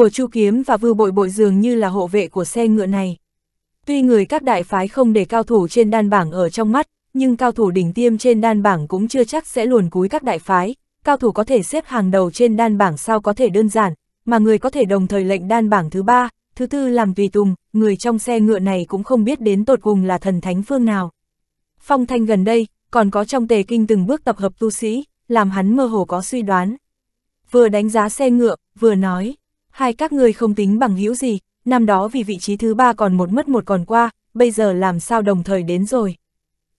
của Chu Kiếm và Vưu Bội Bội dường như là hộ vệ của xe ngựa này. Tuy người các đại phái không để cao thủ trên đan bảng ở trong mắt, nhưng cao thủ đỉnh tiêm trên đan bảng cũng chưa chắc sẽ luồn cúi các đại phái, cao thủ có thể xếp hàng đầu trên đan bảng sao có thể đơn giản, mà người có thể đồng thời lệnh đan bảng thứ ba, thứ tư làm tùy tùng, người trong xe ngựa này cũng không biết đến tột cùng là thần thánh phương nào. Phong thanh gần đây, còn có trong tề kinh từng bước tập hợp tu sĩ, làm hắn mơ hồ có suy đoán. Vừa đánh giá xe ngựa, vừa nói, hai các ngươi không tính bằng hữu gì, năm đó vì vị trí thứ ba còn một mất một còn qua, bây giờ làm sao đồng thời đến rồi.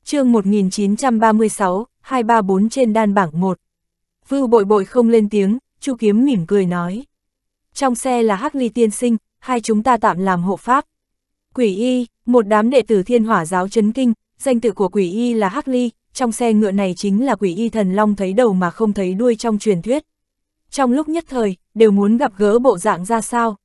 chương 1936, 234 trên đan bảng 1. Vưu bội bội không lên tiếng, Chu Kiếm mỉm cười nói. Trong xe là Hắc Ly Tiên Sinh, hai chúng ta tạm làm hộ pháp. Quỷ Y, một đám đệ tử thiên hỏa giáo chấn kinh, danh tự của quỷ Y là Hắc Ly, trong xe ngựa này chính là quỷ Y thần long thấy đầu mà không thấy đuôi trong truyền thuyết trong lúc nhất thời, đều muốn gặp gỡ bộ dạng ra sao.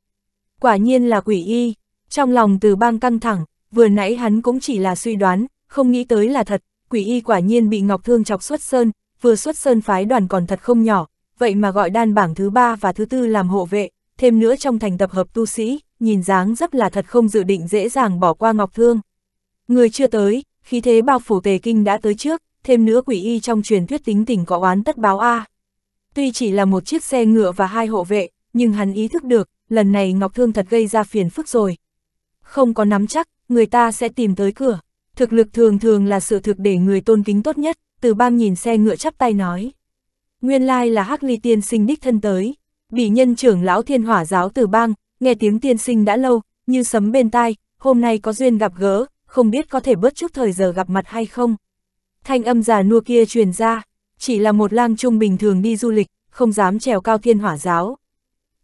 Quả nhiên là quỷ y, trong lòng từ bang căng thẳng, vừa nãy hắn cũng chỉ là suy đoán, không nghĩ tới là thật, quỷ y quả nhiên bị Ngọc Thương chọc xuất sơn, vừa xuất sơn phái đoàn còn thật không nhỏ, vậy mà gọi đan bảng thứ ba và thứ tư làm hộ vệ, thêm nữa trong thành tập hợp tu sĩ, nhìn dáng dấp là thật không dự định dễ dàng bỏ qua Ngọc Thương. Người chưa tới, khí thế bao phủ tề kinh đã tới trước, thêm nữa quỷ y trong truyền thuyết tính tình có oán tất báo A. À. Tuy chỉ là một chiếc xe ngựa và hai hộ vệ, nhưng hắn ý thức được, lần này Ngọc Thương thật gây ra phiền phức rồi. Không có nắm chắc, người ta sẽ tìm tới cửa. Thực lực thường thường là sự thực để người tôn kính tốt nhất, từ bang nhìn xe ngựa chắp tay nói. Nguyên lai là Hắc Ly Tiên sinh đích thân tới, bị nhân trưởng lão thiên hỏa giáo từ bang, nghe tiếng tiên sinh đã lâu, như sấm bên tai, hôm nay có duyên gặp gỡ, không biết có thể bớt chút thời giờ gặp mặt hay không. Thanh âm già nua kia truyền ra, chỉ là một lang trung bình thường đi du lịch, không dám trèo cao thiên hỏa giáo.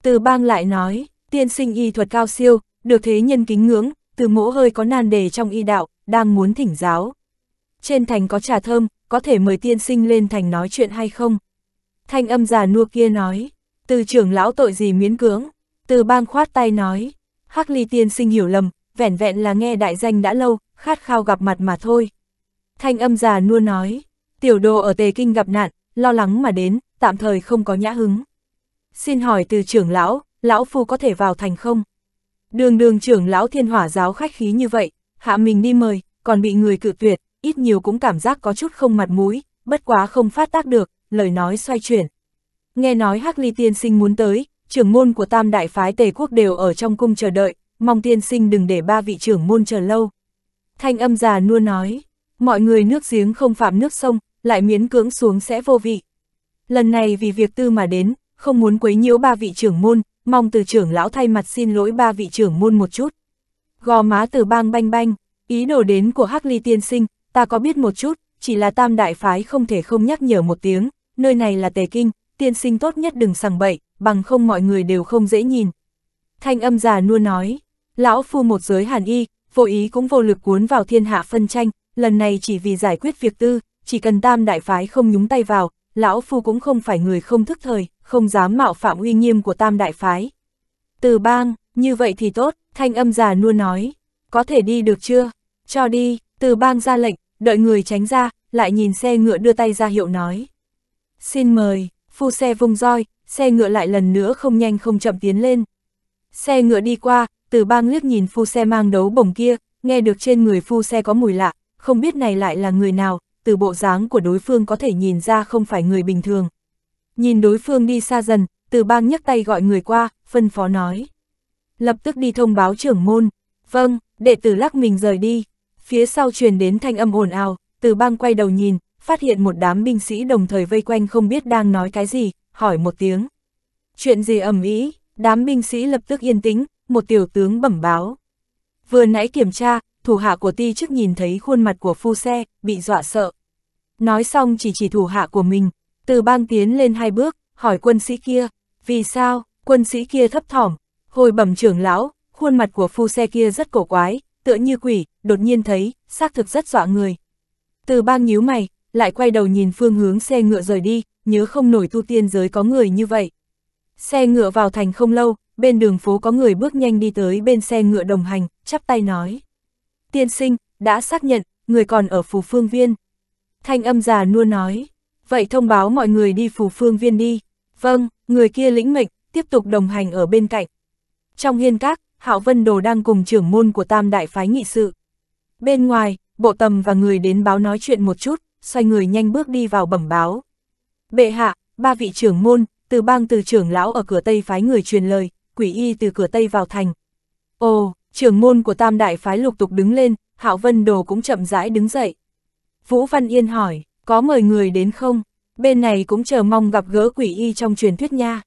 Từ bang lại nói, tiên sinh y thuật cao siêu, được thế nhân kính ngưỡng, từ mỗ hơi có nan đề trong y đạo, đang muốn thỉnh giáo. Trên thành có trà thơm, có thể mời tiên sinh lên thành nói chuyện hay không? Thanh âm già nua kia nói, từ trưởng lão tội gì miễn cưỡng, từ bang khoát tay nói, hắc ly tiên sinh hiểu lầm, vẻn vẹn là nghe đại danh đã lâu, khát khao gặp mặt mà thôi. Thanh âm già nua nói, Tiểu đồ ở Tề Kinh gặp nạn, lo lắng mà đến, tạm thời không có nhã hứng. Xin hỏi từ trưởng lão, lão phu có thể vào thành không? Đường đường trưởng lão thiên hỏa giáo khách khí như vậy, hạ mình đi mời, còn bị người cự tuyệt, ít nhiều cũng cảm giác có chút không mặt mũi, bất quá không phát tác được, lời nói xoay chuyển. Nghe nói Hắc Ly tiên sinh muốn tới, trưởng môn của tam đại phái tề quốc đều ở trong cung chờ đợi, mong tiên sinh đừng để ba vị trưởng môn chờ lâu. Thanh âm già nua nói, mọi người nước giếng không phạm nước sông, lại miễn cưỡng xuống sẽ vô vị. Lần này vì việc tư mà đến, không muốn quấy nhiễu ba vị trưởng môn, mong từ trưởng lão thay mặt xin lỗi ba vị trưởng môn một chút. Gò má từ bang banh banh, ý đồ đến của Hắc Ly tiên sinh, ta có biết một chút, chỉ là tam đại phái không thể không nhắc nhở một tiếng, nơi này là tề kinh, tiên sinh tốt nhất đừng sằng bậy, bằng không mọi người đều không dễ nhìn. Thanh âm già nua nói, lão phu một giới hàn y, vô ý cũng vô lực cuốn vào thiên hạ phân tranh, lần này chỉ vì giải quyết việc tư, chỉ cần tam đại phái không nhúng tay vào, lão phu cũng không phải người không thức thời, không dám mạo phạm uy nghiêm của tam đại phái. Từ bang, như vậy thì tốt, thanh âm già nua nói, có thể đi được chưa? Cho đi, từ bang ra lệnh, đợi người tránh ra, lại nhìn xe ngựa đưa tay ra hiệu nói. Xin mời, phu xe vung roi, xe ngựa lại lần nữa không nhanh không chậm tiến lên. Xe ngựa đi qua, từ bang liếc nhìn phu xe mang đấu bổng kia, nghe được trên người phu xe có mùi lạ, không biết này lại là người nào, từ bộ dáng của đối phương có thể nhìn ra không phải người bình thường. Nhìn đối phương đi xa dần, từ bang nhấc tay gọi người qua, phân phó nói. Lập tức đi thông báo trưởng môn. Vâng, đệ tử lắc mình rời đi. Phía sau truyền đến thanh âm ồn ào, từ bang quay đầu nhìn, phát hiện một đám binh sĩ đồng thời vây quanh không biết đang nói cái gì, hỏi một tiếng. Chuyện gì ầm ĩ? Đám binh sĩ lập tức yên tĩnh, một tiểu tướng bẩm báo. Vừa nãy kiểm tra, thủ hạ của ti trước nhìn thấy khuôn mặt của phu xe, bị dọa sợ. Nói xong chỉ chỉ thủ hạ của mình, từ bang tiến lên hai bước, hỏi quân sĩ kia, vì sao, quân sĩ kia thấp thỏm, hồi bẩm trưởng lão, khuôn mặt của phu xe kia rất cổ quái, tựa như quỷ, đột nhiên thấy, xác thực rất dọa người. Từ bang nhíu mày, lại quay đầu nhìn phương hướng xe ngựa rời đi, nhớ không nổi tu tiên giới có người như vậy. Xe ngựa vào thành không lâu, bên đường phố có người bước nhanh đi tới bên xe ngựa đồng hành, chắp tay nói tiên sinh, đã xác nhận, người còn ở phù phương viên. Thanh âm già nua nói, vậy thông báo mọi người đi phù phương viên đi. Vâng, người kia lĩnh mệnh, tiếp tục đồng hành ở bên cạnh. Trong hiên các, Hạo Vân Đồ đang cùng trưởng môn của Tam Đại Phái nghị sự. Bên ngoài, bộ tầm và người đến báo nói chuyện một chút, xoay người nhanh bước đi vào bẩm báo. Bệ hạ, ba vị trưởng môn, từ bang từ trưởng lão ở cửa Tây Phái người truyền lời, quỷ y từ cửa Tây vào thành. Ồ, trưởng môn của tam đại phái lục tục đứng lên, Hạo Vân Đồ cũng chậm rãi đứng dậy. Vũ Văn Yên hỏi, có mời người đến không? Bên này cũng chờ mong gặp gỡ quỷ y trong truyền thuyết nha.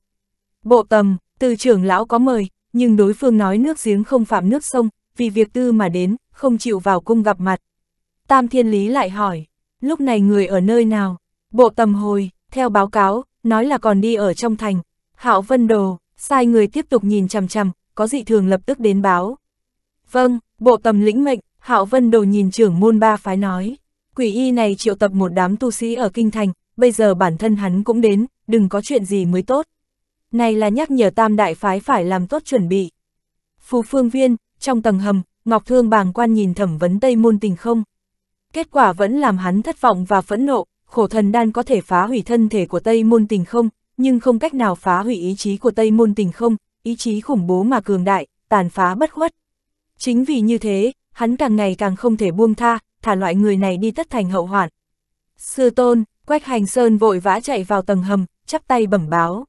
Bộ tầm, từ trưởng lão có mời, nhưng đối phương nói nước giếng không phạm nước sông, vì việc tư mà đến, không chịu vào cung gặp mặt. Tam Thiên Lý lại hỏi, lúc này người ở nơi nào? Bộ tầm hồi, theo báo cáo, nói là còn đi ở trong thành. Hạo Vân Đồ, sai người tiếp tục nhìn chằm chằm, có dị thường lập tức đến báo. Vâng, bộ tầm lĩnh mệnh, Hạo Vân đầu nhìn trưởng môn ba phái nói. Quỷ y này triệu tập một đám tu sĩ ở Kinh Thành, bây giờ bản thân hắn cũng đến, đừng có chuyện gì mới tốt. Này là nhắc nhở tam đại phái phải làm tốt chuẩn bị. phú phương viên, trong tầng hầm, Ngọc Thương bàng quan nhìn thẩm vấn Tây Môn tình không. Kết quả vẫn làm hắn thất vọng và phẫn nộ, khổ thần đan có thể phá hủy thân thể của Tây Môn tình không, nhưng không cách nào phá hủy ý chí của Tây Môn tình không, ý chí khủng bố mà cường đại, tàn phá bất khuất, Chính vì như thế, hắn càng ngày càng không thể buông tha, thả loại người này đi tất thành hậu hoạn. Sư tôn, Quách Hành Sơn vội vã chạy vào tầng hầm, chắp tay bẩm báo.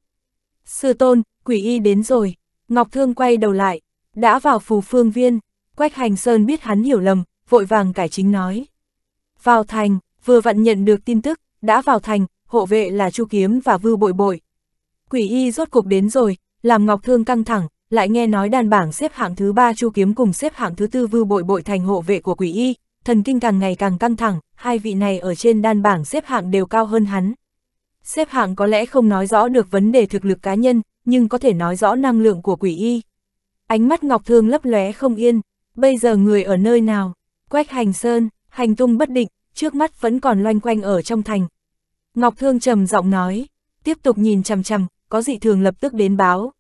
Sư tôn, quỷ y đến rồi. Ngọc Thương quay đầu lại, đã vào phù phương viên. Quách Hành Sơn biết hắn hiểu lầm, vội vàng cải chính nói. Vào thành, vừa vặn nhận được tin tức, đã vào thành, hộ vệ là Chu Kiếm và Vư Bội Bội. Quỷ y rốt cục đến rồi, làm Ngọc Thương căng thẳng, lại nghe nói đàn bảng xếp hạng thứ ba Chu Kiếm cùng xếp hạng thứ tư vưu Bội Bội thành hộ vệ của Quỷ Y, thần kinh càng ngày càng căng thẳng, hai vị này ở trên đan bảng xếp hạng đều cao hơn hắn. Xếp hạng có lẽ không nói rõ được vấn đề thực lực cá nhân, nhưng có thể nói rõ năng lượng của Quỷ Y. Ánh mắt Ngọc Thương lấp lóe không yên, bây giờ người ở nơi nào? Quách Hành Sơn, hành tung bất định, trước mắt vẫn còn loanh quanh ở trong thành. Ngọc Thương trầm giọng nói, tiếp tục nhìn chằm chằm, có dị thường lập tức đến báo.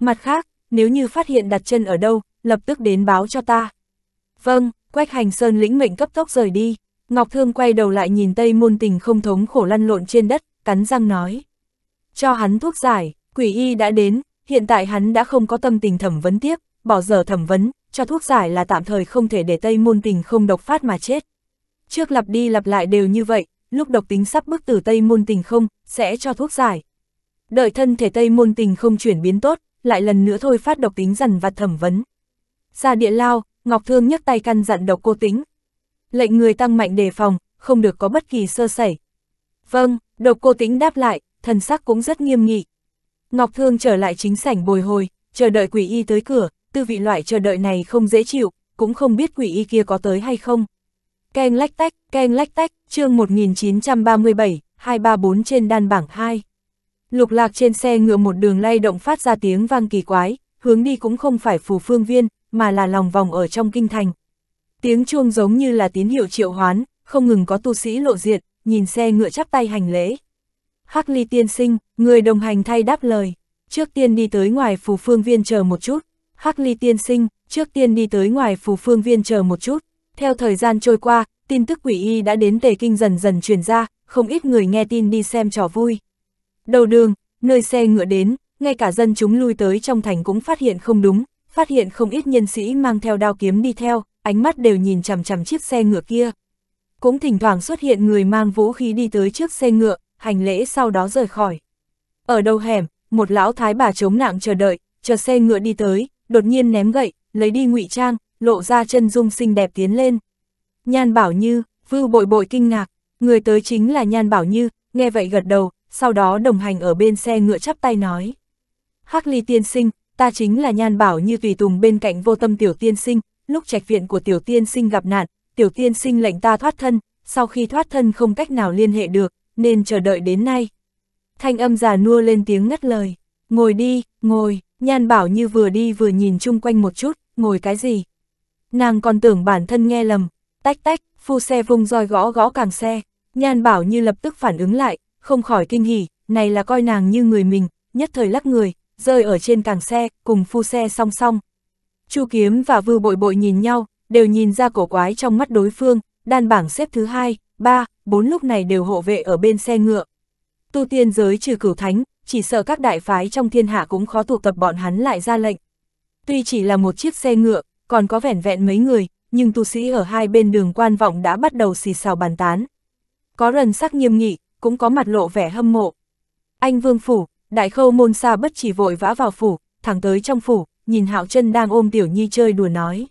Mặt khác, nếu như phát hiện đặt chân ở đâu, lập tức đến báo cho ta. Vâng, Quách Hành Sơn lĩnh mệnh cấp tốc rời đi, Ngọc Thương quay đầu lại nhìn Tây Môn Tình không thống khổ lăn lộn trên đất, cắn răng nói. Cho hắn thuốc giải, quỷ y đã đến, hiện tại hắn đã không có tâm tình thẩm vấn tiếp, bỏ giờ thẩm vấn, cho thuốc giải là tạm thời không thể để Tây Môn Tình không độc phát mà chết. Trước lặp đi lặp lại đều như vậy, lúc độc tính sắp bước từ Tây Môn Tình không, sẽ cho thuốc giải. Đợi thân thể Tây Môn Tình không chuyển biến tốt, lại lần nữa thôi phát độc tính dằn và thẩm vấn. Ra địa lao, Ngọc Thương nhấc tay căn dặn độc cô tính. Lệnh người tăng mạnh đề phòng, không được có bất kỳ sơ sẩy. Vâng, độc cô tính đáp lại, thần sắc cũng rất nghiêm nghị. Ngọc Thương trở lại chính sảnh bồi hồi, chờ đợi quỷ y tới cửa, tư vị loại chờ đợi này không dễ chịu, cũng không biết quỷ y kia có tới hay không. Keng lách tách, keng lách tách, chương 1937, 234 trên đan bảng 2. Lục lạc trên xe ngựa một đường lay động phát ra tiếng vang kỳ quái, hướng đi cũng không phải phù phương viên, mà là lòng vòng ở trong kinh thành. Tiếng chuông giống như là tín hiệu triệu hoán, không ngừng có tu sĩ lộ diện, nhìn xe ngựa chắp tay hành lễ. Hắc ly tiên sinh, người đồng hành thay đáp lời, trước tiên đi tới ngoài phù phương viên chờ một chút. Hắc ly tiên sinh, trước tiên đi tới ngoài phù phương viên chờ một chút. Theo thời gian trôi qua, tin tức quỷ y đã đến tề kinh dần dần truyền ra, không ít người nghe tin đi xem trò vui. Đầu đường, nơi xe ngựa đến, ngay cả dân chúng lui tới trong thành cũng phát hiện không đúng, phát hiện không ít nhân sĩ mang theo đao kiếm đi theo, ánh mắt đều nhìn chằm chằm chiếc xe ngựa kia. Cũng thỉnh thoảng xuất hiện người mang vũ khí đi tới trước xe ngựa, hành lễ sau đó rời khỏi. Ở đầu hẻm, một lão thái bà chống nặng chờ đợi, chờ xe ngựa đi tới, đột nhiên ném gậy, lấy đi ngụy trang, lộ ra chân dung xinh đẹp tiến lên. Nhan Bảo Như, Vưu Bội Bội kinh ngạc, người tới chính là Nhan Bảo Như, nghe vậy gật đầu, sau đó đồng hành ở bên xe ngựa chắp tay nói. Hắc ly tiên sinh, ta chính là nhan bảo như tùy tùng bên cạnh vô tâm tiểu tiên sinh, lúc trạch viện của tiểu tiên sinh gặp nạn, tiểu tiên sinh lệnh ta thoát thân, sau khi thoát thân không cách nào liên hệ được, nên chờ đợi đến nay. Thanh âm già nua lên tiếng ngắt lời, ngồi đi, ngồi, nhan bảo như vừa đi vừa nhìn chung quanh một chút, ngồi cái gì. Nàng còn tưởng bản thân nghe lầm, tách tách, phu xe vung roi gõ gõ càng xe, nhan bảo như lập tức phản ứng lại, không khỏi kinh hỉ, này là coi nàng như người mình, nhất thời lắc người, rơi ở trên càng xe, cùng phu xe song song. Chu Kiếm và Vư Bội Bội nhìn nhau, đều nhìn ra cổ quái trong mắt đối phương, đan bảng xếp thứ hai, ba, bốn lúc này đều hộ vệ ở bên xe ngựa. Tu tiên giới trừ cửu thánh, chỉ sợ các đại phái trong thiên hạ cũng khó tụ tập bọn hắn lại ra lệnh. Tuy chỉ là một chiếc xe ngựa, còn có vẻn vẹn mấy người, nhưng tu sĩ ở hai bên đường quan vọng đã bắt đầu xì xào bàn tán. Có rần sắc nghiêm nghị, cũng có mặt lộ vẻ hâm mộ. Anh Vương Phủ, Đại Khâu Môn Sa bất chỉ vội vã vào Phủ, thẳng tới trong Phủ, nhìn Hạo chân đang ôm Tiểu Nhi chơi đùa nói.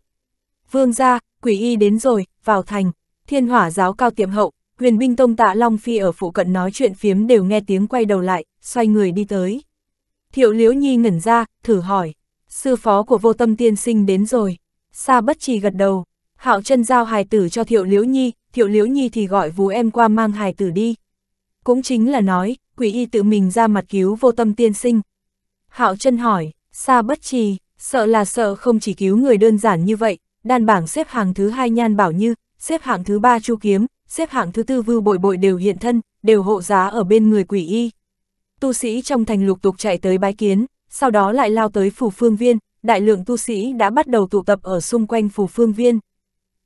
Vương ra, quỷ y đến rồi, vào thành, thiên hỏa giáo cao tiệm hậu, huyền binh tông tạ Long Phi ở phụ cận nói chuyện phiếm đều nghe tiếng quay đầu lại, xoay người đi tới. Thiệu Liễu Nhi ngẩn ra, thử hỏi, sư phó của vô tâm tiên sinh đến rồi. Sa bất trì gật đầu, hạo chân giao hài tử cho Thiệu Liễu Nhi, Thiệu Liễu Nhi thì gọi vú em qua mang hài tử đi. Cũng chính là nói, quỷ y tự mình ra mặt cứu vô tâm tiên sinh. Hạo chân hỏi, xa bất trì, sợ là sợ không chỉ cứu người đơn giản như vậy, đàn bảng xếp hàng thứ hai nhan bảo như, xếp hạng thứ ba chu kiếm, xếp hạng thứ tư vưu bội bội đều hiện thân, đều hộ giá ở bên người quỷ y. Tu sĩ trong thành lục tục chạy tới bái kiến, sau đó lại lao tới phủ phương viên, đại lượng tu sĩ đã bắt đầu tụ tập ở xung quanh phủ phương viên.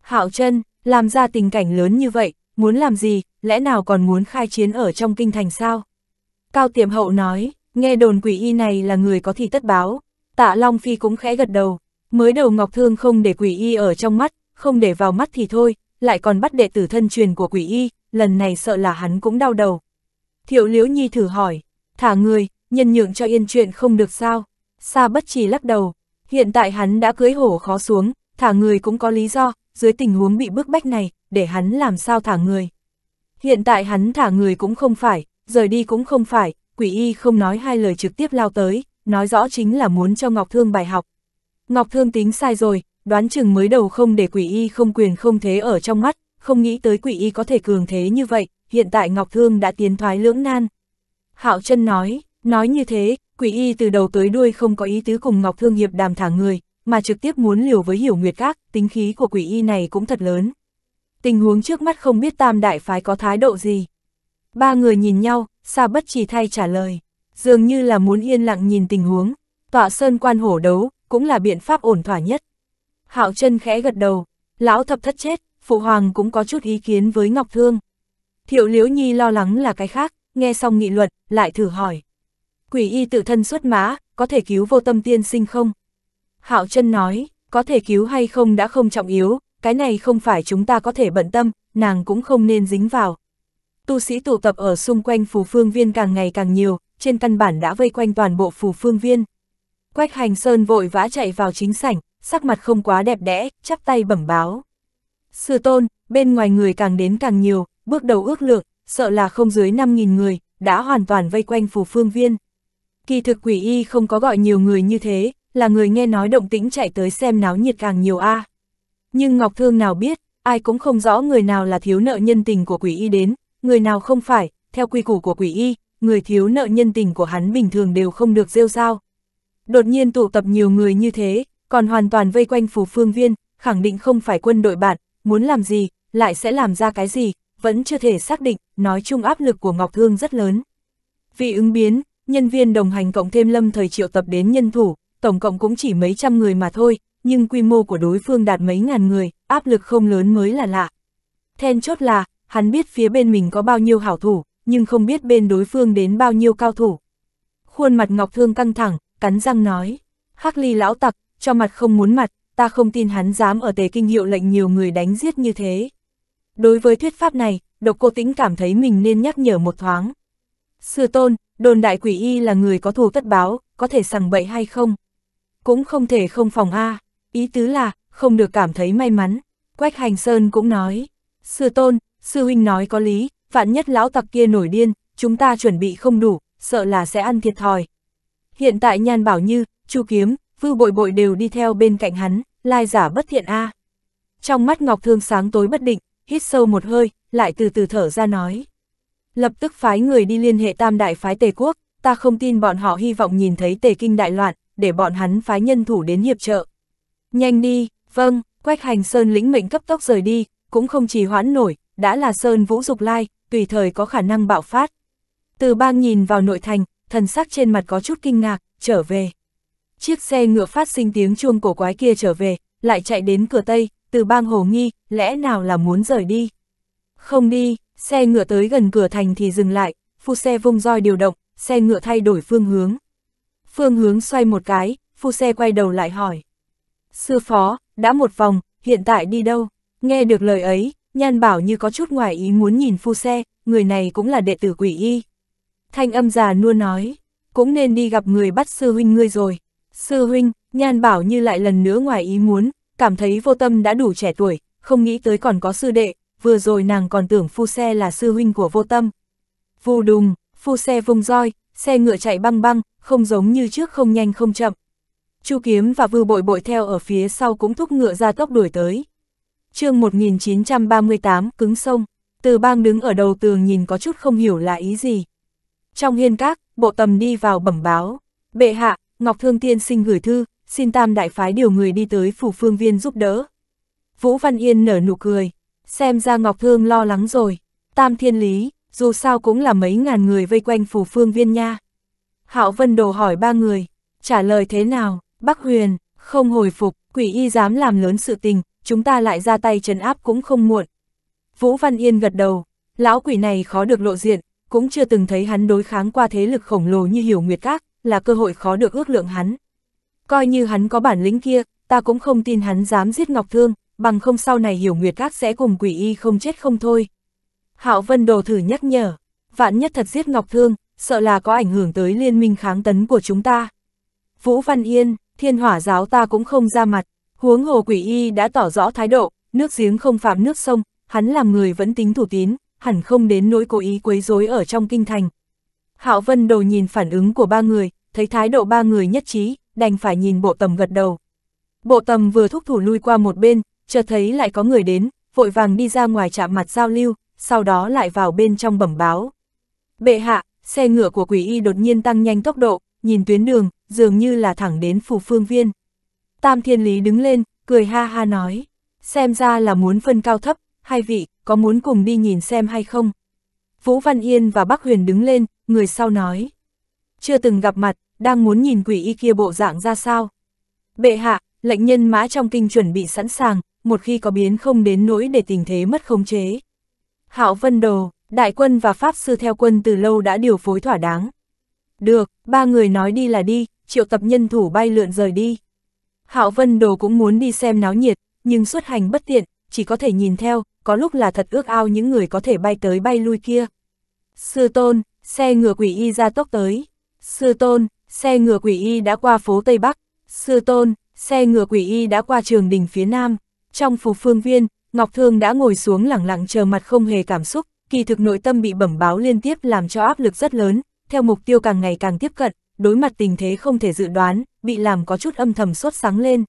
Hạo chân, làm ra tình cảnh lớn như vậy, muốn làm gì, lẽ nào còn muốn khai chiến ở trong kinh thành sao? Cao tiềm hậu nói, nghe đồn quỷ y này là người có thì tất báo, tạ Long Phi cũng khẽ gật đầu, mới đầu Ngọc Thương không để quỷ y ở trong mắt, không để vào mắt thì thôi, lại còn bắt đệ tử thân truyền của quỷ y, lần này sợ là hắn cũng đau đầu. Thiệu Liễu Nhi thử hỏi, thả người, nhân nhượng cho yên chuyện không được sao? Sa bất chỉ lắc đầu, hiện tại hắn đã cưới hổ khó xuống, thả người cũng có lý do, dưới tình huống bị bức bách này, để hắn làm sao thả người. Hiện tại hắn thả người cũng không phải, rời đi cũng không phải, quỷ y không nói hai lời trực tiếp lao tới, nói rõ chính là muốn cho Ngọc Thương bài học. Ngọc Thương tính sai rồi, đoán chừng mới đầu không để quỷ y không quyền không thế ở trong mắt, không nghĩ tới quỷ y có thể cường thế như vậy, hiện tại Ngọc Thương đã tiến thoái lưỡng nan. Hạo chân nói, nói như thế, quỷ y từ đầu tới đuôi không có ý tứ cùng Ngọc Thương hiệp đàm thả người, mà trực tiếp muốn liều với hiểu nguyệt các, tính khí của quỷ y này cũng thật lớn tình huống trước mắt không biết tam đại phái có thái độ gì. Ba người nhìn nhau, xa bất chỉ thay trả lời, dường như là muốn yên lặng nhìn tình huống, tọa sơn quan hổ đấu, cũng là biện pháp ổn thỏa nhất. Hạo chân khẽ gật đầu, lão thập thất chết, phụ hoàng cũng có chút ý kiến với Ngọc Thương. Thiệu Liễu Nhi lo lắng là cái khác, nghe xong nghị luận, lại thử hỏi. Quỷ y tự thân xuất mã, có thể cứu vô tâm tiên sinh không? Hạo chân nói, có thể cứu hay không đã không trọng yếu, cái này không phải chúng ta có thể bận tâm, nàng cũng không nên dính vào. Tu sĩ tụ tập ở xung quanh phù phương viên càng ngày càng nhiều, trên căn bản đã vây quanh toàn bộ phù phương viên. Quách hành sơn vội vã chạy vào chính sảnh, sắc mặt không quá đẹp đẽ, chắp tay bẩm báo. Sư tôn, bên ngoài người càng đến càng nhiều, bước đầu ước lượng, sợ là không dưới 5.000 người, đã hoàn toàn vây quanh phù phương viên. Kỳ thực quỷ y không có gọi nhiều người như thế, là người nghe nói động tĩnh chạy tới xem náo nhiệt càng nhiều a. À nhưng Ngọc Thương nào biết, ai cũng không rõ người nào là thiếu nợ nhân tình của quỷ y đến, người nào không phải, theo quy củ của quỷ y, người thiếu nợ nhân tình của hắn bình thường đều không được rêu sao. Đột nhiên tụ tập nhiều người như thế, còn hoàn toàn vây quanh phù phương viên, khẳng định không phải quân đội bạn, muốn làm gì, lại sẽ làm ra cái gì, vẫn chưa thể xác định, nói chung áp lực của Ngọc Thương rất lớn. Vì ứng biến, nhân viên đồng hành cộng thêm lâm thời triệu tập đến nhân thủ, tổng cộng cũng chỉ mấy trăm người mà thôi, nhưng quy mô của đối phương đạt mấy ngàn người, áp lực không lớn mới là lạ. Then chốt là, hắn biết phía bên mình có bao nhiêu hảo thủ, nhưng không biết bên đối phương đến bao nhiêu cao thủ. Khuôn mặt Ngọc Thương căng thẳng, cắn răng nói, Hắc Ly lão tặc, cho mặt không muốn mặt, ta không tin hắn dám ở tề kinh hiệu lệnh nhiều người đánh giết như thế. Đối với thuyết pháp này, độc cô tĩnh cảm thấy mình nên nhắc nhở một thoáng. Sư tôn, đồn đại quỷ y là người có thù tất báo, có thể sằng bậy hay không? Cũng không thể không phòng A ý tứ là, không được cảm thấy may mắn. Quách Hành Sơn cũng nói, sư tôn, sư huynh nói có lý, vạn nhất lão tặc kia nổi điên, chúng ta chuẩn bị không đủ, sợ là sẽ ăn thiệt thòi. Hiện tại Nhan Bảo Như, Chu Kiếm, Vư Bội Bội đều đi theo bên cạnh hắn, lai giả bất thiện a. À. Trong mắt Ngọc Thương sáng tối bất định, hít sâu một hơi, lại từ từ thở ra nói. Lập tức phái người đi liên hệ tam đại phái Tề Quốc, ta không tin bọn họ hy vọng nhìn thấy Tề Kinh đại loạn, để bọn hắn phái nhân thủ đến hiệp trợ. Nhanh đi, vâng, Quách Hành Sơn lĩnh mệnh cấp tốc rời đi, cũng không chỉ hoãn nổi, đã là Sơn Vũ Dục Lai, tùy thời có khả năng bạo phát. Từ bang nhìn vào nội thành, thần sắc trên mặt có chút kinh ngạc, trở về. Chiếc xe ngựa phát sinh tiếng chuông cổ quái kia trở về, lại chạy đến cửa Tây, từ bang hồ nghi, lẽ nào là muốn rời đi. Không đi, xe ngựa tới gần cửa thành thì dừng lại, phu xe vung roi điều động, xe ngựa thay đổi phương hướng. Phương hướng xoay một cái, phu xe quay đầu lại hỏi. Sư phó, đã một vòng, hiện tại đi đâu? Nghe được lời ấy, nhan bảo như có chút ngoài ý muốn nhìn phu xe, người này cũng là đệ tử quỷ y. Thanh âm già nua nói, cũng nên đi gặp người bắt sư huynh ngươi rồi. Sư huynh, nhan bảo như lại lần nữa ngoài ý muốn, cảm thấy vô tâm đã đủ trẻ tuổi, không nghĩ tới còn có sư đệ, vừa rồi nàng còn tưởng phu xe là sư huynh của vô tâm. Vù đùng, phu xe vùng roi, xe ngựa chạy băng băng, không giống như trước không nhanh không chậm. Chu Kiếm và Vư Bội Bội theo ở phía sau cũng thúc ngựa ra tốc đuổi tới. chương 1938, cứng sông, từ bang đứng ở đầu tường nhìn có chút không hiểu là ý gì. Trong hiên các, bộ tầm đi vào bẩm báo, bệ hạ, Ngọc Thương Tiên xin gửi thư, xin tam đại phái điều người đi tới phủ phương viên giúp đỡ. Vũ Văn Yên nở nụ cười, xem ra Ngọc Thương lo lắng rồi, tam thiên lý, dù sao cũng là mấy ngàn người vây quanh phủ phương viên nha. Hạo Vân Đồ hỏi ba người, trả lời thế nào, Bắc Huyền, không hồi phục, quỷ y dám làm lớn sự tình, chúng ta lại ra tay trấn áp cũng không muộn. Vũ Văn Yên gật đầu, lão quỷ này khó được lộ diện, cũng chưa từng thấy hắn đối kháng qua thế lực khổng lồ như hiểu nguyệt các, là cơ hội khó được ước lượng hắn. Coi như hắn có bản lĩnh kia, ta cũng không tin hắn dám giết Ngọc Thương, bằng không sau này hiểu nguyệt các sẽ cùng quỷ y không chết không thôi. Hạo Vân Đồ thử nhắc nhở, vạn nhất thật giết Ngọc Thương, sợ là có ảnh hưởng tới liên minh kháng tấn của chúng ta. Vũ Văn Yên thiên hỏa giáo ta cũng không ra mặt, huống hồ quỷ y đã tỏ rõ thái độ, nước giếng không phạm nước sông, hắn làm người vẫn tính thủ tín, hẳn không đến nỗi cố ý quấy rối ở trong kinh thành. Hạo Vân đầu nhìn phản ứng của ba người, thấy thái độ ba người nhất trí, đành phải nhìn bộ tầm gật đầu. Bộ tầm vừa thúc thủ lui qua một bên, chợt thấy lại có người đến, vội vàng đi ra ngoài chạm mặt giao lưu, sau đó lại vào bên trong bẩm báo. Bệ hạ, xe ngựa của quỷ y đột nhiên tăng nhanh tốc độ, nhìn tuyến đường, dường như là thẳng đến phù phương viên. Tam thiên lý đứng lên, cười ha ha nói, xem ra là muốn phân cao thấp, hai vị, có muốn cùng đi nhìn xem hay không? Vũ Văn Yên và Bắc Huyền đứng lên, người sau nói. Chưa từng gặp mặt, đang muốn nhìn quỷ y kia bộ dạng ra sao? Bệ hạ, lệnh nhân mã trong kinh chuẩn bị sẵn sàng, một khi có biến không đến nỗi để tình thế mất khống chế. Hạo Vân Đồ, đại quân và Pháp sư theo quân từ lâu đã điều phối thỏa đáng. Được, ba người nói đi là đi, triệu tập nhân thủ bay lượn rời đi. Hạo Vân Đồ cũng muốn đi xem náo nhiệt, nhưng xuất hành bất tiện, chỉ có thể nhìn theo, có lúc là thật ước ao những người có thể bay tới bay lui kia. Sư Tôn, xe ngựa quỷ y ra tốc tới. Sư Tôn, xe ngựa quỷ y đã qua phố Tây Bắc. Sư Tôn, xe ngựa quỷ y đã qua trường đình phía Nam. Trong phù phương viên, Ngọc Thương đã ngồi xuống lẳng lặng chờ mặt không hề cảm xúc, kỳ thực nội tâm bị bẩm báo liên tiếp làm cho áp lực rất lớn, theo mục tiêu càng ngày càng tiếp cận, đối mặt tình thế không thể dự đoán, bị làm có chút âm thầm sốt sáng lên.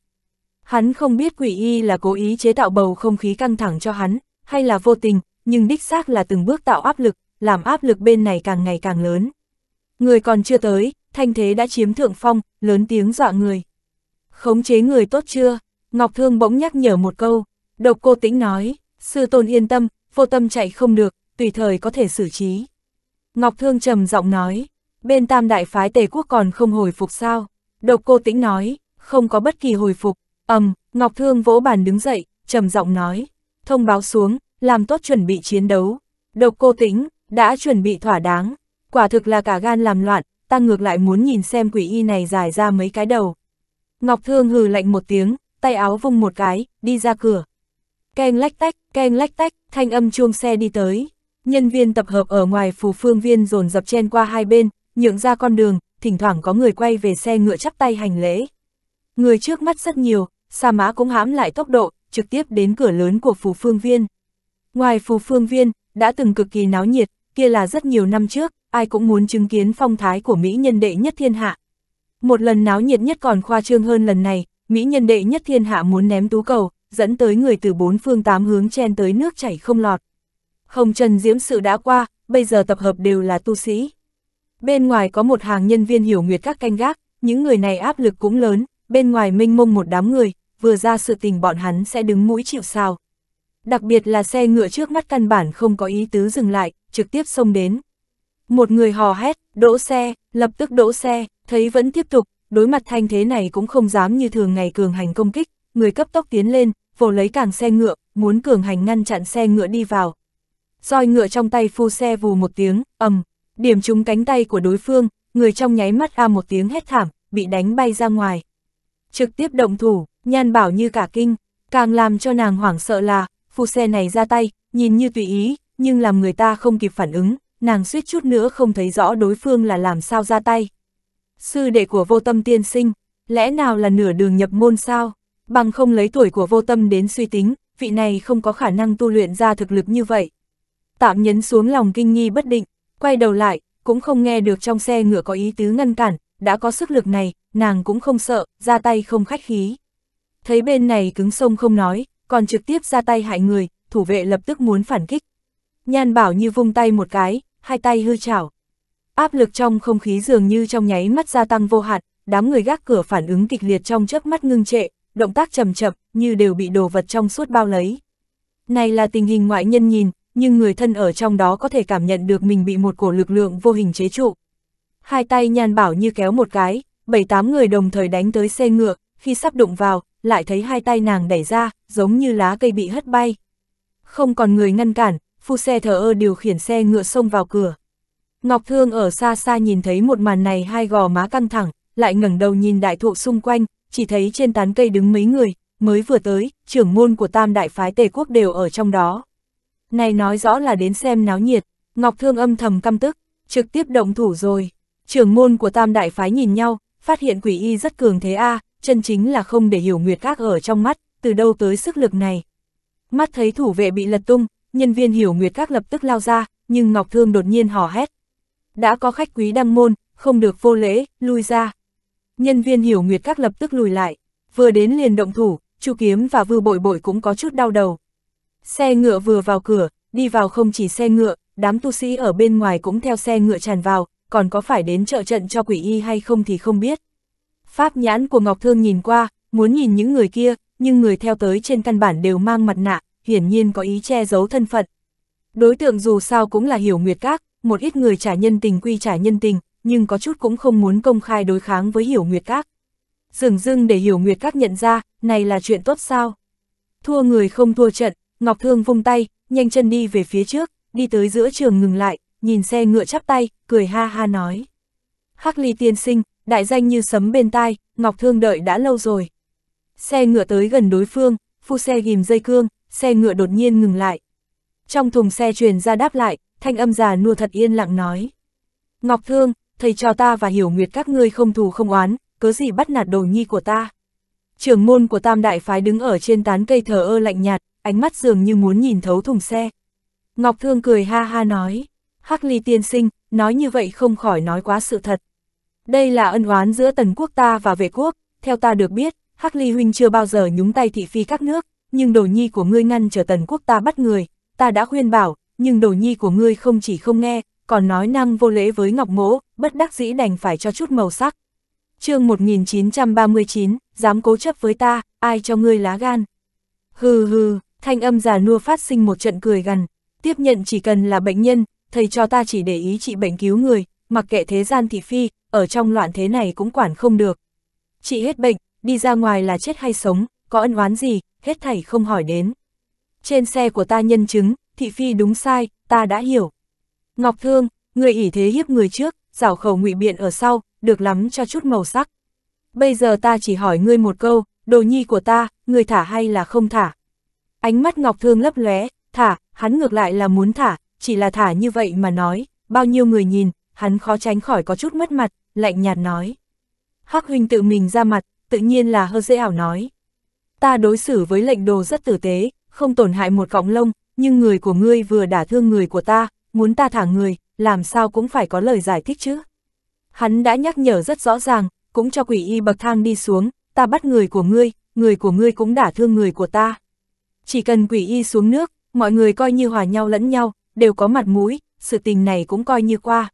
Hắn không biết quỷ y là cố ý chế tạo bầu không khí căng thẳng cho hắn, hay là vô tình, nhưng đích xác là từng bước tạo áp lực, làm áp lực bên này càng ngày càng lớn. Người còn chưa tới, thanh thế đã chiếm thượng phong, lớn tiếng dọa người. Khống chế người tốt chưa? Ngọc Thương bỗng nhắc nhở một câu. Độc cô tĩnh nói, sư tôn yên tâm, vô tâm chạy không được, tùy thời có thể xử trí. Ngọc Thương trầm giọng nói, bên tam đại phái tề quốc còn không hồi phục sao? Độc cô tĩnh nói, không có bất kỳ hồi phục, ầm, Ngọc Thương vỗ bàn đứng dậy, trầm giọng nói, thông báo xuống, làm tốt chuẩn bị chiến đấu. Độc cô tĩnh, đã chuẩn bị thỏa đáng, quả thực là cả gan làm loạn, ta ngược lại muốn nhìn xem quỷ y này dài ra mấy cái đầu. Ngọc Thương hừ lạnh một tiếng, tay áo vung một cái, đi ra cửa. Keng lách tách, keng lách tách, thanh âm chuông xe đi tới. Nhân viên tập hợp ở ngoài phù phương viên dồn dập chen qua hai bên, nhượng ra con đường, thỉnh thoảng có người quay về xe ngựa chắp tay hành lễ. Người trước mắt rất nhiều, Sa Mã cũng hãm lại tốc độ, trực tiếp đến cửa lớn của phù phương viên. Ngoài phù phương viên, đã từng cực kỳ náo nhiệt, kia là rất nhiều năm trước, ai cũng muốn chứng kiến phong thái của Mỹ nhân đệ nhất thiên hạ. Một lần náo nhiệt nhất còn khoa trương hơn lần này, Mỹ nhân đệ nhất thiên hạ muốn ném tú cầu, dẫn tới người từ bốn phương tám hướng chen tới nước chảy không lọt. Hồng Trần Diễm sự đã qua, bây giờ tập hợp đều là tu sĩ. Bên ngoài có một hàng nhân viên hiểu nguyệt các canh gác, những người này áp lực cũng lớn, bên ngoài minh mông một đám người, vừa ra sự tình bọn hắn sẽ đứng mũi chịu sao. Đặc biệt là xe ngựa trước mắt căn bản không có ý tứ dừng lại, trực tiếp xông đến. Một người hò hét, đỗ xe, lập tức đỗ xe, thấy vẫn tiếp tục, đối mặt thanh thế này cũng không dám như thường ngày cường hành công kích, người cấp tốc tiến lên, vồ lấy càng xe ngựa, muốn cường hành ngăn chặn xe ngựa đi vào, roi ngựa trong tay phu xe vù một tiếng, ầm, điểm trúng cánh tay của đối phương, người trong nháy mắt a một tiếng hét thảm, bị đánh bay ra ngoài. Trực tiếp động thủ, nhan bảo như cả kinh, càng làm cho nàng hoảng sợ là, phu xe này ra tay, nhìn như tùy ý, nhưng làm người ta không kịp phản ứng, nàng suýt chút nữa không thấy rõ đối phương là làm sao ra tay. Sư đệ của vô tâm tiên sinh, lẽ nào là nửa đường nhập môn sao? Bằng không lấy tuổi của vô tâm đến suy tính, vị này không có khả năng tu luyện ra thực lực như vậy tạm nhấn xuống lòng kinh nghi bất định, quay đầu lại, cũng không nghe được trong xe ngựa có ý tứ ngăn cản, đã có sức lực này, nàng cũng không sợ, ra tay không khách khí. Thấy bên này cứng sông không nói, còn trực tiếp ra tay hại người, thủ vệ lập tức muốn phản kích. Nhan bảo như vung tay một cái, hai tay hư chảo. Áp lực trong không khí dường như trong nháy mắt gia tăng vô hạn, đám người gác cửa phản ứng kịch liệt trong chớp mắt ngưng trệ, động tác chậm chậm, như đều bị đồ vật trong suốt bao lấy. Này là tình hình ngoại nhân nhìn, nhưng người thân ở trong đó có thể cảm nhận được mình bị một cổ lực lượng vô hình chế trụ. Hai tay nhan bảo như kéo một cái, bảy tám người đồng thời đánh tới xe ngựa, khi sắp đụng vào, lại thấy hai tay nàng đẩy ra, giống như lá cây bị hất bay. Không còn người ngăn cản, phu xe thờ ơ điều khiển xe ngựa xông vào cửa. Ngọc Thương ở xa xa nhìn thấy một màn này hai gò má căng thẳng, lại ngẩng đầu nhìn đại thụ xung quanh, chỉ thấy trên tán cây đứng mấy người, mới vừa tới, trưởng môn của tam đại phái tề quốc đều ở trong đó này nói rõ là đến xem náo nhiệt, Ngọc Thương âm thầm căm tức, trực tiếp động thủ rồi. Trưởng môn của tam đại phái nhìn nhau, phát hiện quỷ y rất cường thế a chân chính là không để hiểu nguyệt các ở trong mắt, từ đâu tới sức lực này. Mắt thấy thủ vệ bị lật tung, nhân viên hiểu nguyệt các lập tức lao ra, nhưng Ngọc Thương đột nhiên hò hét. Đã có khách quý đăng môn, không được vô lễ, lui ra. Nhân viên hiểu nguyệt các lập tức lùi lại, vừa đến liền động thủ, chu kiếm và vư bội bội cũng có chút đau đầu, Xe ngựa vừa vào cửa, đi vào không chỉ xe ngựa, đám tu sĩ ở bên ngoài cũng theo xe ngựa tràn vào, còn có phải đến trợ trận cho quỷ y hay không thì không biết. Pháp nhãn của Ngọc Thương nhìn qua, muốn nhìn những người kia, nhưng người theo tới trên căn bản đều mang mặt nạ, hiển nhiên có ý che giấu thân phận. Đối tượng dù sao cũng là hiểu nguyệt các, một ít người trả nhân tình quy trả nhân tình, nhưng có chút cũng không muốn công khai đối kháng với hiểu nguyệt các. Dừng dưng để hiểu nguyệt các nhận ra, này là chuyện tốt sao? Thua người không thua trận, Ngọc Thương vung tay, nhanh chân đi về phía trước, đi tới giữa trường ngừng lại, nhìn xe ngựa chắp tay, cười ha ha nói. Hắc ly tiên sinh, đại danh như sấm bên tai, Ngọc Thương đợi đã lâu rồi. Xe ngựa tới gần đối phương, phu xe ghim dây cương, xe ngựa đột nhiên ngừng lại. Trong thùng xe truyền ra đáp lại, thanh âm già nua thật yên lặng nói. Ngọc Thương, thầy cho ta và hiểu nguyệt các ngươi không thù không oán, cớ gì bắt nạt đồ nhi của ta. Trưởng môn của tam đại phái đứng ở trên tán cây thờ ơ lạnh nhạt, ánh mắt dường như muốn nhìn thấu thùng xe. Ngọc Thương cười ha ha nói, Hắc Ly tiên sinh, nói như vậy không khỏi nói quá sự thật. Đây là ân oán giữa tần quốc ta và vệ quốc, theo ta được biết, Hắc Ly huynh chưa bao giờ nhúng tay thị phi các nước, nhưng đồ nhi của ngươi ngăn trở tần quốc ta bắt người, ta đã khuyên bảo, nhưng đồ nhi của ngươi không chỉ không nghe, còn nói năng vô lễ với Ngọc Mỗ, bất đắc dĩ đành phải cho chút màu sắc. chương 1939, dám cố chấp với ta, ai cho ngươi lá gan. Hừ hừ, thanh âm già nua phát sinh một trận cười gằn, tiếp nhận chỉ cần là bệnh nhân, thầy cho ta chỉ để ý trị bệnh cứu người, mặc kệ thế gian thị phi, ở trong loạn thế này cũng quản không được. Chị hết bệnh, đi ra ngoài là chết hay sống, có ân oán gì, hết thảy không hỏi đến. Trên xe của ta nhân chứng, thị phi đúng sai, ta đã hiểu. Ngọc Thương, người ỷ thế hiếp người trước, rảo khẩu ngụy biện ở sau, được lắm cho chút màu sắc. Bây giờ ta chỉ hỏi ngươi một câu, đồ nhi của ta, người thả hay là không thả? Ánh mắt Ngọc Thương lấp lóe, thả, hắn ngược lại là muốn thả, chỉ là thả như vậy mà nói, bao nhiêu người nhìn, hắn khó tránh khỏi có chút mất mặt, lạnh nhạt nói. Hắc huynh tự mình ra mặt, tự nhiên là hơ dễ ảo nói. Ta đối xử với lệnh đồ rất tử tế, không tổn hại một cọng lông, nhưng người của ngươi vừa đả thương người của ta, muốn ta thả người, làm sao cũng phải có lời giải thích chứ. Hắn đã nhắc nhở rất rõ ràng, cũng cho quỷ y bậc thang đi xuống, ta bắt người của ngươi, người của ngươi cũng đả thương người của ta. Chỉ cần quỷ y xuống nước, mọi người coi như hòa nhau lẫn nhau, đều có mặt mũi, sự tình này cũng coi như qua.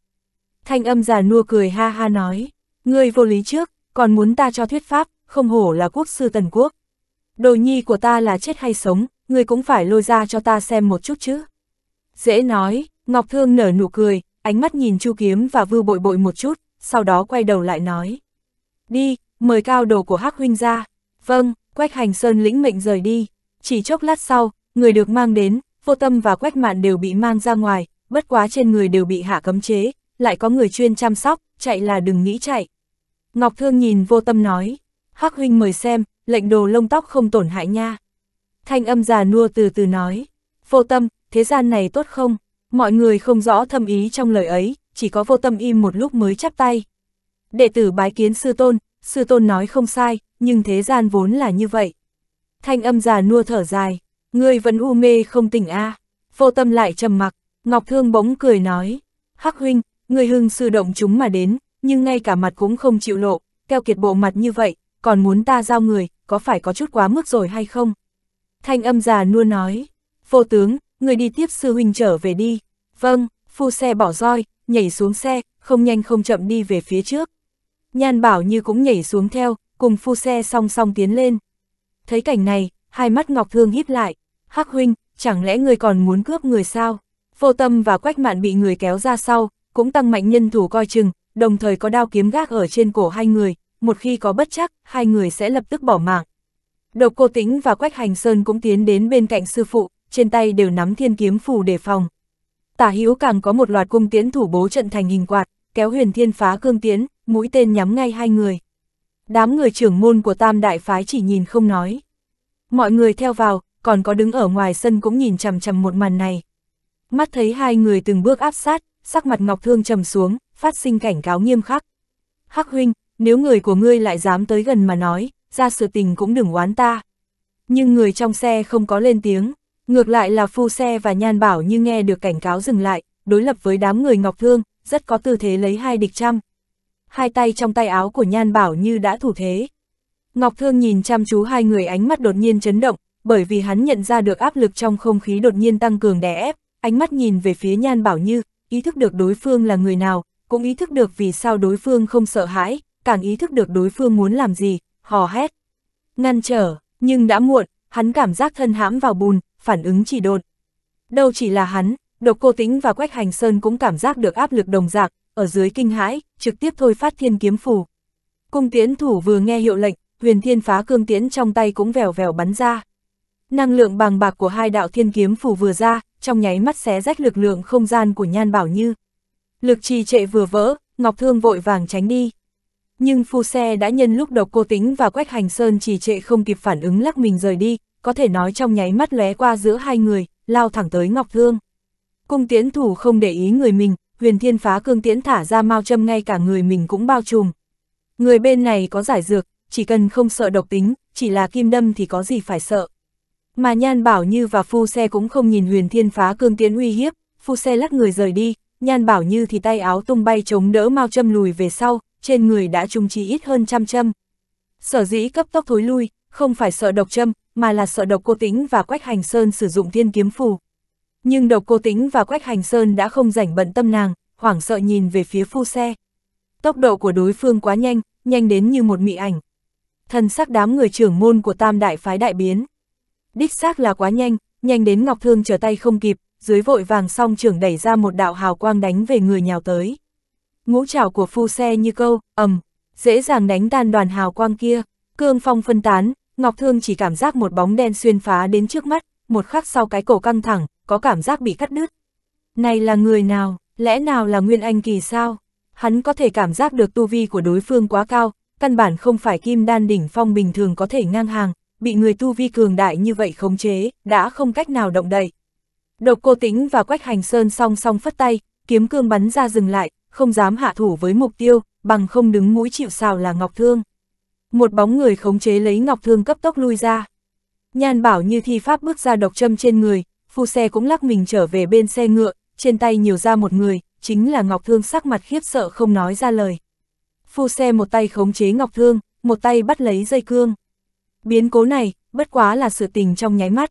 Thanh âm già nua cười ha ha nói, ngươi vô lý trước, còn muốn ta cho thuyết pháp, không hổ là quốc sư tần quốc. Đồ nhi của ta là chết hay sống, ngươi cũng phải lôi ra cho ta xem một chút chứ. Dễ nói, Ngọc Thương nở nụ cười, ánh mắt nhìn Chu Kiếm và Vư Bội Bội một chút, sau đó quay đầu lại nói. Đi, mời cao đồ của Hắc Huynh ra. Vâng, Quách Hành Sơn lĩnh mệnh rời đi. Chỉ chốc lát sau, người được mang đến, vô tâm và quách mạn đều bị mang ra ngoài, bất quá trên người đều bị hạ cấm chế, lại có người chuyên chăm sóc, chạy là đừng nghĩ chạy. Ngọc Thương nhìn vô tâm nói, Hắc Huynh mời xem, lệnh đồ lông tóc không tổn hại nha. Thanh âm già nua từ từ nói, vô tâm, thế gian này tốt không? Mọi người không rõ thâm ý trong lời ấy, chỉ có vô tâm im một lúc mới chắp tay. Đệ tử bái kiến sư tôn, sư tôn nói không sai, nhưng thế gian vốn là như vậy thanh âm già nua thở dài, ngươi vẫn u mê không tỉnh a à. Vô tâm lại trầm mặc, Ngọc Thương bỗng cười nói, Hắc huynh, người hưng sư động chúng mà đến, nhưng ngay cả mặt cũng không chịu lộ, keo kiệt bộ mặt như vậy, còn muốn ta giao người, có phải có chút quá mức rồi hay không? Thanh âm già nua nói, vô tướng, người đi tiếp sư huynh trở về đi. Vâng, phu xe bỏ roi, nhảy xuống xe, không nhanh không chậm đi về phía trước. Nhan bảo như cũng nhảy xuống theo, cùng phu xe song song tiến lên thấy cảnh này, hai mắt Ngọc Thương híp lại, Hắc huynh, chẳng lẽ người còn muốn cướp người sao? Vô tâm và quách mạn bị người kéo ra sau, cũng tăng mạnh nhân thủ coi chừng, đồng thời có đao kiếm gác ở trên cổ hai người, một khi có bất chắc, hai người sẽ lập tức bỏ mạng. Độc cô tĩnh và quách hành sơn cũng tiến đến bên cạnh sư phụ, trên tay đều nắm thiên kiếm phủ để phòng. Tả hữu càng có một loạt cung tiến thủ bố trận thành hình quạt, kéo huyền thiên phá cương tiến, mũi tên nhắm ngay hai người. Đám người trưởng môn của tam đại phái chỉ nhìn không nói. Mọi người theo vào, còn có đứng ở ngoài sân cũng nhìn chằm chằm một màn này. Mắt thấy hai người từng bước áp sát, sắc mặt Ngọc Thương trầm xuống, phát sinh cảnh cáo nghiêm khắc. Hắc huynh, nếu người của ngươi lại dám tới gần mà nói, ra sự tình cũng đừng oán ta. Nhưng người trong xe không có lên tiếng, ngược lại là phu xe và nhan bảo như nghe được cảnh cáo dừng lại, đối lập với đám người Ngọc Thương, rất có tư thế lấy hai địch trăm hai tay trong tay áo của Nhan Bảo như đã thủ thế. Ngọc Thương nhìn chăm chú hai người ánh mắt đột nhiên chấn động, bởi vì hắn nhận ra được áp lực trong không khí đột nhiên tăng cường đè ép, ánh mắt nhìn về phía Nhan Bảo Như, ý thức được đối phương là người nào, cũng ý thức được vì sao đối phương không sợ hãi, càng ý thức được đối phương muốn làm gì, hò hét. Ngăn trở, nhưng đã muộn, hắn cảm giác thân hãm vào bùn, phản ứng chỉ đột. Đâu chỉ là hắn, độc cô tính và Quách Hành Sơn cũng cảm giác được áp lực đồng dạng, ở dưới kinh hãi, trực tiếp thôi phát thiên kiếm phủ. Cung tiễn thủ vừa nghe hiệu lệnh, huyền thiên phá cương tiễn trong tay cũng vèo vèo bắn ra. Năng lượng bàng bạc của hai đạo thiên kiếm phủ vừa ra, trong nháy mắt xé rách lực lượng không gian của Nhan Bảo Như. Lực trì trệ vừa vỡ, Ngọc Thương vội vàng tránh đi. Nhưng phu xe đã nhân lúc độc cô tính và quách hành sơn trì trệ không kịp phản ứng lắc mình rời đi, có thể nói trong nháy mắt lóe qua giữa hai người, lao thẳng tới Ngọc Thương. Cung tiến thủ không để ý người mình, huyền thiên phá cương tiễn thả ra mau châm ngay cả người mình cũng bao trùm. Người bên này có giải dược, chỉ cần không sợ độc tính, chỉ là kim đâm thì có gì phải sợ. Mà Nhan Bảo Như và Phu Xe cũng không nhìn huyền thiên phá cương tiễn uy hiếp, Phu Xe lắc người rời đi, Nhan Bảo Như thì tay áo tung bay chống đỡ mau châm lùi về sau, trên người đã trung chỉ ít hơn trăm châm. Sở dĩ cấp tốc thối lui, không phải sợ độc châm, mà là sợ độc cô tĩnh và quách hành sơn sử dụng thiên kiếm phù. Nhưng độc cô tính và Quách Hành Sơn đã không rảnh bận tâm nàng, hoảng sợ nhìn về phía phu xe. Tốc độ của đối phương quá nhanh, nhanh đến như một mị ảnh. Thần sắc đám người trưởng môn của tam đại phái đại biến. Đích xác là quá nhanh, nhanh đến Ngọc Thương trở tay không kịp, dưới vội vàng song trưởng đẩy ra một đạo hào quang đánh về người nhào tới. Ngũ trảo của phu xe như câu, ầm, dễ dàng đánh tan đoàn hào quang kia, cương phong phân tán, Ngọc Thương chỉ cảm giác một bóng đen xuyên phá đến trước mắt, một khắc sau cái cổ căng thẳng, có cảm giác bị cắt đứt. Này là người nào, lẽ nào là Nguyên Anh Kỳ sao? Hắn có thể cảm giác được tu vi của đối phương quá cao, căn bản không phải kim đan đỉnh phong bình thường có thể ngang hàng, bị người tu vi cường đại như vậy khống chế, đã không cách nào động đậy. Độc cô tính và quách hành sơn song song phất tay, kiếm cương bắn ra dừng lại, không dám hạ thủ với mục tiêu, bằng không đứng mũi chịu sào là Ngọc Thương. Một bóng người khống chế lấy Ngọc Thương cấp tốc lui ra. Nhan bảo như thi pháp bước ra độc châm trên người, phu xe cũng lắc mình trở về bên xe ngựa, trên tay nhiều ra một người, chính là Ngọc Thương sắc mặt khiếp sợ không nói ra lời. Phu xe một tay khống chế Ngọc Thương, một tay bắt lấy dây cương. Biến cố này, bất quá là sự tình trong nháy mắt.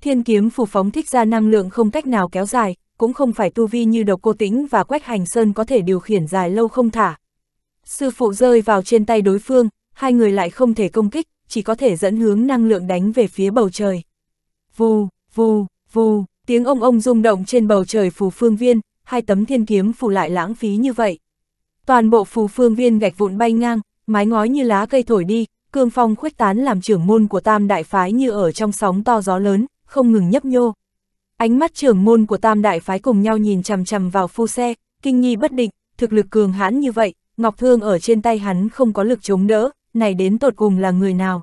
Thiên kiếm phù phóng thích ra năng lượng không cách nào kéo dài, cũng không phải tu vi như độc cô tĩnh và quách hành sơn có thể điều khiển dài lâu không thả. Sư phụ rơi vào trên tay đối phương, hai người lại không thể công kích, chỉ có thể dẫn hướng năng lượng đánh về phía bầu trời. Vù, vù, Vù, tiếng ông ông rung động trên bầu trời phù phương viên, hai tấm thiên kiếm phù lại lãng phí như vậy. Toàn bộ phù phương viên gạch vụn bay ngang, mái ngói như lá cây thổi đi, cương phong khuếch tán làm trưởng môn của tam đại phái như ở trong sóng to gió lớn, không ngừng nhấp nhô. Ánh mắt trưởng môn của tam đại phái cùng nhau nhìn chằm chằm vào phu xe, kinh nghi bất định, thực lực cường hãn như vậy, ngọc thương ở trên tay hắn không có lực chống đỡ, này đến tột cùng là người nào?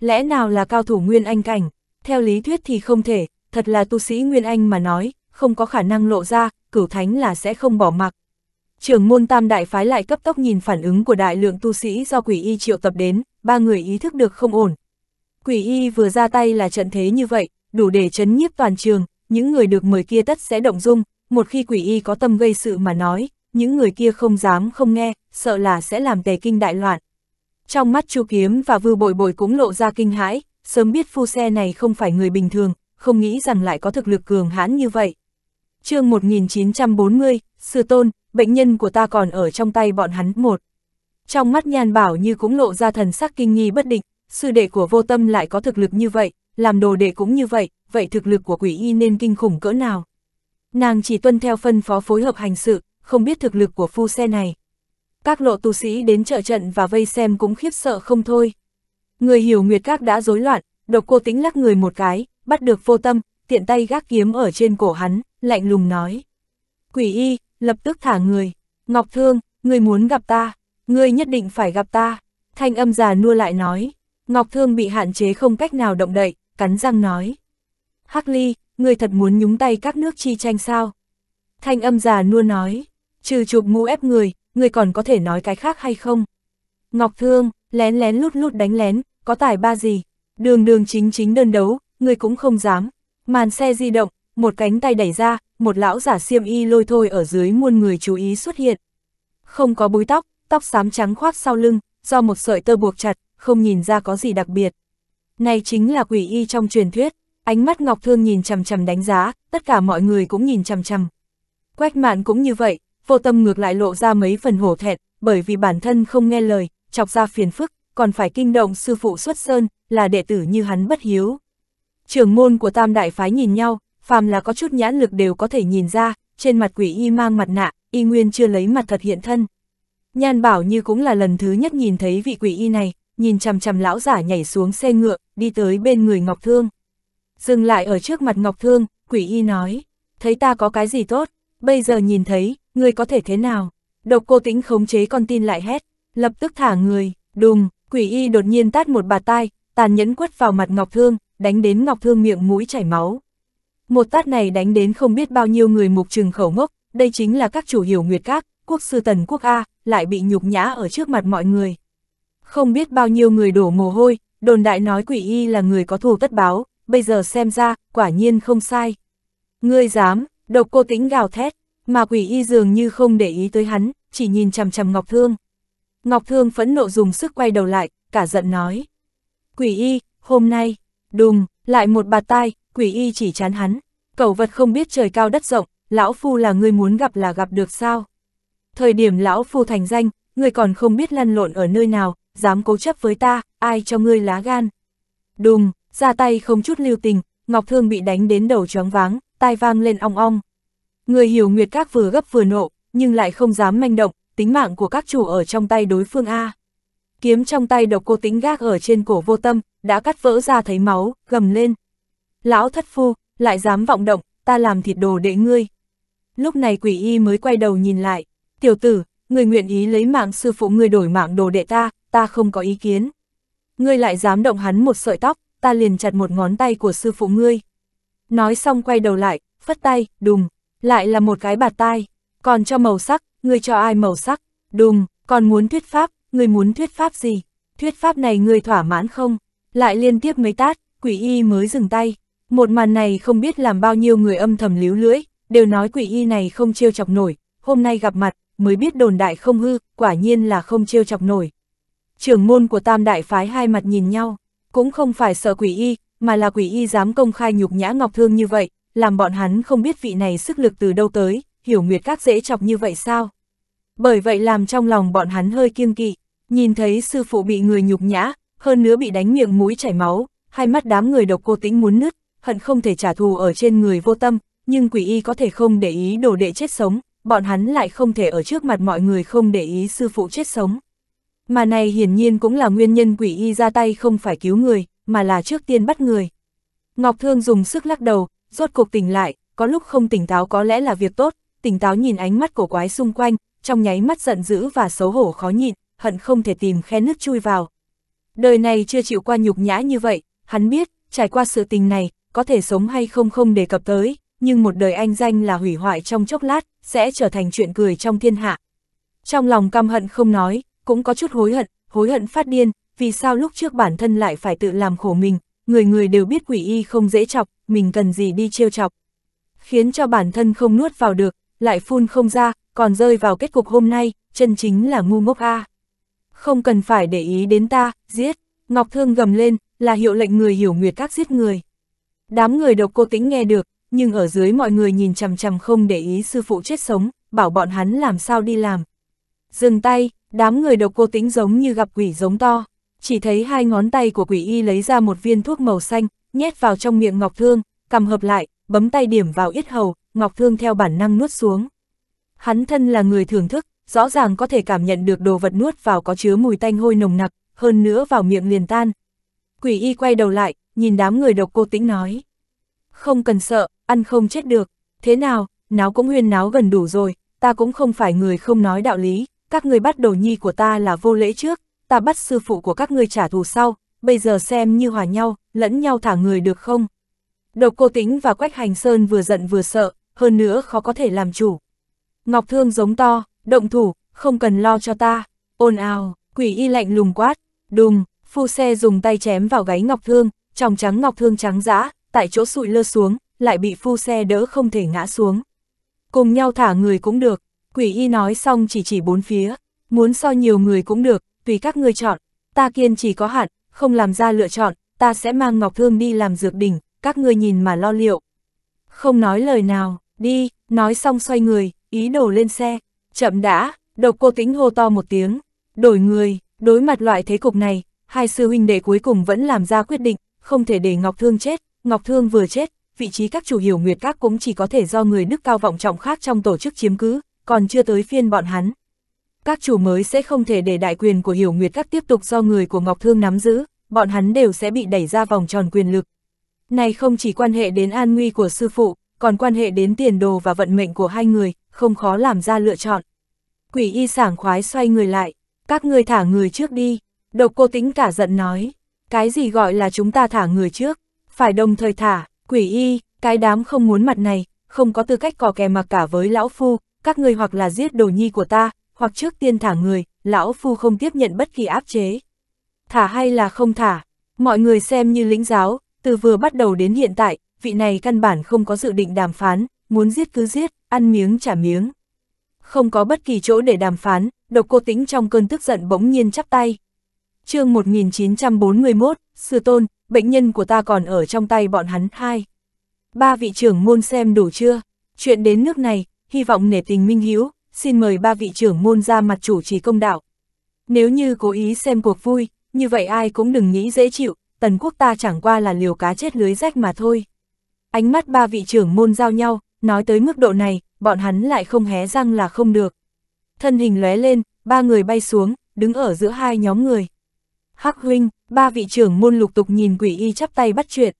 Lẽ nào là cao thủ nguyên anh cảnh? Theo lý thuyết thì không thể, thật là tu sĩ Nguyên Anh mà nói, không có khả năng lộ ra, cửu thánh là sẽ không bỏ mặc. Trưởng môn tam đại phái lại cấp tốc nhìn phản ứng của đại lượng tu sĩ do quỷ y triệu tập đến, ba người ý thức được không ổn. Quỷ y vừa ra tay là trận thế như vậy, đủ để chấn nhiếp toàn trường, những người được mời kia tất sẽ động dung, một khi quỷ y có tâm gây sự mà nói, những người kia không dám không nghe, sợ là sẽ làm tề kinh đại loạn. Trong mắt Chu Kiếm và Vư Bội Bội cũng lộ ra kinh hãi, sớm biết phu xe này không phải người bình thường, không nghĩ rằng lại có thực lực cường hãn như vậy. chương 1940, Sư Tôn, bệnh nhân của ta còn ở trong tay bọn hắn một. Trong mắt nhan bảo như cũng lộ ra thần sắc kinh nghi bất định, sư đệ của vô tâm lại có thực lực như vậy, làm đồ đệ cũng như vậy, vậy thực lực của quỷ y nên kinh khủng cỡ nào. Nàng chỉ tuân theo phân phó phối hợp hành sự, không biết thực lực của phu xe này. Các lộ tu sĩ đến trợ trận và vây xem cũng khiếp sợ không thôi. Người hiểu Nguyệt Các đã rối loạn, độc cô tĩnh lắc người một cái, bắt được vô tâm, tiện tay gác kiếm ở trên cổ hắn, lạnh lùng nói. Quỷ y, lập tức thả người. Ngọc Thương, ngươi muốn gặp ta, ngươi nhất định phải gặp ta. Thanh âm già nua lại nói. Ngọc Thương bị hạn chế không cách nào động đậy, cắn răng nói. Hắc Ly, ngươi thật muốn nhúng tay các nước chi tranh sao? Thanh âm già nua nói. Trừ chụp mũ ép người, ngươi còn có thể nói cái khác hay không? Ngọc Thương, lén lén lút lút đánh lén, có tài ba gì? Đường đường chính chính đơn đấu, ngươi cũng không dám. Màn xe di động, một cánh tay đẩy ra, một lão giả xiêm y lôi thôi ở dưới muôn người chú ý xuất hiện. Không có búi tóc, tóc xám trắng khoác sau lưng, do một sợi tơ buộc chặt, không nhìn ra có gì đặc biệt. Này chính là quỷ y trong truyền thuyết, ánh mắt Ngọc Thương nhìn chằm chằm đánh giá, tất cả mọi người cũng nhìn chằm chằm. Quách mạn cũng như vậy, vô tâm ngược lại lộ ra mấy phần hổ thẹn, bởi vì bản thân không nghe lời, chọc ra phiền phức, còn phải kinh động sư phụ xuất sơn, là đệ tử như hắn bất hiếu. Trưởng môn của tam đại phái nhìn nhau, phàm là có chút nhãn lực đều có thể nhìn ra, trên mặt quỷ y mang mặt nạ, y nguyên chưa lấy mặt thật hiện thân. Nhan bảo như cũng là lần thứ nhất nhìn thấy vị quỷ y này, nhìn chằm chằm lão giả nhảy xuống xe ngựa, đi tới bên người Ngọc Thương. Dừng lại ở trước mặt Ngọc Thương, quỷ y nói, thấy ta có cái gì tốt, bây giờ nhìn thấy, ngươi có thể thế nào? Độc cô tĩnh khống chế con tin lại hét, lập tức thả người, đùng, quỷ y đột nhiên tát một bà tai, tàn nhẫn quất vào mặt Ngọc Thương, đánh đến Ngọc Thương miệng mũi chảy máu. Một tát này đánh đến không biết bao nhiêu người mục trừng khẩu ngốc, đây chính là các chủ hiểu nguyệt các, quốc sư tần quốc A, lại bị nhục nhã ở trước mặt mọi người. Không biết bao nhiêu người đổ mồ hôi, đồn đại nói quỷ y là người có thù tất báo, bây giờ xem ra, quả nhiên không sai. Ngươi dám, độc cô tĩnh gào thét, mà quỷ y dường như không để ý tới hắn, chỉ nhìn chằm chằm Ngọc Thương. Ngọc Thương phẫn nộ dùng sức quay đầu lại, cả giận nói. Quỷ y, hôm nay, đùng, lại một bạt tai, quỷ y chỉ chán hắn. Cẩu vật không biết trời cao đất rộng, lão phu là người muốn gặp là gặp được sao. Thời điểm lão phu thành danh, người còn không biết lăn lộn ở nơi nào, dám cố chấp với ta, ai cho ngươi lá gan. Đùng, ra tay không chút lưu tình, Ngọc Thương bị đánh đến đầu choáng váng, tai vang lên ong ong. Người hiểu Nguyệt Các vừa gấp vừa nộ, nhưng lại không dám manh động, tính mạng của các chủ ở trong tay đối phương A kiếm trong tay độc cô tính gác ở trên cổ vô tâm, đã cắt vỡ ra thấy máu, gầm lên. Lão thất phu, lại dám vọng động, ta làm thịt đồ đệ ngươi. Lúc này quỷ y mới quay đầu nhìn lại, tiểu tử, người nguyện ý lấy mạng sư phụ ngươi đổi mạng đồ đệ ta, ta không có ý kiến. Ngươi lại dám động hắn một sợi tóc, ta liền chặt một ngón tay của sư phụ ngươi. Nói xong quay đầu lại, phất tay, đùng, lại là một cái bạt tai, còn cho màu sắc, ngươi cho ai màu sắc, đùng, còn muốn thuyết pháp, người muốn thuyết pháp gì? Thuyết pháp này người thỏa mãn không? Lại liên tiếp mấy tát, quỷ y mới dừng tay. Một màn này không biết làm bao nhiêu người âm thầm líu lưỡi, đều nói quỷ y này không trêu chọc nổi, hôm nay gặp mặt, mới biết đồn đại không hư, quả nhiên là không trêu chọc nổi. Trưởng môn của tam đại phái hai mặt nhìn nhau, cũng không phải sợ quỷ y, mà là quỷ y dám công khai nhục nhã Ngọc Thương như vậy, làm bọn hắn không biết vị này sức lực từ đâu tới, hiểu nguyệt các dễ chọc như vậy sao. Bởi vậy làm trong lòng bọn hắn hơi kiêng kỵ. Nhìn thấy sư phụ bị người nhục nhã, hơn nữa bị đánh miệng mũi chảy máu, hai mắt đám người độc cô tĩnh muốn nứt, hận không thể trả thù ở trên người vô tâm, nhưng quỷ y có thể không để ý đồ đệ chết sống, bọn hắn lại không thể ở trước mặt mọi người không để ý sư phụ chết sống. Mà này hiển nhiên cũng là nguyên nhân quỷ y ra tay không phải cứu người, mà là trước tiên bắt người. Ngọc Thương dùng sức lắc đầu, rốt cuộc tỉnh lại, có lúc không tỉnh táo có lẽ là việc tốt, tỉnh táo nhìn ánh mắt của quái xung quanh, trong nháy mắt giận dữ và xấu hổ khó nhịn, hận không thể tìm khe nứt chui vào. Đời này chưa chịu qua nhục nhã như vậy, hắn biết, trải qua sự tình này, có thể sống hay không không đề cập tới, nhưng một đời anh danh là hủy hoại trong chốc lát, sẽ trở thành chuyện cười trong thiên hạ. Trong lòng căm hận không nói, cũng có chút hối hận, hối hận phát điên, vì sao lúc trước bản thân lại phải tự làm khổ mình, người người đều biết quỷ y không dễ chọc, mình cần gì đi trêu chọc. Khiến cho bản thân không nuốt vào được, lại phun không ra, còn rơi vào kết cục hôm nay, chân chính là ngu ngốc a. À không cần phải để ý đến ta, giết, Ngọc Thương gầm lên, là hiệu lệnh người hiểu nguyệt các giết người. Đám người độc cô tĩnh nghe được, nhưng ở dưới mọi người nhìn chằm chằm không để ý sư phụ chết sống, bảo bọn hắn làm sao đi làm. Dừng tay, đám người độc cô tĩnh giống như gặp quỷ giống to, chỉ thấy hai ngón tay của quỷ y lấy ra một viên thuốc màu xanh, nhét vào trong miệng Ngọc Thương, cầm hợp lại, bấm tay điểm vào yết hầu, Ngọc Thương theo bản năng nuốt xuống. Hắn thân là người thưởng thức, rõ ràng có thể cảm nhận được đồ vật nuốt vào có chứa mùi tanh hôi nồng nặc, hơn nữa vào miệng liền tan. Quỷ y quay đầu lại, nhìn đám người độc cô tĩnh nói. Không cần sợ, ăn không chết được, thế nào, náo cũng huyên náo gần đủ rồi, ta cũng không phải người không nói đạo lý, các người bắt đồ nhi của ta là vô lễ trước, ta bắt sư phụ của các người trả thù sau, bây giờ xem như hòa nhau, lẫn nhau thả người được không? Độc cô tĩnh và Quách Hành Sơn vừa giận vừa sợ, hơn nữa khó có thể làm chủ. Ngọc Thương giống to, động thủ, không cần lo cho ta, ồn ào, quỷ y lạnh lùng quát, đùng, phu xe dùng tay chém vào gáy ngọc thương, tròng trắng ngọc thương trắng dã, tại chỗ sụi lơ xuống, lại bị phu xe đỡ không thể ngã xuống. Cùng nhau thả người cũng được, quỷ y nói xong chỉ chỉ bốn phía, muốn so nhiều người cũng được, tùy các người chọn, ta kiên trì có hạn, không làm ra lựa chọn, ta sẽ mang ngọc thương đi làm dược đỉnh, các người nhìn mà lo liệu. Không nói lời nào, đi, nói xong xoay người, ý đồ lên xe, Chậm đã, độc cô kính hô to một tiếng, đổi người, đối mặt loại thế cục này, hai sư huynh đệ cuối cùng vẫn làm ra quyết định, không thể để Ngọc Thương chết, Ngọc Thương vừa chết, vị trí các chủ hiểu nguyệt các cũng chỉ có thể do người đức cao vọng trọng khác trong tổ chức chiếm cứ, còn chưa tới phiên bọn hắn. Các chủ mới sẽ không thể để đại quyền của hiểu nguyệt các tiếp tục do người của Ngọc Thương nắm giữ, bọn hắn đều sẽ bị đẩy ra vòng tròn quyền lực. Này không chỉ quan hệ đến an nguy của sư phụ, còn quan hệ đến tiền đồ và vận mệnh của hai người, không khó làm ra lựa chọn. Quỷ y sảng khoái xoay người lại, các ngươi thả người trước đi, độc cô tính cả giận nói, cái gì gọi là chúng ta thả người trước, phải đồng thời thả, quỷ y, cái đám không muốn mặt này, không có tư cách cò kè mặc cả với lão phu, các ngươi hoặc là giết đồ nhi của ta, hoặc trước tiên thả người, lão phu không tiếp nhận bất kỳ áp chế. Thả hay là không thả, mọi người xem như lĩnh giáo, từ vừa bắt đầu đến hiện tại, vị này căn bản không có dự định đàm phán, muốn giết cứ giết, ăn miếng trả miếng. Không có bất kỳ chỗ để đàm phán, độc cô tĩnh trong cơn tức giận bỗng nhiên chắp tay. chương 1941, Sư Tôn, bệnh nhân của ta còn ở trong tay bọn hắn hai. Ba vị trưởng môn xem đủ chưa? Chuyện đến nước này, hy vọng nể tình minh hiếu, xin mời ba vị trưởng môn ra mặt chủ trì công đạo. Nếu như cố ý xem cuộc vui, như vậy ai cũng đừng nghĩ dễ chịu, tần quốc ta chẳng qua là liều cá chết lưới rách mà thôi. Ánh mắt ba vị trưởng môn giao nhau, Nói tới mức độ này, bọn hắn lại không hé răng là không được. Thân hình lóe lên, ba người bay xuống, đứng ở giữa hai nhóm người. Hắc huynh, ba vị trưởng môn lục tục nhìn quỷ y chắp tay bắt chuyện.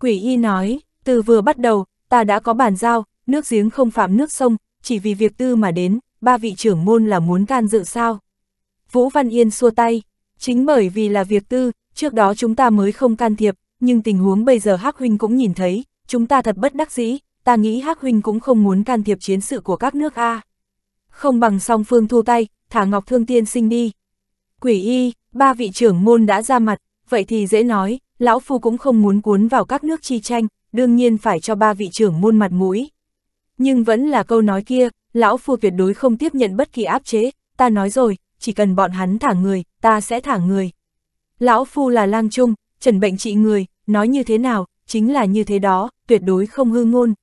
Quỷ y nói, từ vừa bắt đầu, ta đã có bàn giao, nước giếng không phạm nước sông, chỉ vì việc tư mà đến, ba vị trưởng môn là muốn can dự sao. Vũ Văn Yên xua tay, chính bởi vì là việc tư, trước đó chúng ta mới không can thiệp, nhưng tình huống bây giờ Hắc huynh cũng nhìn thấy, chúng ta thật bất đắc dĩ, ta nghĩ Hắc Huynh cũng không muốn can thiệp chiến sự của các nước A. Không bằng song phương thu tay, thả Ngọc Thương Tiên sinh đi. Quỷ y, ba vị trưởng môn đã ra mặt, vậy thì dễ nói, Lão Phu cũng không muốn cuốn vào các nước chi tranh, đương nhiên phải cho ba vị trưởng môn mặt mũi. Nhưng vẫn là câu nói kia, Lão Phu tuyệt đối không tiếp nhận bất kỳ áp chế, ta nói rồi, chỉ cần bọn hắn thả người, ta sẽ thả người. Lão Phu là lang trung, trần bệnh trị người, nói như thế nào, chính là như thế đó, tuyệt đối không hư ngôn.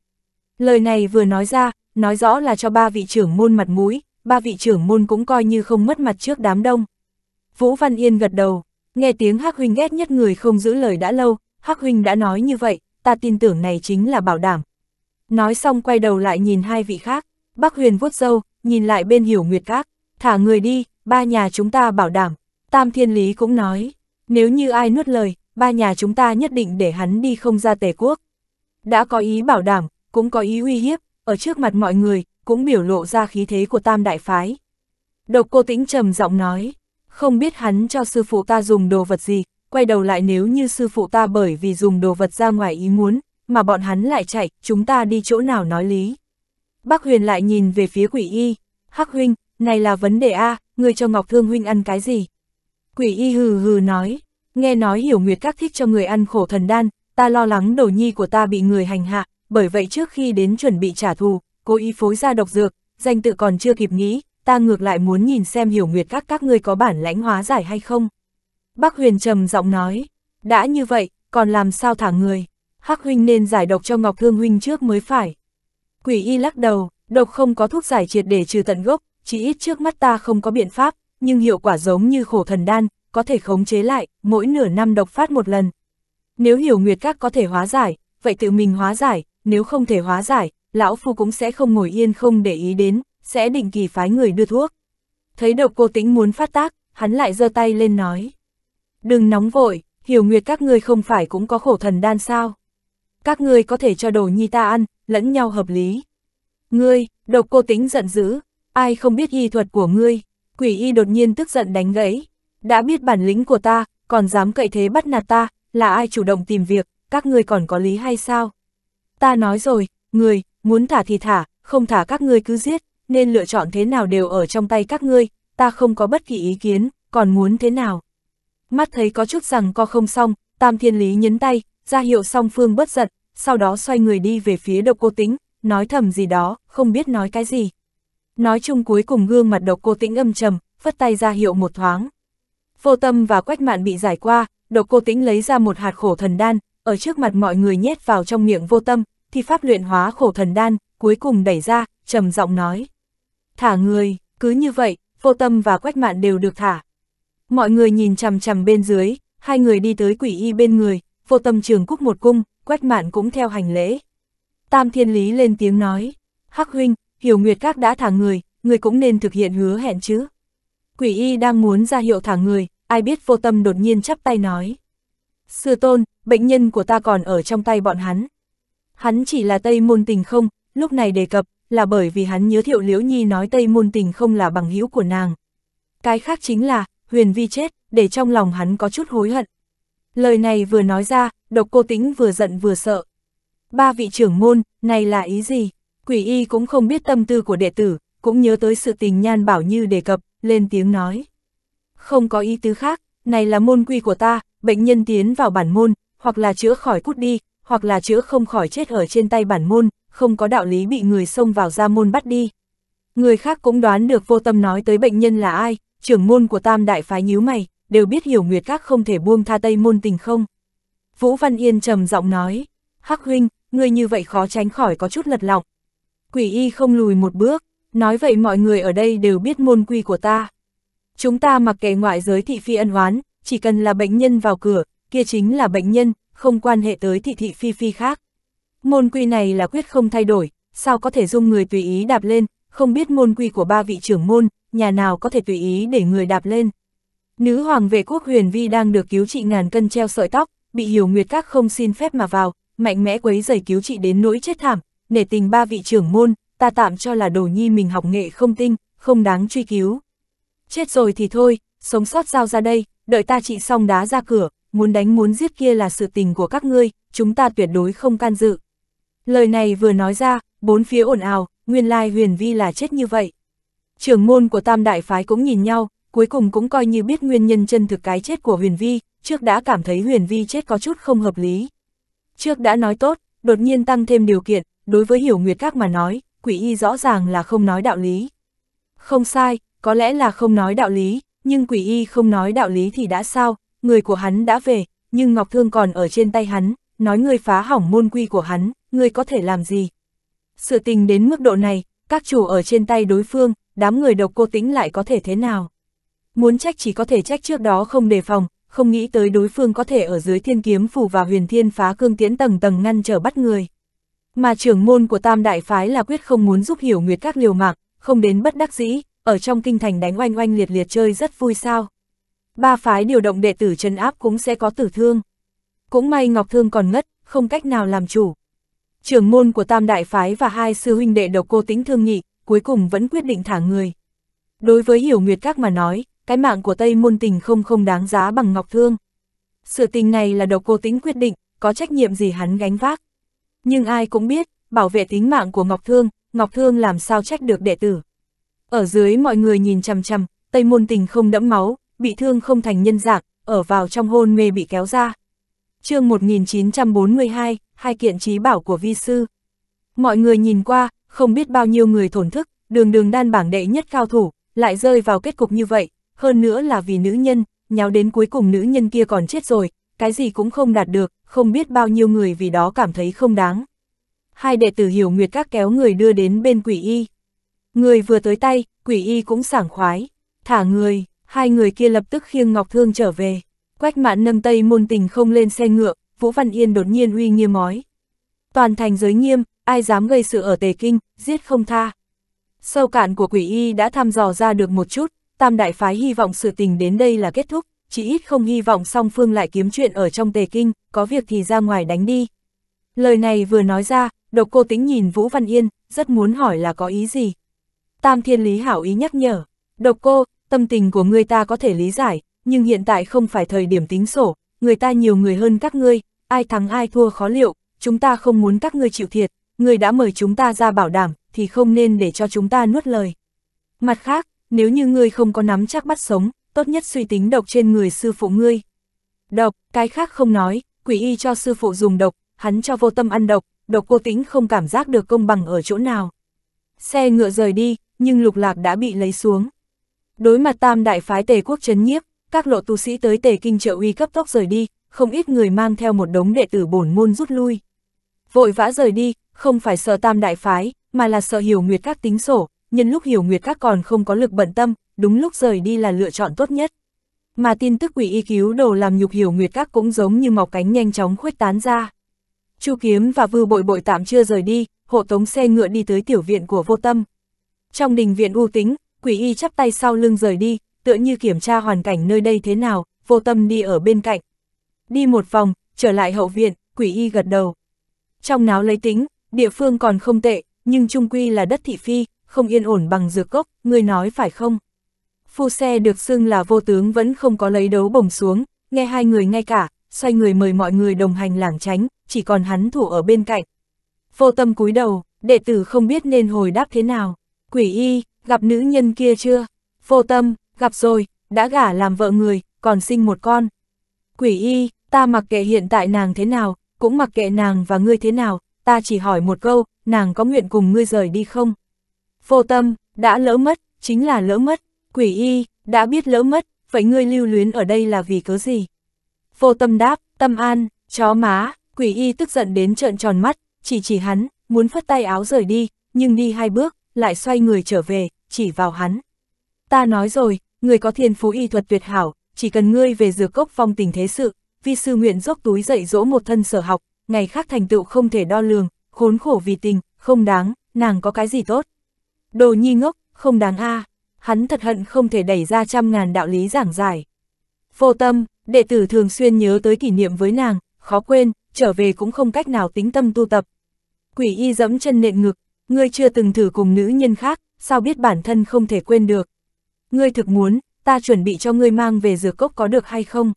Lời này vừa nói ra, nói rõ là cho ba vị trưởng môn mặt mũi, ba vị trưởng môn cũng coi như không mất mặt trước đám đông. Vũ Văn Yên gật đầu, nghe tiếng Hắc Huynh ghét nhất người không giữ lời đã lâu, Hắc Huynh đã nói như vậy, ta tin tưởng này chính là bảo đảm. Nói xong quay đầu lại nhìn hai vị khác, Bắc Huyền vuốt dâu, nhìn lại bên hiểu nguyệt các, thả người đi, ba nhà chúng ta bảo đảm, Tam Thiên Lý cũng nói, nếu như ai nuốt lời, ba nhà chúng ta nhất định để hắn đi không ra tề quốc. Đã có ý bảo đảm, cũng có ý uy hiếp, ở trước mặt mọi người, cũng biểu lộ ra khí thế của tam đại phái. Độc cô tĩnh trầm giọng nói, không biết hắn cho sư phụ ta dùng đồ vật gì, quay đầu lại nếu như sư phụ ta bởi vì dùng đồ vật ra ngoài ý muốn, mà bọn hắn lại chạy, chúng ta đi chỗ nào nói lý. Bác Huyền lại nhìn về phía quỷ y, Hắc Huynh, này là vấn đề A, người cho Ngọc Thương Huynh ăn cái gì? Quỷ y hừ hừ nói, nghe nói hiểu nguyệt các thích cho người ăn khổ thần đan, ta lo lắng đồ nhi của ta bị người hành hạ, bởi vậy trước khi đến chuẩn bị trả thù, cố ý phối ra độc dược, danh tự còn chưa kịp nghĩ, ta ngược lại muốn nhìn xem hiểu nguyệt các các ngươi có bản lãnh hóa giải hay không. Bác Huyền trầm giọng nói, đã như vậy, còn làm sao thả người, Hắc Huynh nên giải độc cho Ngọc Thương Huynh trước mới phải. Quỷ y lắc đầu, độc không có thuốc giải triệt để trừ tận gốc, chỉ ít trước mắt ta không có biện pháp, nhưng hiệu quả giống như khổ thần đan, có thể khống chế lại, mỗi nửa năm độc phát một lần. Nếu hiểu nguyệt các có thể hóa giải, vậy tự mình hóa giải, nếu không thể hóa giải, lão phu cũng sẽ không ngồi yên không để ý đến, sẽ định kỳ phái người đưa thuốc. Thấy độc cô tĩnh muốn phát tác, hắn lại giơ tay lên nói. Đừng nóng vội, hiểu nguyệt các ngươi không phải cũng có khổ thần đan sao. Các ngươi có thể cho đồ nhi ta ăn, lẫn nhau hợp lý. Ngươi, độc cô Tĩnh giận dữ, ai không biết y thuật của ngươi, quỷ y đột nhiên tức giận đánh gãy. Đã biết bản lĩnh của ta, còn dám cậy thế bắt nạt ta, là ai chủ động tìm việc, các ngươi còn có lý hay sao? ta nói rồi, người, muốn thả thì thả, không thả các ngươi cứ giết, nên lựa chọn thế nào đều ở trong tay các ngươi, ta không có bất kỳ ý kiến, còn muốn thế nào. Mắt thấy có chút rằng co không xong, Tam Thiên Lý nhấn tay, ra hiệu song phương bất giận, sau đó xoay người đi về phía độc cô tính, nói thầm gì đó, không biết nói cái gì. Nói chung cuối cùng gương mặt độc cô tĩnh âm trầm, phất tay ra hiệu một thoáng. Vô tâm và quách mạn bị giải qua, độc cô tĩnh lấy ra một hạt khổ thần đan, ở trước mặt mọi người nhét vào trong miệng vô tâm, thi pháp luyện hóa khổ thần đan, cuối cùng đẩy ra, trầm giọng nói. Thả người, cứ như vậy, vô tâm và quách mạn đều được thả. Mọi người nhìn chằm chằm bên dưới, hai người đi tới quỷ y bên người, vô tâm trường cúc một cung, quách mạn cũng theo hành lễ. Tam thiên lý lên tiếng nói, Hắc huynh, hiểu nguyệt các đã thả người, người cũng nên thực hiện hứa hẹn chứ. Quỷ y đang muốn ra hiệu thả người, ai biết vô tâm đột nhiên chắp tay nói. Sư tôn, bệnh nhân của ta còn ở trong tay bọn hắn. Hắn chỉ là Tây Môn Tình không, lúc này đề cập, là bởi vì hắn nhớ Thiệu Liễu Nhi nói Tây Môn Tình không là bằng hữu của nàng. Cái khác chính là, Huyền Vi chết, để trong lòng hắn có chút hối hận. Lời này vừa nói ra, độc cô tĩnh vừa giận vừa sợ. Ba vị trưởng môn, này là ý gì? Quỷ y cũng không biết tâm tư của đệ tử, cũng nhớ tới sự tình nhan bảo như đề cập, lên tiếng nói. Không có ý tứ khác, này là môn quy của ta, bệnh nhân tiến vào bản môn, hoặc là chữa khỏi cút đi, hoặc là chữa không khỏi chết ở trên tay bản môn, không có đạo lý bị người xông vào ra môn bắt đi. Người khác cũng đoán được vô tâm nói tới bệnh nhân là ai, trưởng môn của tam đại phái nhíu mày, đều biết hiểu nguyệt các không thể buông tha tây môn tình không. Vũ Văn Yên trầm giọng nói, Hắc huynh, người như vậy khó tránh khỏi có chút lật lọng. Quỷ y không lùi một bước, nói vậy mọi người ở đây đều biết môn quy của ta. Chúng ta mặc kệ ngoại giới thị phi ân oán, chỉ cần là bệnh nhân vào cửa, kia chính là bệnh nhân, không quan hệ tới thị thị phi phi khác. Môn quy này là quyết không thay đổi, sao có thể dung người tùy ý đạp lên, không biết môn quy của ba vị trưởng môn, nhà nào có thể tùy ý để người đạp lên. Nữ hoàng vệ quốc huyền vi đang được cứu trị ngàn cân treo sợi tóc, bị hiểu nguyệt các không xin phép mà vào, mạnh mẽ quấy giày cứu trị đến nỗi chết thảm, nể tình ba vị trưởng môn, ta tạm cho là đồ nhi mình học nghệ không tinh, không đáng truy cứu. Chết rồi thì thôi, sống sót giao ra đây, đợi ta trị xong đá ra cửa, muốn đánh muốn giết kia là sự tình của các ngươi, chúng ta tuyệt đối không can dự. Lời này vừa nói ra, bốn phía ồn ào, nguyên lai huyền vi là chết như vậy. Trưởng môn của tam đại phái cũng nhìn nhau, cuối cùng cũng coi như biết nguyên nhân chân thực cái chết của huyền vi, trước đã cảm thấy huyền vi chết có chút không hợp lý. Trước đã nói tốt, đột nhiên tăng thêm điều kiện, đối với hiểu nguyệt các mà nói, quỷ y rõ ràng là không nói đạo lý. Không sai, có lẽ là không nói đạo lý, nhưng quỷ y không nói đạo lý thì đã sao, người của hắn đã về, nhưng Ngọc Thương còn ở trên tay hắn, nói người phá hỏng môn quy của hắn, người có thể làm gì? Sự tình đến mức độ này, các chủ ở trên tay đối phương, đám người độc cô tĩnh lại có thể thế nào? Muốn trách chỉ có thể trách trước đó không đề phòng, không nghĩ tới đối phương có thể ở dưới thiên kiếm phủ và huyền thiên phá cương tiễn tầng tầng ngăn trở bắt người. Mà trưởng môn của tam đại phái là quyết không muốn giúp hiểu nguyệt các liều mạng, không đến bất đắc dĩ, ở trong kinh thành đánh oanh oanh liệt liệt chơi rất vui sao ba phái điều động đệ tử trấn áp cũng sẽ có tử thương. Cũng may Ngọc Thương còn ngất, không cách nào làm chủ. Trưởng môn của Tam Đại Phái và hai sư huynh đệ độc cô tính thương nghị, cuối cùng vẫn quyết định thả người. Đối với Hiểu Nguyệt Các mà nói, cái mạng của Tây Môn Tình không không đáng giá bằng Ngọc Thương. Sự tình này là độc cô tính quyết định, có trách nhiệm gì hắn gánh vác. Nhưng ai cũng biết, bảo vệ tính mạng của Ngọc Thương, Ngọc Thương làm sao trách được đệ tử. Ở dưới mọi người nhìn chằm chằm, Tây Môn Tình không đẫm máu, bị thương không thành nhân dạng, ở vào trong hôn mê bị kéo ra. chương 1942, hai kiện trí bảo của vi sư. Mọi người nhìn qua, không biết bao nhiêu người thổn thức, đường đường đan bảng đệ nhất cao thủ, lại rơi vào kết cục như vậy, hơn nữa là vì nữ nhân, nháo đến cuối cùng nữ nhân kia còn chết rồi, cái gì cũng không đạt được, không biết bao nhiêu người vì đó cảm thấy không đáng. Hai đệ tử hiểu nguyệt các kéo người đưa đến bên quỷ y. Người vừa tới tay, quỷ y cũng sảng khoái, thả người, hai người kia lập tức khiêng Ngọc Thương trở về. Quách mạn nâng Tây môn tình không lên xe ngựa, Vũ Văn Yên đột nhiên uy nghiêm mói. Toàn thành giới nghiêm, ai dám gây sự ở Tề Kinh, giết không tha. Sâu cạn của quỷ y đã thăm dò ra được một chút, tam đại phái hy vọng sự tình đến đây là kết thúc, chỉ ít không hy vọng song phương lại kiếm chuyện ở trong Tề Kinh, có việc thì ra ngoài đánh đi. Lời này vừa nói ra, độc cô tính nhìn Vũ Văn Yên, rất muốn hỏi là có ý gì. Tam Thiên Lý Hảo ý nhắc nhở, độc cô, tâm tình của người ta có thể lý giải, nhưng hiện tại không phải thời điểm tính sổ, người ta nhiều người hơn các ngươi, ai thắng ai thua khó liệu, chúng ta không muốn các ngươi chịu thiệt, người đã mời chúng ta ra bảo đảm, thì không nên để cho chúng ta nuốt lời. Mặt khác, nếu như ngươi không có nắm chắc bắt sống, tốt nhất suy tính độc trên người sư phụ ngươi. Độc, cái khác không nói, quỷ y cho sư phụ dùng độc, hắn cho vô tâm ăn độc, độc cô tĩnh không cảm giác được công bằng ở chỗ nào. Xe ngựa rời đi, nhưng lục lạc đã bị lấy xuống. Đối mặt tam đại phái tề quốc chấn nhiếp, các lộ tu sĩ tới tề kinh trợ uy cấp tốc rời đi, không ít người mang theo một đống đệ tử bổn môn rút lui. Vội vã rời đi, không phải sợ tam đại phái, mà là sợ hiểu nguyệt các tính sổ, nhân lúc hiểu nguyệt các còn không có lực bận tâm, đúng lúc rời đi là lựa chọn tốt nhất. Mà tin tức quỷ y cứu đồ làm nhục hiểu nguyệt các cũng giống như mọc cánh nhanh chóng khuếch tán ra. Chu Kiếm và Vư Bội Bội tạm chưa rời đi, hộ tống xe ngựa đi tới tiểu viện của Vô Tâm. Trong đình viện u tính, quỷ y chắp tay sau lưng rời đi, tựa như kiểm tra hoàn cảnh nơi đây thế nào, vô tâm đi ở bên cạnh. Đi một vòng, trở lại hậu viện, quỷ y gật đầu. Trong náo lấy tính, địa phương còn không tệ, nhưng trung quy là đất thị phi, không yên ổn bằng dược cốc, người nói phải không? Phu xe được xưng là vô tướng vẫn không có lấy đấu bổng xuống, nghe hai người ngay cả, xoay người mời mọi người đồng hành lảng tránh, chỉ còn hắn thủ ở bên cạnh. Vô tâm cúi đầu, đệ tử không biết nên hồi đáp thế nào. Quỷ y, gặp nữ nhân kia chưa? Vô tâm, gặp rồi, đã gả làm vợ người, còn sinh một con. Quỷ y, ta mặc kệ hiện tại nàng thế nào, cũng mặc kệ nàng và ngươi thế nào, ta chỉ hỏi một câu, nàng có nguyện cùng ngươi rời đi không? Vô tâm, đã lỡ mất, chính là lỡ mất, quỷ y, đã biết lỡ mất, vậy ngươi lưu luyến ở đây là vì cớ gì? Vô tâm đáp, tâm an, chó má, quỷ y tức giận đến trợn tròn mắt, chỉ chỉ hắn, muốn phất tay áo rời đi, nhưng đi hai bước, lại xoay người trở về, chỉ vào hắn. Ta nói rồi, người có thiên phú y thuật tuyệt hảo, chỉ cần ngươi về dược cốc phong tình thế sự, vi sư nguyện dốc túi dạy dỗ một thân sở học, ngày khác thành tựu không thể đo lường, khốn khổ vì tình, không đáng, nàng có cái gì tốt. Đồ nhi ngốc, không đáng a hắn thật hận không thể đẩy ra trăm ngàn đạo lý giảng giải. Vô tâm, đệ tử thường xuyên nhớ tới kỷ niệm với nàng, khó quên, trở về cũng không cách nào tính tâm tu tập. Quỷ y dẫm chân nện ngực, ngươi chưa từng thử cùng nữ nhân khác, sao biết bản thân không thể quên được. Ngươi thực muốn, ta chuẩn bị cho ngươi mang về dược cốc có được hay không?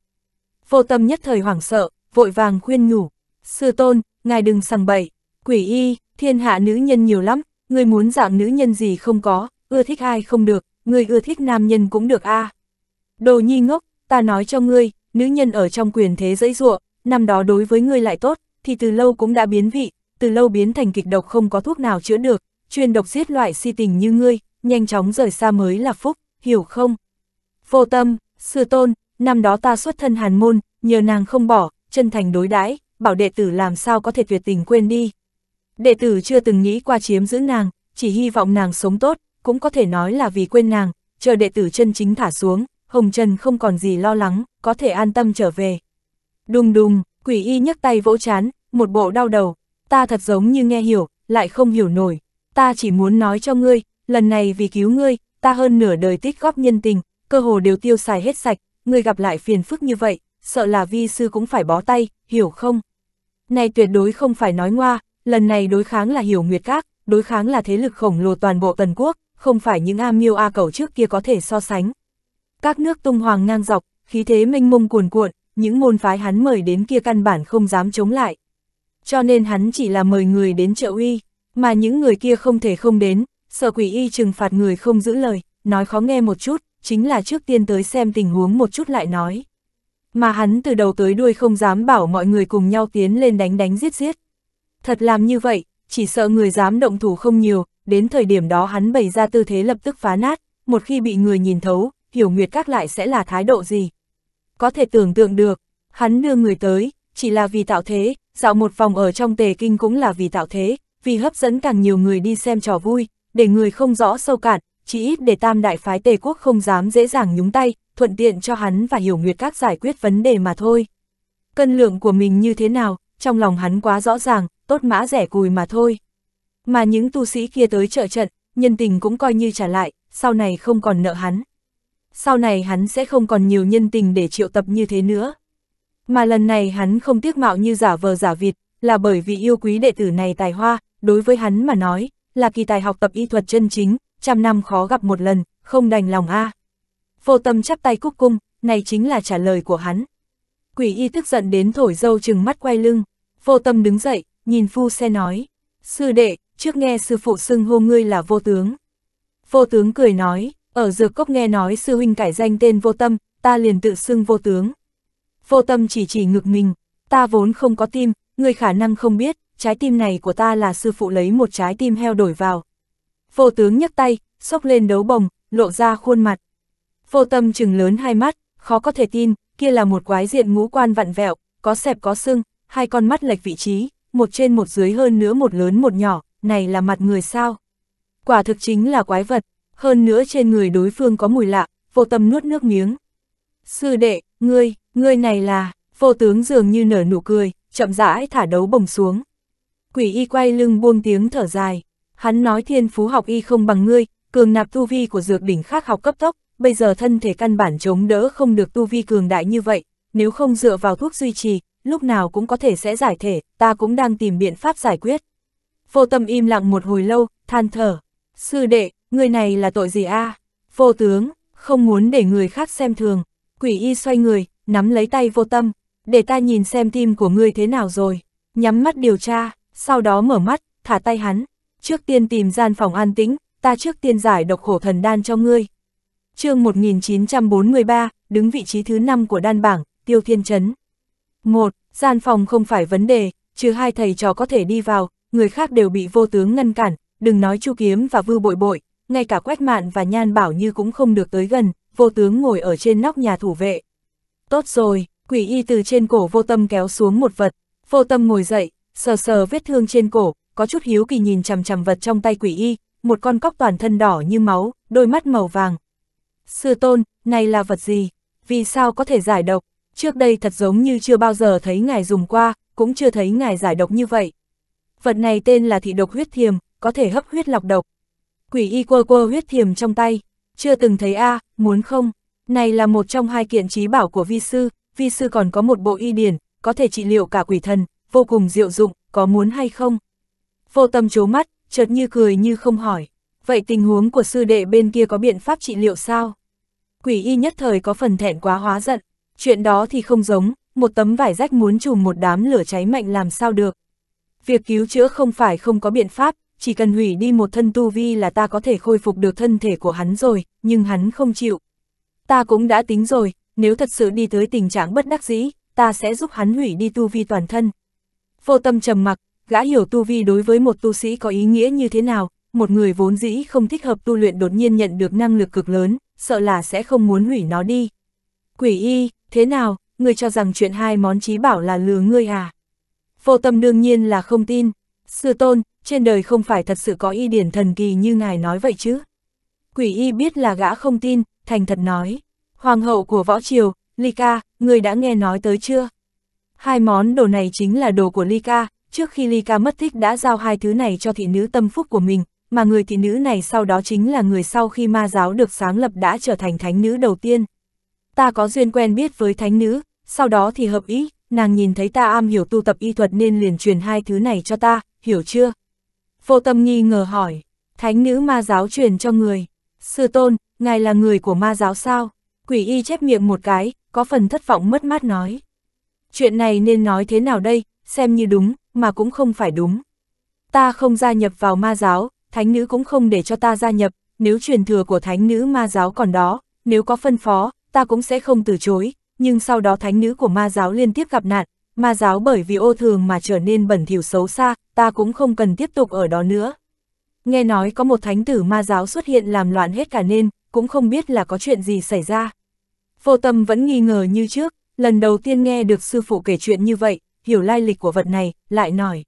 Vô tâm nhất thời hoảng sợ, vội vàng khuyên nhủ. Sư tôn, ngài đừng sằng bậy, quỷ y, thiên hạ nữ nhân nhiều lắm, ngươi muốn dạng nữ nhân gì không có, ưa thích ai không được, ngươi ưa thích nam nhân cũng được a. À. Đồ nhi ngốc, ta nói cho ngươi, nữ nhân ở trong quyền thế dễ dụa, năm đó đối với ngươi lại tốt, thì từ lâu cũng đã biến vị, từ lâu biến thành kịch độc không có thuốc nào chữa được, chuyên độc giết loại si tình như ngươi, nhanh chóng rời xa mới là phúc, hiểu không? Vô tâm, sư tôn, năm đó ta xuất thân hàn môn, nhờ nàng không bỏ, chân thành đối đãi bảo đệ tử làm sao có thể tuyệt tình quên đi. Đệ tử chưa từng nghĩ qua chiếm giữ nàng, chỉ hy vọng nàng sống tốt, cũng có thể nói là vì quên nàng, chờ đệ tử chân chính thả xuống, Hồng Trần không còn gì lo lắng, có thể an tâm trở về. Đùng đùng, quỷ y nhấc tay vỗ chán, một bộ đau đầu, ta thật giống như nghe hiểu, lại không hiểu nổi, ta chỉ muốn nói cho ngươi, lần này vì cứu ngươi, ta hơn nửa đời tích góp nhân tình, cơ hồ đều tiêu xài hết sạch, ngươi gặp lại phiền phức như vậy, sợ là vi sư cũng phải bó tay, hiểu không? Này tuyệt đối không phải nói ngoa, lần này đối kháng là hiểu nguyệt các, đối kháng là thế lực khổng lồ toàn bộ tần quốc, không phải những am miêu a cầu trước kia có thể so sánh. Các nước tung hoàng ngang dọc, khí thế mênh mông cuồn cuộn, những môn phái hắn mời đến kia căn bản không dám chống lại. Cho nên hắn chỉ là mời người đến trợ uy mà những người kia không thể không đến, sợ quỷ y trừng phạt người không giữ lời, nói khó nghe một chút, chính là trước tiên tới xem tình huống một chút lại nói. Mà hắn từ đầu tới đuôi không dám bảo mọi người cùng nhau tiến lên đánh đánh giết giết. Thật làm như vậy, chỉ sợ người dám động thủ không nhiều, đến thời điểm đó hắn bày ra tư thế lập tức phá nát, một khi bị người nhìn thấu, hiểu nguyệt các lại sẽ là thái độ gì. Có thể tưởng tượng được, hắn đưa người tới, chỉ là vì tạo thế, dạo một vòng ở trong tề kinh cũng là vì tạo thế, vì hấp dẫn càng nhiều người đi xem trò vui, để người không rõ sâu cạn, chỉ ít để tam đại phái tề quốc không dám dễ dàng nhúng tay, thuận tiện cho hắn và hiểu nguyệt các giải quyết vấn đề mà thôi. Cân lượng của mình như thế nào, trong lòng hắn quá rõ ràng, tốt mã rẻ cùi mà thôi. Mà những tu sĩ kia tới trợ trận, nhân tình cũng coi như trả lại, sau này không còn nợ hắn. Sau này hắn sẽ không còn nhiều nhân tình để triệu tập như thế nữa. Mà lần này hắn không tiếc mạo như giả vờ giả vịt, là bởi vì yêu quý đệ tử này tài hoa, đối với hắn mà nói, là kỳ tài học tập y thuật chân chính, trăm năm khó gặp một lần, không đành lòng a. À. Vô tâm chắp tay cúc cung, này chính là trả lời của hắn. Quỷ y tức giận đến thổi dâu chừng mắt quay lưng, vô tâm đứng dậy, nhìn phu xe nói, sư đệ, trước nghe sư phụ xưng hô ngươi là vô tướng. Vô tướng cười nói, ở dược cốc nghe nói sư huynh cải danh tên vô tâm, ta liền tự xưng vô tướng. Vô tâm chỉ chỉ ngực mình, ta vốn không có tim, ngươi khả năng không biết, trái tim này của ta là sư phụ lấy một trái tim heo đổi vào. Vô tướng nhấc tay, sốc lên đấu bồng, lộ ra khuôn mặt. Vô tâm trừng lớn hai mắt, khó có thể tin, kia là một quái diện ngũ quan vặn vẹo, có xẹp có sưng, hai con mắt lệch vị trí, một trên một dưới hơn nữa một lớn một nhỏ, này là mặt người sao. Quả thực chính là quái vật, hơn nữa trên người đối phương có mùi lạ, vô tâm nuốt nước miếng. Sư đệ, ngươi, ngươi này là, vô tướng dường như nở nụ cười, chậm rãi thả đấu bồng xuống quỷ y quay lưng buông tiếng thở dài. Hắn nói thiên phú học y không bằng ngươi, cường nạp tu vi của dược đỉnh khác học cấp tốc, bây giờ thân thể căn bản chống đỡ không được tu vi cường đại như vậy, nếu không dựa vào thuốc duy trì, lúc nào cũng có thể sẽ giải thể, ta cũng đang tìm biện pháp giải quyết. Vô tâm im lặng một hồi lâu, than thở. Sư đệ, người này là tội gì a? À? Vô tướng, không muốn để người khác xem thường. Quỷ y xoay người, nắm lấy tay vô tâm. Để ta nhìn xem tim của ngươi thế nào rồi. Nhắm mắt điều tra, sau đó mở mắt, thả tay hắn, trước tiên tìm gian phòng an tĩnh, ta trước tiên giải độc khổ thần đan cho ngươi. chương 1943, đứng vị trí thứ 5 của đan bảng, Tiêu Thiên chấn một Gian phòng không phải vấn đề, chứ hai thầy trò có thể đi vào, người khác đều bị vô tướng ngăn cản, đừng nói chu kiếm và vư bội bội, ngay cả quách mạn và nhan bảo như cũng không được tới gần, vô tướng ngồi ở trên nóc nhà thủ vệ. Tốt rồi, quỷ y từ trên cổ vô tâm kéo xuống một vật, vô tâm ngồi dậy, sờ sờ vết thương trên cổ, có chút hiếu kỳ nhìn chằm chằm vật trong tay quỷ y, một con cóc toàn thân đỏ như máu, đôi mắt màu vàng. Sư tôn, này là vật gì? Vì sao có thể giải độc? Trước đây thật giống như chưa bao giờ thấy ngài dùng qua, cũng chưa thấy ngài giải độc như vậy. Vật này tên là thị độc huyết thiềm, có thể hấp huyết lọc độc. Quỷ y quơ quơ huyết thiềm trong tay, chưa từng thấy a à, muốn không? Này là một trong hai kiện trí bảo của vi sư, vi sư còn có một bộ y điển, có thể trị liệu cả quỷ thần, vô cùng diệu dụng, có muốn hay không? Vô tâm chố mắt, chợt như cười như không hỏi, vậy tình huống của sư đệ bên kia có biện pháp trị liệu sao? Quỷ y nhất thời có phần thẹn quá hóa giận, chuyện đó thì không giống, một tấm vải rách muốn chùm một đám lửa cháy mạnh làm sao được. Việc cứu chữa không phải không có biện pháp, chỉ cần hủy đi một thân tu vi là ta có thể khôi phục được thân thể của hắn rồi, nhưng hắn không chịu. Ta cũng đã tính rồi, nếu thật sự đi tới tình trạng bất đắc dĩ, ta sẽ giúp hắn hủy đi tu vi toàn thân, Vô tâm trầm mặc, gã hiểu tu vi đối với một tu sĩ có ý nghĩa như thế nào, một người vốn dĩ không thích hợp tu luyện đột nhiên nhận được năng lực cực lớn, sợ là sẽ không muốn hủy nó đi. Quỷ y, thế nào, ngươi cho rằng chuyện hai món trí bảo là lừa ngươi à? Vô tâm đương nhiên là không tin. Sư tôn, trên đời không phải thật sự có y điển thần kỳ như ngài nói vậy chứ. Quỷ y biết là gã không tin, thành thật nói. Hoàng hậu của võ triều, Ly Ca, ngươi đã nghe nói tới chưa? Hai món đồ này chính là đồ của Ly Ca trước khi Ly Ca mất thích đã giao hai thứ này cho thị nữ tâm phúc của mình, mà người thị nữ này sau đó chính là người sau khi ma giáo được sáng lập đã trở thành thánh nữ đầu tiên. Ta có duyên quen biết với thánh nữ, sau đó thì hợp ý, nàng nhìn thấy ta am hiểu tu tập y thuật nên liền truyền hai thứ này cho ta, hiểu chưa? Vô tâm nghi ngờ hỏi, thánh nữ ma giáo truyền cho người. Sư tôn, ngài là người của ma giáo sao? Quỷ y chép miệng một cái, có phần thất vọng mất mát nói. Chuyện này nên nói thế nào đây, xem như đúng, mà cũng không phải đúng. Ta không gia nhập vào ma giáo, thánh nữ cũng không để cho ta gia nhập, nếu truyền thừa của thánh nữ ma giáo còn đó, nếu có phân phó, ta cũng sẽ không từ chối, nhưng sau đó thánh nữ của ma giáo liên tiếp gặp nạn, ma giáo bởi vì ô thường mà trở nên bẩn thỉu xấu xa, ta cũng không cần tiếp tục ở đó nữa. Nghe nói có một thánh tử ma giáo xuất hiện làm loạn hết cả nên, cũng không biết là có chuyện gì xảy ra. Vô tâm vẫn nghi ngờ như trước, Lần đầu tiên nghe được sư phụ kể chuyện như vậy, hiểu lai lịch của vật này, lại nói.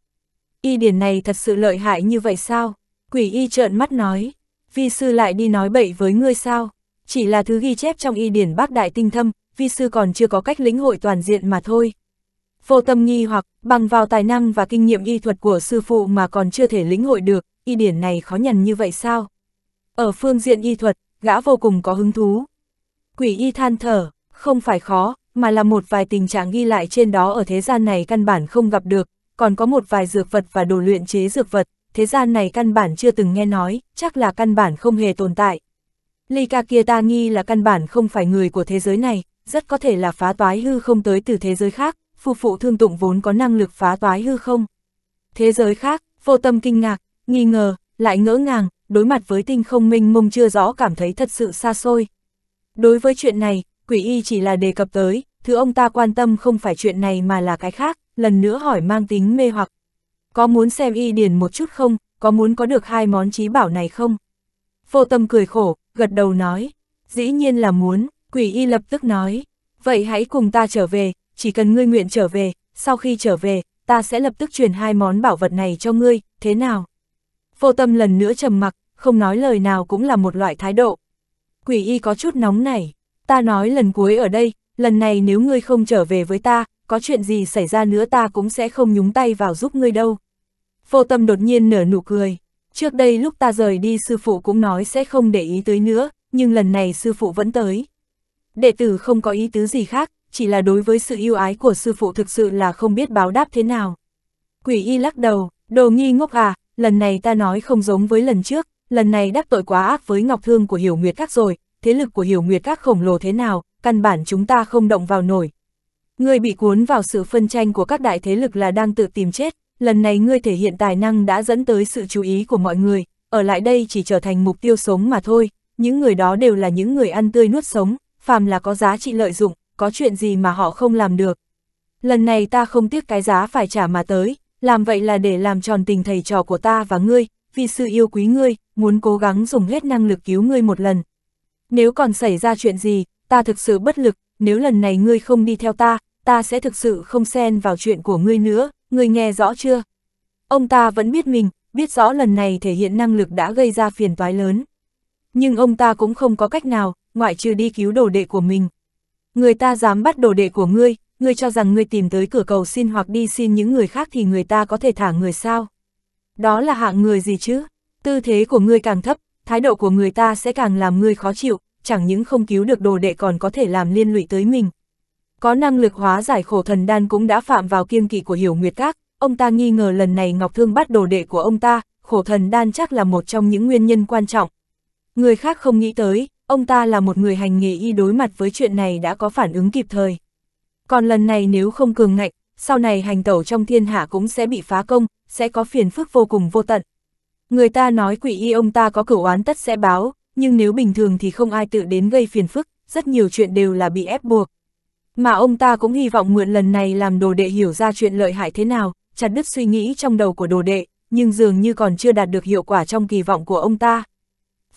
Y điển này thật sự lợi hại như vậy sao? Quỷ y trợn mắt nói. Vi sư lại đi nói bậy với ngươi sao? Chỉ là thứ ghi chép trong y điển bác đại tinh thâm, vi sư còn chưa có cách lĩnh hội toàn diện mà thôi. Vô tâm nghi hoặc, bằng vào tài năng và kinh nghiệm y thuật của sư phụ mà còn chưa thể lĩnh hội được, y điển này khó nhằn như vậy sao? Ở phương diện y thuật, gã vô cùng có hứng thú. Quỷ y than thở, không phải khó, mà là một vài tình trạng ghi lại trên đó ở thế gian này căn bản không gặp được, còn có một vài dược vật và đồ luyện chế dược vật, thế gian này căn bản chưa từng nghe nói, chắc là căn bản không hề tồn tại. Ly ca kia ta nghi là căn bản không phải người của thế giới này, rất có thể là phá toái hư không tới từ thế giới khác, phù phụ thương tụng vốn có năng lực phá toái hư không. Thế giới khác, vô tâm kinh ngạc, nghi ngờ, lại ngỡ ngàng, đối mặt với tinh không minh mông chưa rõ cảm thấy thật sự xa xôi. Đối với chuyện này, quỷ y chỉ là đề cập tới, thứ ông ta quan tâm không phải chuyện này mà là cái khác, lần nữa hỏi mang tính mê hoặc. Có muốn xem y điền một chút không, có muốn có được hai món trí bảo này không? Phô tâm cười khổ, gật đầu nói, dĩ nhiên là muốn, quỷ y lập tức nói, vậy hãy cùng ta trở về, chỉ cần ngươi nguyện trở về, sau khi trở về, ta sẽ lập tức truyền hai món bảo vật này cho ngươi, thế nào? Phô tâm lần nữa trầm mặc, không nói lời nào cũng là một loại thái độ. Quỷ y có chút nóng nảy ta nói lần cuối ở đây, lần này nếu ngươi không trở về với ta, có chuyện gì xảy ra nữa ta cũng sẽ không nhúng tay vào giúp ngươi đâu. Vô tâm đột nhiên nở nụ cười. Trước đây lúc ta rời đi sư phụ cũng nói sẽ không để ý tới nữa, nhưng lần này sư phụ vẫn tới. Đệ tử không có ý tứ gì khác, chỉ là đối với sự yêu ái của sư phụ thực sự là không biết báo đáp thế nào. Quỷ y lắc đầu, đồ nghi ngốc à, lần này ta nói không giống với lần trước, lần này đắc tội quá ác với Ngọc Thương của Hiểu Nguyệt Các rồi, thế lực của hiểu nguyệt các khổng lồ thế nào, căn bản chúng ta không động vào nổi. Ngươi bị cuốn vào sự phân tranh của các đại thế lực là đang tự tìm chết, lần này ngươi thể hiện tài năng đã dẫn tới sự chú ý của mọi người, ở lại đây chỉ trở thành mục tiêu sống mà thôi, những người đó đều là những người ăn tươi nuốt sống, phàm là có giá trị lợi dụng, có chuyện gì mà họ không làm được. Lần này ta không tiếc cái giá phải trả mà tới, làm vậy là để làm tròn tình thầy trò của ta và ngươi, vì sự yêu quý ngươi, muốn cố gắng dùng hết năng lực cứu ngươi một lần, nếu còn xảy ra chuyện gì, ta thực sự bất lực, nếu lần này ngươi không đi theo ta, ta sẽ thực sự không xen vào chuyện của ngươi nữa, ngươi nghe rõ chưa? Ông ta vẫn biết mình, biết rõ lần này thể hiện năng lực đã gây ra phiền toái lớn. Nhưng ông ta cũng không có cách nào, ngoại trừ đi cứu đồ đệ của mình. Người ta dám bắt đồ đệ của ngươi, ngươi cho rằng ngươi tìm tới cửa cầu xin hoặc đi xin những người khác thì người ta có thể thả người sao? Đó là hạng người gì chứ? Tư thế của ngươi càng thấp, thái độ của người ta sẽ càng làm ngươi khó chịu, chẳng những không cứu được đồ đệ còn có thể làm liên lụy tới mình. Có năng lực hóa giải khổ thần đan cũng đã phạm vào kiêng kỵ của Hiểu Nguyệt Các, ông ta nghi ngờ lần này Ngọc Thương bắt đồ đệ của ông ta, khổ thần đan chắc là một trong những nguyên nhân quan trọng. Người khác không nghĩ tới, ông ta là một người hành nghề y đối mặt với chuyện này đã có phản ứng kịp thời. Còn lần này nếu không cường ngạnh, sau này hành tẩu trong thiên hạ cũng sẽ bị phá công, sẽ có phiền phức vô cùng vô tận. Người ta nói quỷ y ông ta có cửu oán tất sẽ báo, nhưng nếu bình thường thì không ai tự đến gây phiền phức, rất nhiều chuyện đều là bị ép buộc. Mà ông ta cũng hy vọng mượn lần này làm đồ đệ hiểu ra chuyện lợi hại thế nào, chặt đứt suy nghĩ trong đầu của đồ đệ, nhưng dường như còn chưa đạt được hiệu quả trong kỳ vọng của ông ta.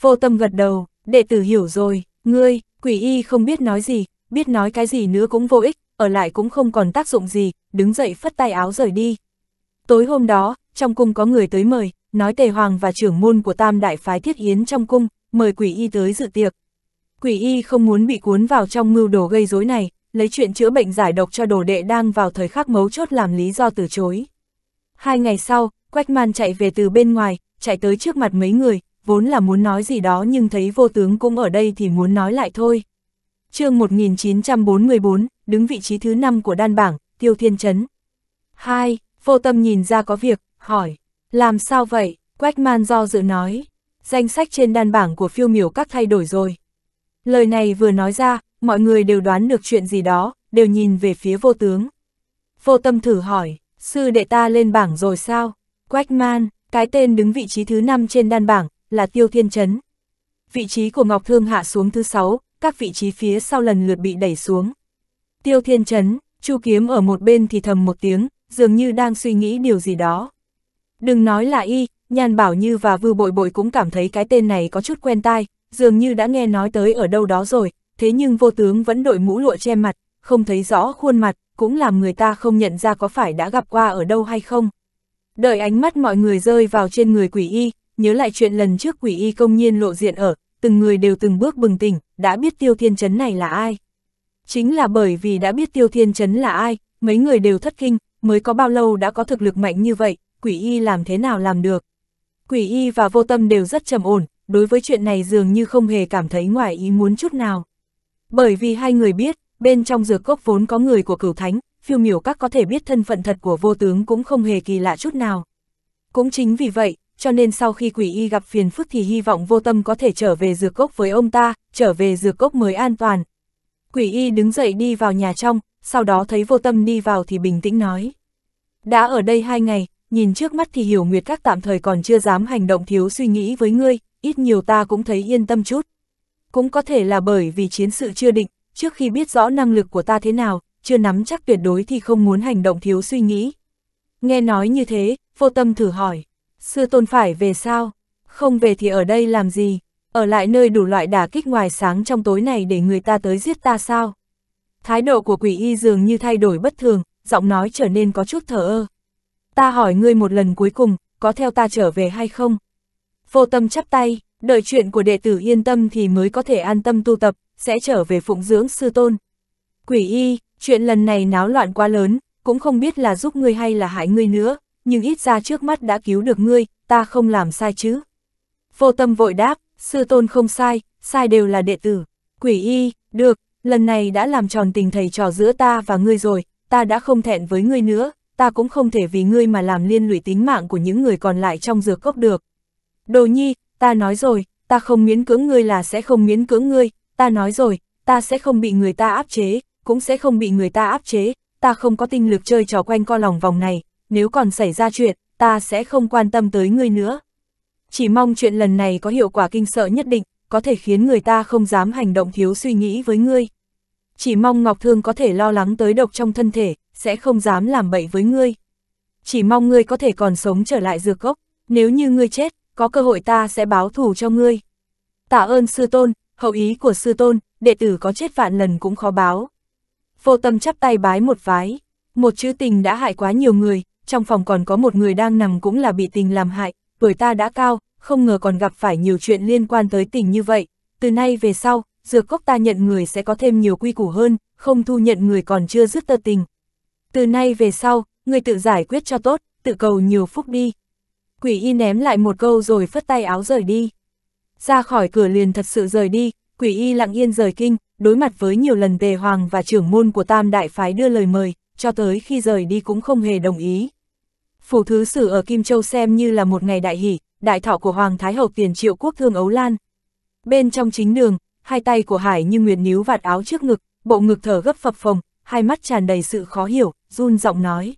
Vô tâm gật đầu, đệ tử hiểu rồi, ngươi, quỷ y không biết nói gì, biết nói cái gì nữa cũng vô ích, ở lại cũng không còn tác dụng gì, đứng dậy phất tay áo rời đi. Tối hôm đó, trong cung có người tới mời, nói tề hoàng và trưởng môn của tam đại phái thiết Yến trong cung, mời quỷ y tới dự tiệc. Quỷ y không muốn bị cuốn vào trong mưu đồ gây rối này, lấy chuyện chữa bệnh giải độc cho đồ đệ đang vào thời khắc mấu chốt làm lý do từ chối. Hai ngày sau, Quách Man chạy về từ bên ngoài, chạy tới trước mặt mấy người, vốn là muốn nói gì đó nhưng thấy vô tướng cũng ở đây thì muốn nói lại thôi. chương 1944, đứng vị trí thứ 5 của đan bảng, Tiêu Thiên Trấn. 2. Vô tâm nhìn ra có việc, hỏi. Làm sao vậy? Quách Man do dự nói. Danh sách trên đan bảng của phiêu miểu các thay đổi rồi. Lời này vừa nói ra, mọi người đều đoán được chuyện gì đó, đều nhìn về phía vô tướng. Vô tâm thử hỏi, sư đệ ta lên bảng rồi sao? Quách Man, cái tên đứng vị trí thứ 5 trên đan bảng, là Tiêu Thiên Trấn. Vị trí của Ngọc Thương hạ xuống thứ 6, các vị trí phía sau lần lượt bị đẩy xuống. Tiêu Thiên Trấn, Chu Kiếm ở một bên thì thầm một tiếng, dường như đang suy nghĩ điều gì đó. Đừng nói là y, nhàn bảo như và vư bội bội cũng cảm thấy cái tên này có chút quen tai, dường như đã nghe nói tới ở đâu đó rồi, thế nhưng vô tướng vẫn đội mũ lụa che mặt, không thấy rõ khuôn mặt, cũng làm người ta không nhận ra có phải đã gặp qua ở đâu hay không. Đợi ánh mắt mọi người rơi vào trên người quỷ y, nhớ lại chuyện lần trước quỷ y công nhiên lộ diện ở, từng người đều từng bước bừng tỉnh, đã biết tiêu thiên chấn này là ai. Chính là bởi vì đã biết tiêu thiên chấn là ai, mấy người đều thất kinh, mới có bao lâu đã có thực lực mạnh như vậy, quỷ y làm thế nào làm được. Quỷ y và vô tâm đều rất trầm ổn, đối với chuyện này dường như không hề cảm thấy ngoài ý muốn chút nào. Bởi vì hai người biết, bên trong dược cốc vốn có người của cửu thánh, phiêu miểu các có thể biết thân phận thật của vô tướng cũng không hề kỳ lạ chút nào. Cũng chính vì vậy, cho nên sau khi quỷ y gặp phiền phức thì hy vọng vô tâm có thể trở về dược cốc với ông ta, trở về dược cốc mới an toàn. Quỷ y đứng dậy đi vào nhà trong, sau đó thấy vô tâm đi vào thì bình tĩnh nói. Đã ở đây hai ngày, nhìn trước mắt thì hiểu nguyệt các tạm thời còn chưa dám hành động thiếu suy nghĩ với ngươi, ít nhiều ta cũng thấy yên tâm chút. Cũng có thể là bởi vì chiến sự chưa định, trước khi biết rõ năng lực của ta thế nào, chưa nắm chắc tuyệt đối thì không muốn hành động thiếu suy nghĩ. Nghe nói như thế, vô tâm thử hỏi, sư tôn phải về sao? Không về thì ở đây làm gì? Ở lại nơi đủ loại đả kích ngoài sáng trong tối này để người ta tới giết ta sao? Thái độ của quỷ y dường như thay đổi bất thường, giọng nói trở nên có chút thở ơ ta hỏi ngươi một lần cuối cùng, có theo ta trở về hay không? Vô tâm chắp tay, đợi chuyện của đệ tử yên tâm thì mới có thể an tâm tu tập, sẽ trở về phụng dưỡng sư tôn. Quỷ y, chuyện lần này náo loạn quá lớn, cũng không biết là giúp ngươi hay là hại ngươi nữa, nhưng ít ra trước mắt đã cứu được ngươi, ta không làm sai chứ. Vô tâm vội đáp, sư tôn không sai, sai đều là đệ tử. Quỷ y, được, lần này đã làm tròn tình thầy trò giữa ta và ngươi rồi, ta đã không thẹn với ngươi nữa, ta cũng không thể vì ngươi mà làm liên lụy tính mạng của những người còn lại trong dược cốc được. Đồ nhi, ta nói rồi, ta không miễn cưỡng ngươi là sẽ không miễn cưỡng ngươi, ta nói rồi, ta sẽ không bị người ta áp chế, cũng sẽ không bị người ta áp chế, ta không có tinh lực chơi trò quanh co lòng vòng này, nếu còn xảy ra chuyện, ta sẽ không quan tâm tới ngươi nữa. Chỉ mong chuyện lần này có hiệu quả kinh sợ nhất định, có thể khiến người ta không dám hành động thiếu suy nghĩ với ngươi. Chỉ mong Ngọc Thương có thể lo lắng tới độc trong thân thể, sẽ không dám làm bậy với ngươi. Chỉ mong ngươi có thể còn sống trở lại dược gốc, nếu như ngươi chết, có cơ hội ta sẽ báo thù cho ngươi. Tạ ơn sư tôn, hậu ý của sư tôn, đệ tử có chết vạn lần cũng khó báo. Vô tâm chắp tay bái một vái, một chữ tình đã hại quá nhiều người, trong phòng còn có một người đang nằm cũng là bị tình làm hại, tuổi ta đã cao, không ngờ còn gặp phải nhiều chuyện liên quan tới tình như vậy. Từ nay về sau, dược cốc ta nhận người sẽ có thêm nhiều quy củ hơn, không thu nhận người còn chưa dứt tơ tình, từ nay về sau, người tự giải quyết cho tốt, tự cầu nhiều phúc đi. Quỷ y ném lại một câu rồi phất tay áo rời đi. Ra khỏi cửa liền thật sự rời đi, quỷ y lặng yên rời kinh, đối mặt với nhiều lần tề hoàng và trưởng môn của tam đại phái đưa lời mời, cho tới khi rời đi cũng không hề đồng ý. Phủ thứ sử ở Kim Châu xem như là một ngày đại hỷ, đại thọ của Hoàng Thái Hậu tiền triệu quốc thương Ấu Lan. Bên trong chính đường, hai tay của Hải như Nguyệt níu vạt áo trước ngực, bộ ngực thở gấp phập phồng, hai mắt tràn đầy sự khó hiểu, run giọng nói.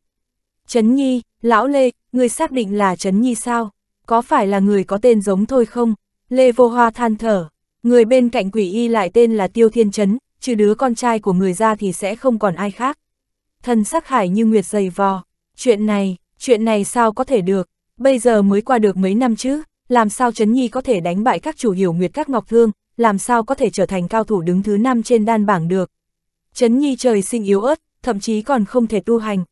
Trấn Nhi, lão Lê, người xác định là Trấn Nhi sao? Có phải là người có tên giống thôi không? Lê Vô Hoa than thở, người bên cạnh quỷ y lại tên là Tiêu Thiên Trấn, chứ đứa con trai của người ra thì sẽ không còn ai khác. Thần sắc hải như nguyệt dày vò, chuyện này, chuyện này sao có thể được, bây giờ mới qua được mấy năm chứ, làm sao Trấn Nhi có thể đánh bại các chủ hiểu nguyệt các ngọc thương, làm sao có thể trở thành cao thủ đứng thứ năm trên đan bảng được. Trấn Nhi trời sinh yếu ớt, thậm chí còn không thể tu hành.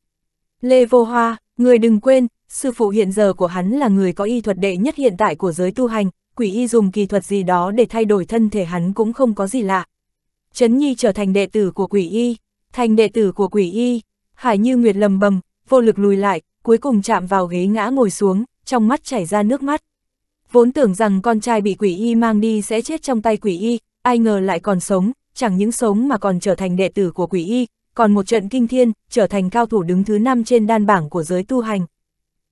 Lê Vô Hoa, người đừng quên, sư phụ hiện giờ của hắn là người có y thuật đệ nhất hiện tại của giới tu hành, quỷ y dùng kỳ thuật gì đó để thay đổi thân thể hắn cũng không có gì lạ. Trấn Nhi trở thành đệ tử của quỷ y, thành đệ tử của quỷ y, Hải Như Nguyệt lầm bầm, vô lực lùi lại, cuối cùng chạm vào ghế ngã ngồi xuống, trong mắt chảy ra nước mắt. Vốn tưởng rằng con trai bị quỷ y mang đi sẽ chết trong tay quỷ y, ai ngờ lại còn sống, chẳng những sống mà còn trở thành đệ tử của quỷ y, còn một trận kinh thiên, trở thành cao thủ đứng thứ 5 trên đan bảng của giới tu hành.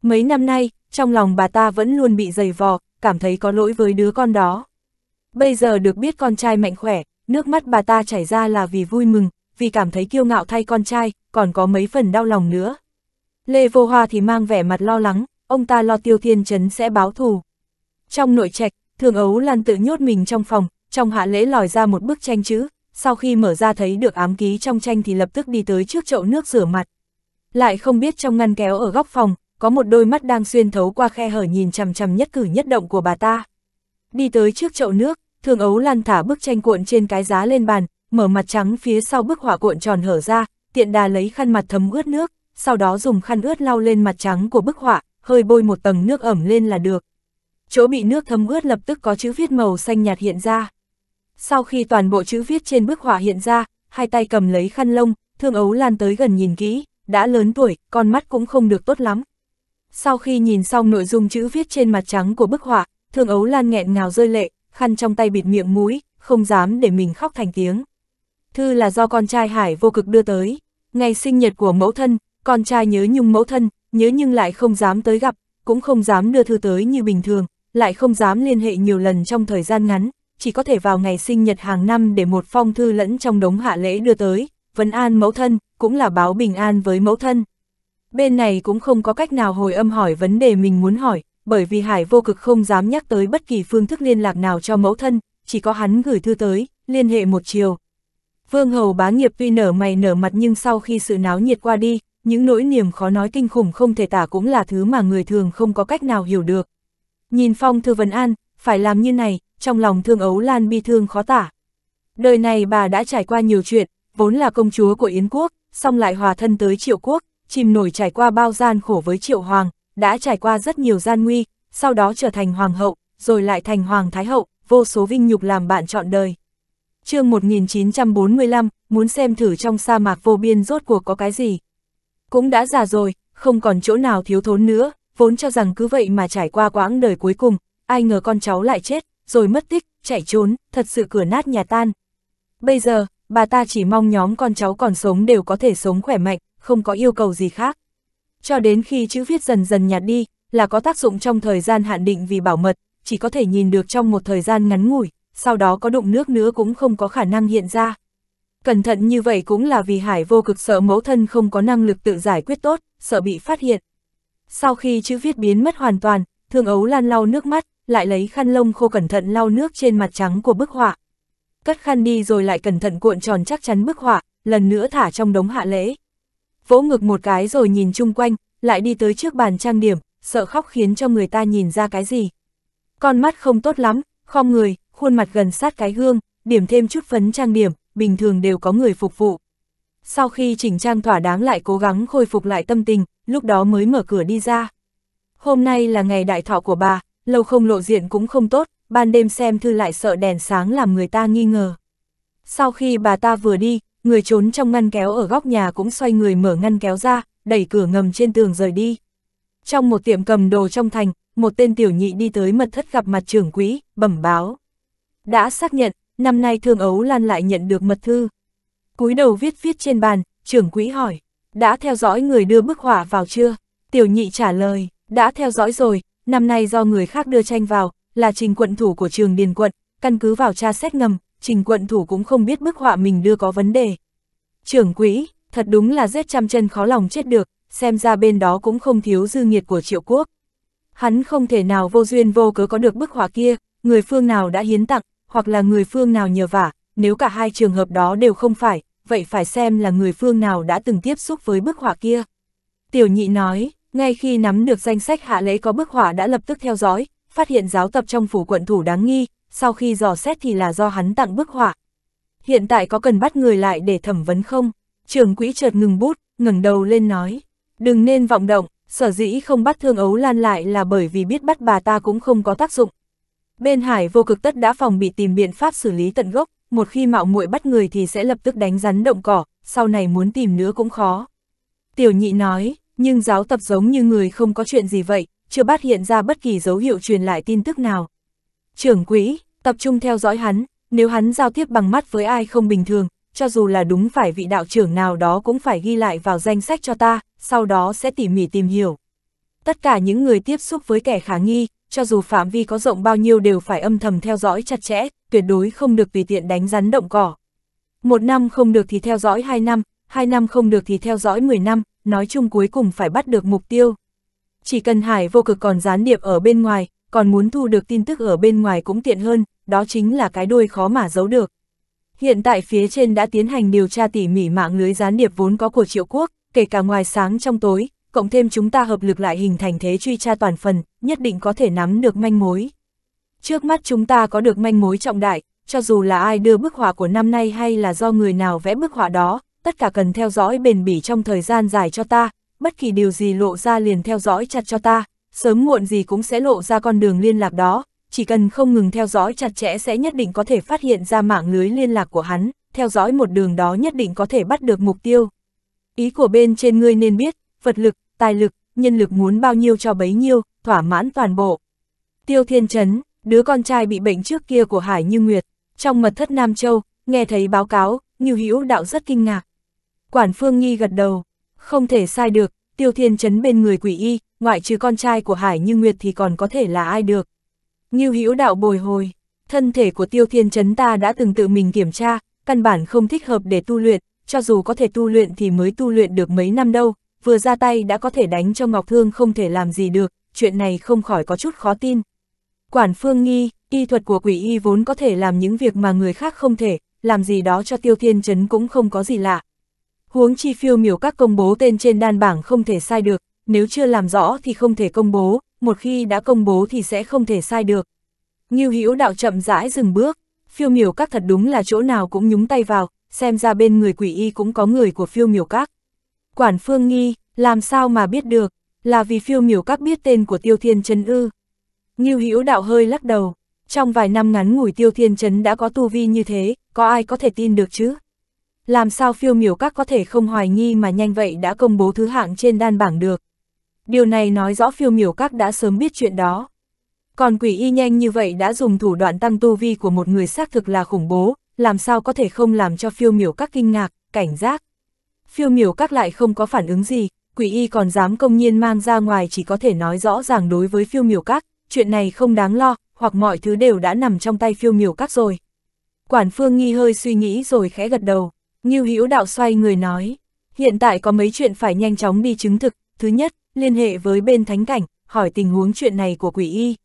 Mấy năm nay, trong lòng bà ta vẫn luôn bị dày vò, cảm thấy có lỗi với đứa con đó. Bây giờ được biết con trai mạnh khỏe, nước mắt bà ta chảy ra là vì vui mừng, vì cảm thấy kiêu ngạo thay con trai, còn có mấy phần đau lòng nữa. Lê Vô Hoa thì mang vẻ mặt lo lắng, ông ta lo Tiêu Thiên chấn sẽ báo thù. Trong nội trạch, Thường Ấu Lan tự nhốt mình trong phòng, trong hạ lễ lòi ra một bức tranh chữ, sau khi mở ra thấy được ám ký trong tranh thì lập tức đi tới trước chậu nước rửa mặt. Lại không biết trong ngăn kéo ở góc phòng, có một đôi mắt đang xuyên thấu qua khe hở nhìn chằm chằm nhất cử nhất động của bà ta. Đi tới trước chậu nước, thường ấu lan thả bức tranh cuộn trên cái giá lên bàn, mở mặt trắng phía sau bức họa cuộn tròn hở ra, tiện đà lấy khăn mặt thấm ướt nước, sau đó dùng khăn ướt lau lên mặt trắng của bức họa, hơi bôi một tầng nước ẩm lên là được. Chỗ bị nước thấm ướt lập tức có chữ viết màu xanh nhạt hiện ra. Sau khi toàn bộ chữ viết trên bức họa hiện ra, hai tay cầm lấy khăn lông, thương ấu lan tới gần nhìn kỹ, đã lớn tuổi, con mắt cũng không được tốt lắm. Sau khi nhìn xong nội dung chữ viết trên mặt trắng của bức họa, thương ấu lan nghẹn ngào rơi lệ, khăn trong tay bịt miệng mũi, không dám để mình khóc thành tiếng. Thư là do con trai Hải vô cực đưa tới. Ngày sinh nhật của mẫu thân, con trai nhớ nhung mẫu thân, nhớ nhưng lại không dám tới gặp, cũng không dám đưa thư tới như bình thường, lại không dám liên hệ nhiều lần trong thời gian ngắn, chỉ có thể vào ngày sinh nhật hàng năm để một phong thư lẫn trong đống hạ lễ đưa tới, vấn an mẫu thân, cũng là báo bình an với mẫu thân. Bên này cũng không có cách nào hồi âm hỏi vấn đề mình muốn hỏi, bởi vì Hải vô cực không dám nhắc tới bất kỳ phương thức liên lạc nào cho mẫu thân, chỉ có hắn gửi thư tới, liên hệ một chiều. Vương Hầu bá nghiệp tuy nở mày nở mặt nhưng sau khi sự náo nhiệt qua đi, những nỗi niềm khó nói kinh khủng không thể tả cũng là thứ mà người thường không có cách nào hiểu được. Nhìn Phong Thư Vấn An, phải làm như này, trong lòng thương ấu lan bi thương khó tả. Đời này bà đã trải qua nhiều chuyện, vốn là công chúa của Yến quốc, xong lại hòa thân tới triệu quốc, chìm nổi trải qua bao gian khổ với triệu hoàng, đã trải qua rất nhiều gian nguy, sau đó trở thành hoàng hậu, rồi lại thành hoàng thái hậu, vô số vinh nhục làm bạn trọn đời. chương 1945, muốn xem thử trong sa mạc vô biên rốt cuộc có cái gì. Cũng đã già rồi, không còn chỗ nào thiếu thốn nữa, vốn cho rằng cứ vậy mà trải qua quãng đời cuối cùng, ai ngờ con cháu lại chết, rồi mất tích, chạy trốn, thật sự cửa nát nhà tan. Bây giờ, bà ta chỉ mong nhóm con cháu còn sống đều có thể sống khỏe mạnh, không có yêu cầu gì khác. Cho đến khi chữ viết dần dần nhạt đi, là có tác dụng trong thời gian hạn định vì bảo mật, chỉ có thể nhìn được trong một thời gian ngắn ngủi, sau đó có đụng nước nữa cũng không có khả năng hiện ra. Cẩn thận như vậy cũng là vì Hải vô cực sợ mẫu thân không có năng lực tự giải quyết tốt, sợ bị phát hiện. Sau khi chữ viết biến mất hoàn toàn, thương ấu lan lau nước mắt, lại lấy khăn lông khô cẩn thận lau nước trên mặt trắng của bức họa. Cất khăn đi rồi lại cẩn thận cuộn tròn chắc chắn bức họa, lần nữa thả trong đống hạ lễ. Vỗ ngực một cái rồi nhìn chung quanh, lại đi tới trước bàn trang điểm, sợ khóc khiến cho người ta nhìn ra cái gì. Con mắt không tốt lắm, khom người, khuôn mặt gần sát cái gương, điểm thêm chút phấn trang điểm, bình thường đều có người phục vụ. Sau khi chỉnh trang thỏa đáng lại cố gắng khôi phục lại tâm tình, lúc đó mới mở cửa đi ra. Hôm nay là ngày đại thọ của bà, lâu không lộ diện cũng không tốt, ban đêm xem thư lại sợ đèn sáng làm người ta nghi ngờ. Sau khi bà ta vừa đi, người trốn trong ngăn kéo ở góc nhà cũng xoay người mở ngăn kéo ra, đẩy cửa ngầm trên tường rời đi. Trong một tiệm cầm đồ trong thành, một tên tiểu nhị đi tới mật thất gặp mặt trưởng quỹ, bẩm báo. Đã xác nhận, năm nay thương ấu lan lại nhận được mật thư. cúi đầu viết viết trên bàn, trưởng quỹ hỏi, đã theo dõi người đưa bức họa vào chưa? Tiểu nhị trả lời, đã theo dõi rồi, Năm nay do người khác đưa tranh vào, là trình quận thủ của trường Điền quận, căn cứ vào tra xét ngầm, trình quận thủ cũng không biết bức họa mình đưa có vấn đề. Trưởng quỹ, thật đúng là rết trăm chân khó lòng chết được, xem ra bên đó cũng không thiếu dư nghiệt của triệu quốc. Hắn không thể nào vô duyên vô cớ có được bức họa kia, người phương nào đã hiến tặng, hoặc là người phương nào nhờ vả, nếu cả hai trường hợp đó đều không phải, vậy phải xem là người phương nào đã từng tiếp xúc với bức họa kia. Tiểu nhị nói, ngay khi nắm được danh sách hạ lễ có bức họa đã lập tức theo dõi, phát hiện giáo tập trong phủ quận thủ đáng nghi, sau khi dò xét thì là do hắn tặng bức họa. Hiện tại có cần bắt người lại để thẩm vấn không? Trường quỹ chợt ngừng bút, ngẩng đầu lên nói. Đừng nên vọng động, sở dĩ không bắt thương ấu lan lại là bởi vì biết bắt bà ta cũng không có tác dụng. Bên hải vô cực tất đã phòng bị tìm biện pháp xử lý tận gốc, một khi mạo muội bắt người thì sẽ lập tức đánh rắn động cỏ, sau này muốn tìm nữa cũng khó. Tiểu nhị nói, nhưng giáo tập giống như người không có chuyện gì vậy, chưa phát hiện ra bất kỳ dấu hiệu truyền lại tin tức nào. Trưởng quỹ, tập trung theo dõi hắn, nếu hắn giao tiếp bằng mắt với ai không bình thường, cho dù là đúng phải vị đạo trưởng nào đó cũng phải ghi lại vào danh sách cho ta, sau đó sẽ tỉ mỉ tìm hiểu. Tất cả những người tiếp xúc với kẻ khả nghi, cho dù phạm vi có rộng bao nhiêu đều phải âm thầm theo dõi chặt chẽ, tuyệt đối không được tùy tiện đánh rắn động cỏ. Một năm không được thì theo dõi hai năm, hai năm không được thì theo dõi mười năm, nói chung cuối cùng phải bắt được mục tiêu. Chỉ cần hải vô cực còn gián điệp ở bên ngoài, còn muốn thu được tin tức ở bên ngoài cũng tiện hơn, đó chính là cái đuôi khó mà giấu được. Hiện tại phía trên đã tiến hành điều tra tỉ mỉ mạng lưới gián điệp vốn có của triệu quốc, kể cả ngoài sáng trong tối, cộng thêm chúng ta hợp lực lại hình thành thế truy tra toàn phần, nhất định có thể nắm được manh mối. Trước mắt chúng ta có được manh mối trọng đại, cho dù là ai đưa bức họa của năm nay hay là do người nào vẽ bức họa đó, tất cả cần theo dõi bền bỉ trong thời gian dài cho ta, bất kỳ điều gì lộ ra liền theo dõi chặt cho ta, sớm muộn gì cũng sẽ lộ ra con đường liên lạc đó, chỉ cần không ngừng theo dõi chặt chẽ sẽ nhất định có thể phát hiện ra mạng lưới liên lạc của hắn, theo dõi một đường đó nhất định có thể bắt được mục tiêu. Ý của bên trên ngươi nên biết, vật lực, tài lực, nhân lực muốn bao nhiêu cho bấy nhiêu, thỏa mãn toàn bộ. Tiêu Thiên Trấn, đứa con trai bị bệnh trước kia của Hải Như Nguyệt, trong mật thất Nam Châu, nghe thấy báo cáo, Như Hữu Đạo rất kinh ngạc. Quản Phương Nhi gật đầu, không thể sai được, Tiêu Thiên Chấn bên người quỷ y, ngoại trừ con trai của Hải Như Nguyệt thì còn có thể là ai được. Ngưu Hữu Đạo bồi hồi, thân thể của Tiêu Thiên Chấn ta đã từng tự mình kiểm tra, căn bản không thích hợp để tu luyện, cho dù có thể tu luyện thì mới tu luyện được mấy năm đâu, vừa ra tay đã có thể đánh cho Ngọc Thương không thể làm gì được, chuyện này không khỏi có chút khó tin. Quản Phương Nghi, kỹ thuật của quỷ y vốn có thể làm những việc mà người khác không thể, làm gì đó cho Tiêu Thiên Chấn cũng không có gì lạ, Huống chi phiêu miểu các công bố tên trên đan bảng không thể sai được, nếu chưa làm rõ thì không thể công bố, một khi đã công bố thì sẽ không thể sai được. Ngưu Hữu đạo chậm rãi dừng bước, phiêu miểu các thật đúng là chỗ nào cũng nhúng tay vào, xem ra bên người quỷ y cũng có người của phiêu miểu các. Quản phương nghi, làm sao mà biết được, là vì phiêu miểu các biết tên của tiêu thiên chân ư. Ngưu Hữu đạo hơi lắc đầu, trong vài năm ngắn ngủi tiêu thiên chấn đã có tu vi như thế, có ai có thể tin được chứ? làm sao phiêu miểu các có thể không hoài nghi mà nhanh vậy đã công bố thứ hạng trên đan bảng được. Điều này nói rõ phiêu miểu các đã sớm biết chuyện đó. Còn quỷ y nhanh như vậy đã dùng thủ đoạn tăng tu vi của một người xác thực là khủng bố, làm sao có thể không làm cho phiêu miểu các kinh ngạc, cảnh giác. Phiêu miểu các lại không có phản ứng gì, quỷ y còn dám công nhiên mang ra ngoài chỉ có thể nói rõ ràng đối với phiêu miểu các, chuyện này không đáng lo, hoặc mọi thứ đều đã nằm trong tay phiêu miểu các rồi. Quản phương nghi hơi suy nghĩ rồi khẽ gật đầu. Ngưu Hữu Đạo xoay người nói, hiện tại có mấy chuyện phải nhanh chóng đi chứng thực, thứ nhất, liên hệ với bên thánh cảnh, hỏi tình huống chuyện này của quỷ y.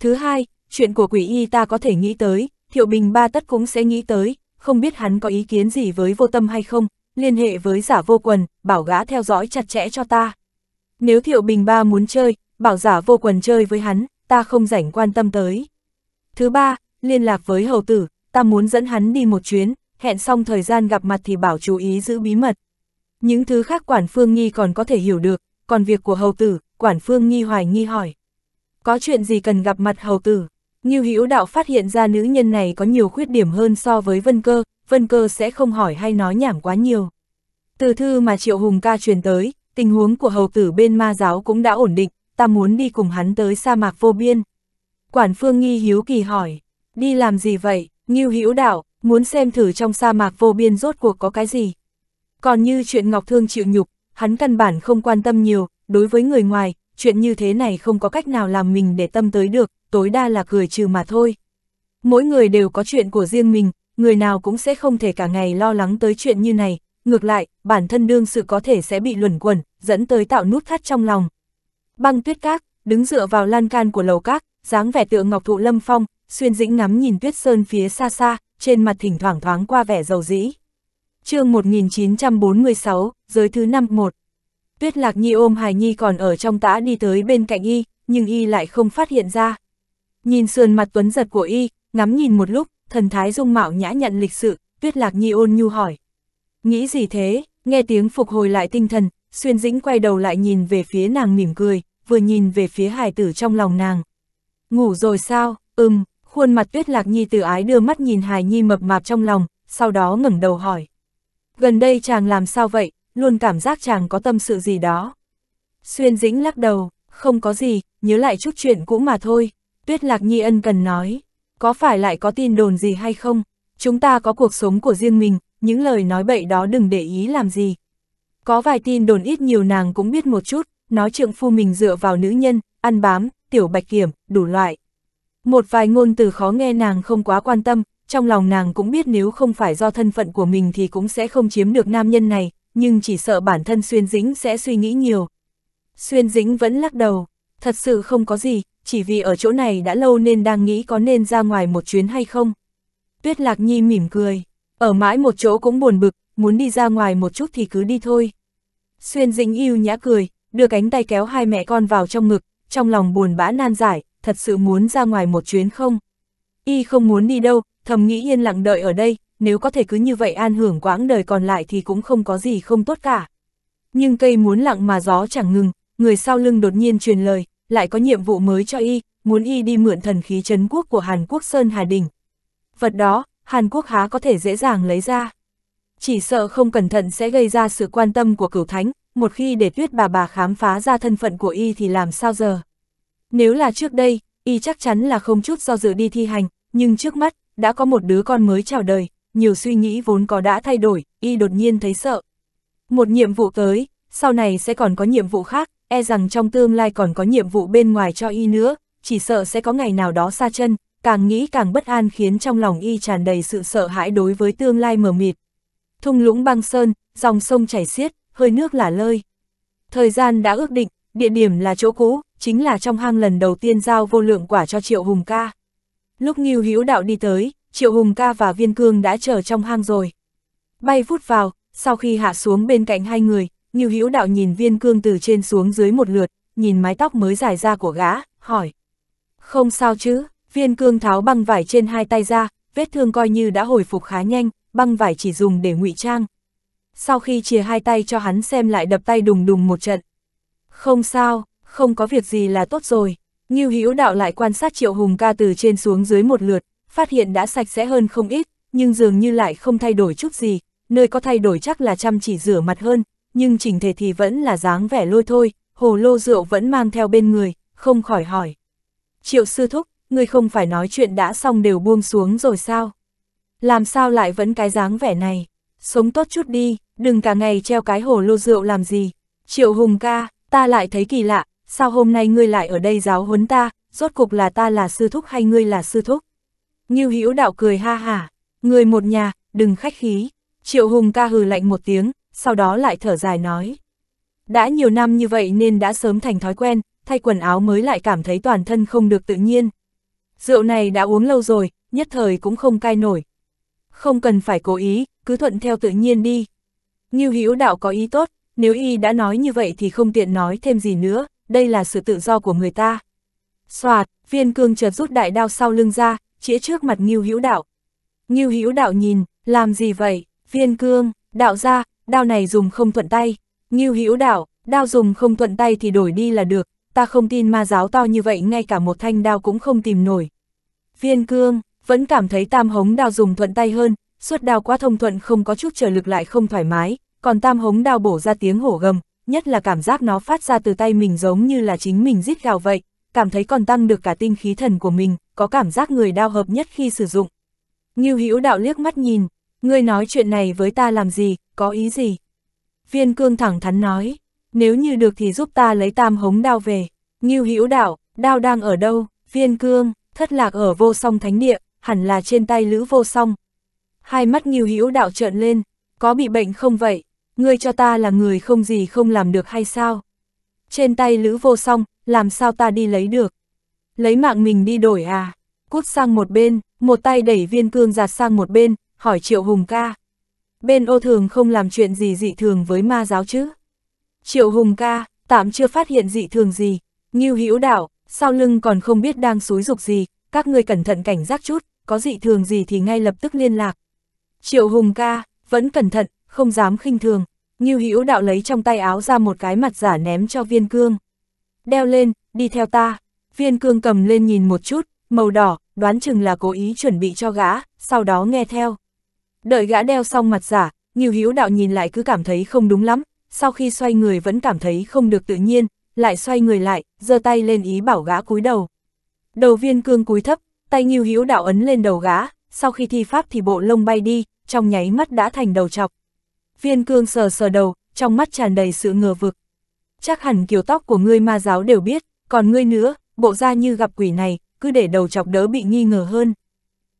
Thứ hai, chuyện của quỷ y ta có thể nghĩ tới, Thiệu Bình Ba Tất cũng sẽ nghĩ tới, không biết hắn có ý kiến gì với vô tâm hay không, liên hệ với giả vô quần, bảo gã theo dõi chặt chẽ cho ta. Nếu Thiệu Bình Ba muốn chơi, bảo giả vô quần chơi với hắn, ta không rảnh quan tâm tới. Thứ ba, liên lạc với hầu tử, ta muốn dẫn hắn đi một chuyến, hẹn xong thời gian gặp mặt thì bảo chú ý giữ bí mật. Những thứ khác quản phương nghi còn có thể hiểu được, còn việc của hầu tử, quản phương nghi hoài nghi hỏi. Có chuyện gì cần gặp mặt hầu tử? như hữu đạo phát hiện ra nữ nhân này có nhiều khuyết điểm hơn so với vân cơ, vân cơ sẽ không hỏi hay nói nhảm quá nhiều. Từ thư mà Triệu Hùng ca truyền tới, tình huống của hầu tử bên ma giáo cũng đã ổn định, ta muốn đi cùng hắn tới sa mạc vô biên. Quản phương nghi hiếu kỳ hỏi, đi làm gì vậy? Ngưu Hữu Đảo, muốn xem thử trong sa mạc vô biên rốt cuộc có cái gì. Còn như chuyện Ngọc Thương chịu nhục, hắn căn bản không quan tâm nhiều, đối với người ngoài, chuyện như thế này không có cách nào làm mình để tâm tới được, tối đa là cười trừ mà thôi. Mỗi người đều có chuyện của riêng mình, người nào cũng sẽ không thể cả ngày lo lắng tới chuyện như này, ngược lại, bản thân đương sự có thể sẽ bị luẩn quẩn, dẫn tới tạo nút thắt trong lòng. Băng tuyết các, đứng dựa vào lan can của lầu các, dáng vẻ tựa ngọc thụ lâm phong, xuyên dĩnh ngắm nhìn tuyết sơn phía xa xa, trên mặt thỉnh thoảng thoáng qua vẻ dầu dĩ. chương 1946, giới thứ năm một Tuyết lạc nhi ôm hài nhi còn ở trong tã đi tới bên cạnh y, nhưng y lại không phát hiện ra. Nhìn sườn mặt tuấn giật của y, ngắm nhìn một lúc, thần thái dung mạo nhã nhận lịch sự, tuyết lạc nhi ôn nhu hỏi. Nghĩ gì thế, nghe tiếng phục hồi lại tinh thần, xuyên dĩnh quay đầu lại nhìn về phía nàng mỉm cười, vừa nhìn về phía hài tử trong lòng nàng. Ngủ rồi sao, ừm, Khuôn mặt tuyết lạc nhi từ ái đưa mắt nhìn hài nhi mập mạp trong lòng, sau đó ngẩng đầu hỏi. Gần đây chàng làm sao vậy, luôn cảm giác chàng có tâm sự gì đó. Xuyên dĩnh lắc đầu, không có gì, nhớ lại chút chuyện cũ mà thôi. Tuyết lạc nhi ân cần nói, có phải lại có tin đồn gì hay không? Chúng ta có cuộc sống của riêng mình, những lời nói bậy đó đừng để ý làm gì. Có vài tin đồn ít nhiều nàng cũng biết một chút, nói trượng phu mình dựa vào nữ nhân, ăn bám, tiểu bạch kiểm, đủ loại. Một vài ngôn từ khó nghe nàng không quá quan tâm, trong lòng nàng cũng biết nếu không phải do thân phận của mình thì cũng sẽ không chiếm được nam nhân này, nhưng chỉ sợ bản thân Xuyên Dĩnh sẽ suy nghĩ nhiều. Xuyên Dĩnh vẫn lắc đầu, thật sự không có gì, chỉ vì ở chỗ này đã lâu nên đang nghĩ có nên ra ngoài một chuyến hay không. Tuyết Lạc Nhi mỉm cười, ở mãi một chỗ cũng buồn bực, muốn đi ra ngoài một chút thì cứ đi thôi. Xuyên Dĩnh yêu nhã cười, đưa cánh tay kéo hai mẹ con vào trong ngực, trong lòng buồn bã nan giải, thật sự muốn ra ngoài một chuyến không? Y không muốn đi đâu, thầm nghĩ yên lặng đợi ở đây, nếu có thể cứ như vậy an hưởng quãng đời còn lại thì cũng không có gì không tốt cả. Nhưng cây muốn lặng mà gió chẳng ngừng, người sau lưng đột nhiên truyền lời, lại có nhiệm vụ mới cho Y, muốn Y đi mượn thần khí trấn quốc của Hàn Quốc Sơn Hà Đình. Vật đó, Hàn Quốc há có thể dễ dàng lấy ra. Chỉ sợ không cẩn thận sẽ gây ra sự quan tâm của cửu thánh, một khi để tuyết bà bà khám phá ra thân phận của Y thì làm sao giờ. Nếu là trước đây, y chắc chắn là không chút do dự đi thi hành, nhưng trước mắt, đã có một đứa con mới chào đời, nhiều suy nghĩ vốn có đã thay đổi, y đột nhiên thấy sợ. Một nhiệm vụ tới, sau này sẽ còn có nhiệm vụ khác, e rằng trong tương lai còn có nhiệm vụ bên ngoài cho y nữa, chỉ sợ sẽ có ngày nào đó xa chân, càng nghĩ càng bất an khiến trong lòng y tràn đầy sự sợ hãi đối với tương lai mờ mịt. Thung lũng băng sơn, dòng sông chảy xiết, hơi nước lả lơi. Thời gian đã ước định, địa điểm là chỗ cũ, chính là trong hang lần đầu tiên giao vô lượng quả cho Triệu Hùng ca. Lúc Ngưu Hữu Đạo đi tới, Triệu Hùng ca và Viên Cương đã chờ trong hang rồi. Bay vút vào, sau khi hạ xuống bên cạnh hai người, Ngưu Hữu Đạo nhìn Viên Cương từ trên xuống dưới một lượt, nhìn mái tóc mới dài ra của gã, hỏi. Không sao chứ, Viên Cương tháo băng vải trên hai tay ra, vết thương coi như đã hồi phục khá nhanh, băng vải chỉ dùng để ngụy trang. Sau khi chia hai tay cho hắn xem lại đập tay đùng đùng một trận. Không sao, không có việc gì là tốt rồi. Như Hữu Đạo lại quan sát Triệu Hùng ca từ trên xuống dưới một lượt, phát hiện đã sạch sẽ hơn không ít, nhưng dường như lại không thay đổi chút gì, nơi có thay đổi chắc là chăm chỉ rửa mặt hơn, nhưng chỉnh thể thì vẫn là dáng vẻ lôi thôi, hồ lô rượu vẫn mang theo bên người, không khỏi hỏi. Triệu sư thúc, ngươi không phải nói chuyện đã xong đều buông xuống rồi sao? Làm sao lại vẫn cái dáng vẻ này? Sống tốt chút đi, đừng cả ngày treo cái hồ lô rượu làm gì. Triệu Hùng ca, ta lại thấy kỳ lạ, sao hôm nay ngươi lại ở đây giáo huấn ta, rốt cục là ta là sư thúc hay ngươi là sư thúc? Như Hữu đạo cười ha hả, người một nhà, đừng khách khí. Triệu Hùng ca hừ lạnh một tiếng, sau đó lại thở dài nói. Đã nhiều năm như vậy nên đã sớm thành thói quen, thay quần áo mới lại cảm thấy toàn thân không được tự nhiên. Rượu này đã uống lâu rồi, nhất thời cũng không cai nổi. Không cần phải cố ý, cứ thuận theo tự nhiên đi. Như Hữu đạo có ý tốt, nếu y đã nói như vậy thì không tiện nói thêm gì nữa, đây là sự tự do của người ta. Xoạt, viên cương chợt rút đại đao sau lưng ra, chĩa trước mặt Ngưu Hữu Đạo. Ngưu Hữu Đạo nhìn, làm gì vậy? Viên cương, đạo ra, đao này dùng không thuận tay. Ngưu Hữu Đạo, đao dùng không thuận tay thì đổi đi là được, ta không tin ma giáo to như vậy ngay cả một thanh đao cũng không tìm nổi. Viên cương, vẫn cảm thấy tam hống đao dùng thuận tay hơn, suốt đao quá thông thuận không có chút trở lực lại không thoải mái, còn tam hống đao bổ ra tiếng hổ gầm, nhất là cảm giác nó phát ra từ tay mình giống như là chính mình giết gào vậy, cảm thấy còn tăng được cả tinh khí thần của mình, có cảm giác người đau hợp nhất khi sử dụng. Ngưu Hữu đạo liếc mắt nhìn, ngươi nói chuyện này với ta làm gì, có ý gì? Viên Cương thẳng thắn nói, nếu như được thì giúp ta lấy tam hống đao về. Ngưu Hữu đạo, đao đang ở đâu? Viên Cương, thất lạc ở vô song thánh địa, hẳn là trên tay Lữ vô song. Hai mắt Ngưu Hữu đạo trợn lên, có bị bệnh không vậy? ngươi cho ta là người không gì không làm được hay sao? Trên tay Lữ Vô Song, làm sao ta đi lấy được? Lấy mạng mình đi đổi à? Cút sang một bên, một tay đẩy viên cương giạt sang một bên, hỏi Triệu Hùng ca. Bên ô thường không làm chuyện gì dị thường với ma giáo chứ? Triệu Hùng ca, tạm chưa phát hiện dị thường gì, Ngưu Hữu Đạo, sau lưng còn không biết đang xúi dục gì, các ngươi cẩn thận cảnh giác chút, có dị thường gì thì ngay lập tức liên lạc. Triệu Hùng ca, vẫn cẩn thận, không dám khinh thường, Ngưu Hữu đạo lấy trong tay áo ra một cái mặt giả ném cho viên cương. Đeo lên, đi theo ta. Viên cương cầm lên nhìn một chút, màu đỏ, đoán chừng là cố ý chuẩn bị cho gã, sau đó nghe theo. Đợi gã đeo xong mặt giả, Ngưu Hữu đạo nhìn lại cứ cảm thấy không đúng lắm, sau khi xoay người vẫn cảm thấy không được tự nhiên, lại xoay người lại, giơ tay lên ý bảo gã cúi đầu. Đầu viên cương cúi thấp, tay Ngưu Hữu đạo ấn lên đầu gã, sau khi thi pháp thì bộ lông bay đi, trong nháy mắt đã thành đầu chọc. Viên cương sờ sờ đầu, trong mắt tràn đầy sự ngờ vực. Chắc hẳn kiểu tóc của ngươi ma giáo đều biết, còn ngươi nữa, bộ da như gặp quỷ này, cứ để đầu chọc đỡ bị nghi ngờ hơn.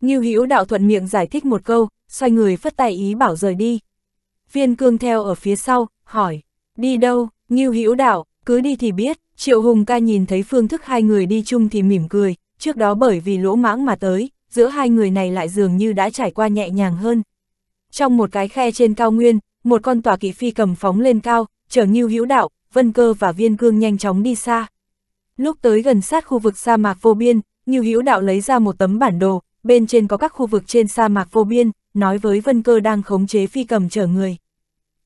Ngưu Hữu đạo thuận miệng giải thích một câu, xoay người phất tay ý bảo rời đi. Viên cương theo ở phía sau, hỏi, đi đâu, Ngưu Hữu đạo, cứ đi thì biết, Triệu Hùng ca nhìn thấy phương thức hai người đi chung thì mỉm cười, trước đó bởi vì lỗ mãng mà tới, giữa hai người này lại dường như đã trải qua nhẹ nhàng hơn. Trong một cái khe trên cao nguyên, một con tòa kỵ phi cầm phóng lên cao, chở Ngưu Hữu Đạo, Vân Cơ và Viên Cương nhanh chóng đi xa. Lúc tới gần sát khu vực sa mạc vô biên, Ngưu Hữu Đạo lấy ra một tấm bản đồ, bên trên có các khu vực trên sa mạc vô biên, nói với Vân Cơ đang khống chế phi cầm chở người.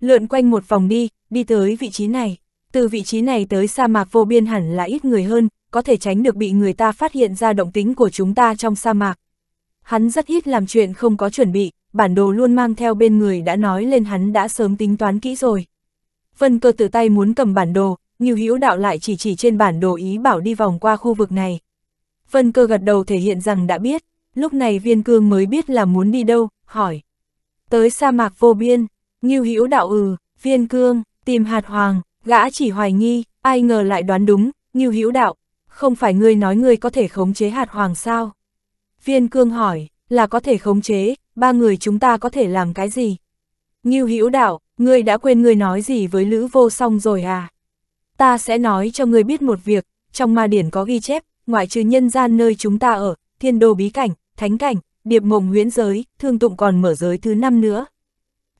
Lượn quanh một vòng đi, đi tới vị trí này. Từ vị trí này tới sa mạc vô biên hẳn là ít người hơn, có thể tránh được bị người ta phát hiện ra động tính của chúng ta trong sa mạc. Hắn rất ít làm chuyện không có chuẩn bị, bản đồ luôn mang theo bên người đã nói lên hắn đã sớm tính toán kỹ rồi. Vân cơ tự tay muốn cầm bản đồ, Nghiêu Hữu Đạo lại chỉ chỉ trên bản đồ ý bảo đi vòng qua khu vực này. Vân cơ gật đầu thể hiện rằng đã biết, lúc này viên cương mới biết là muốn đi đâu, hỏi. Tới sa mạc vô biên, Nghiêu Hữu Đạo ừ, viên cương, tìm hạt hoàng, gã chỉ hoài nghi, ai ngờ lại đoán đúng, Nghiêu Hữu Đạo, không phải ngươi nói ngươi có thể khống chế hạt hoàng sao? Viên cương hỏi, là có thể khống chế, ba người chúng ta có thể làm cái gì? Ngưu Hữu Đạo, ngươi đã quên ngươi nói gì với Lữ Vô Song rồi à? Ta sẽ nói cho ngươi biết một việc, trong ma điển có ghi chép, ngoại trừ nhân gian nơi chúng ta ở, thiên đồ bí cảnh, thánh cảnh, điệp mộng huyễn giới, thương tụng còn mở giới thứ năm nữa.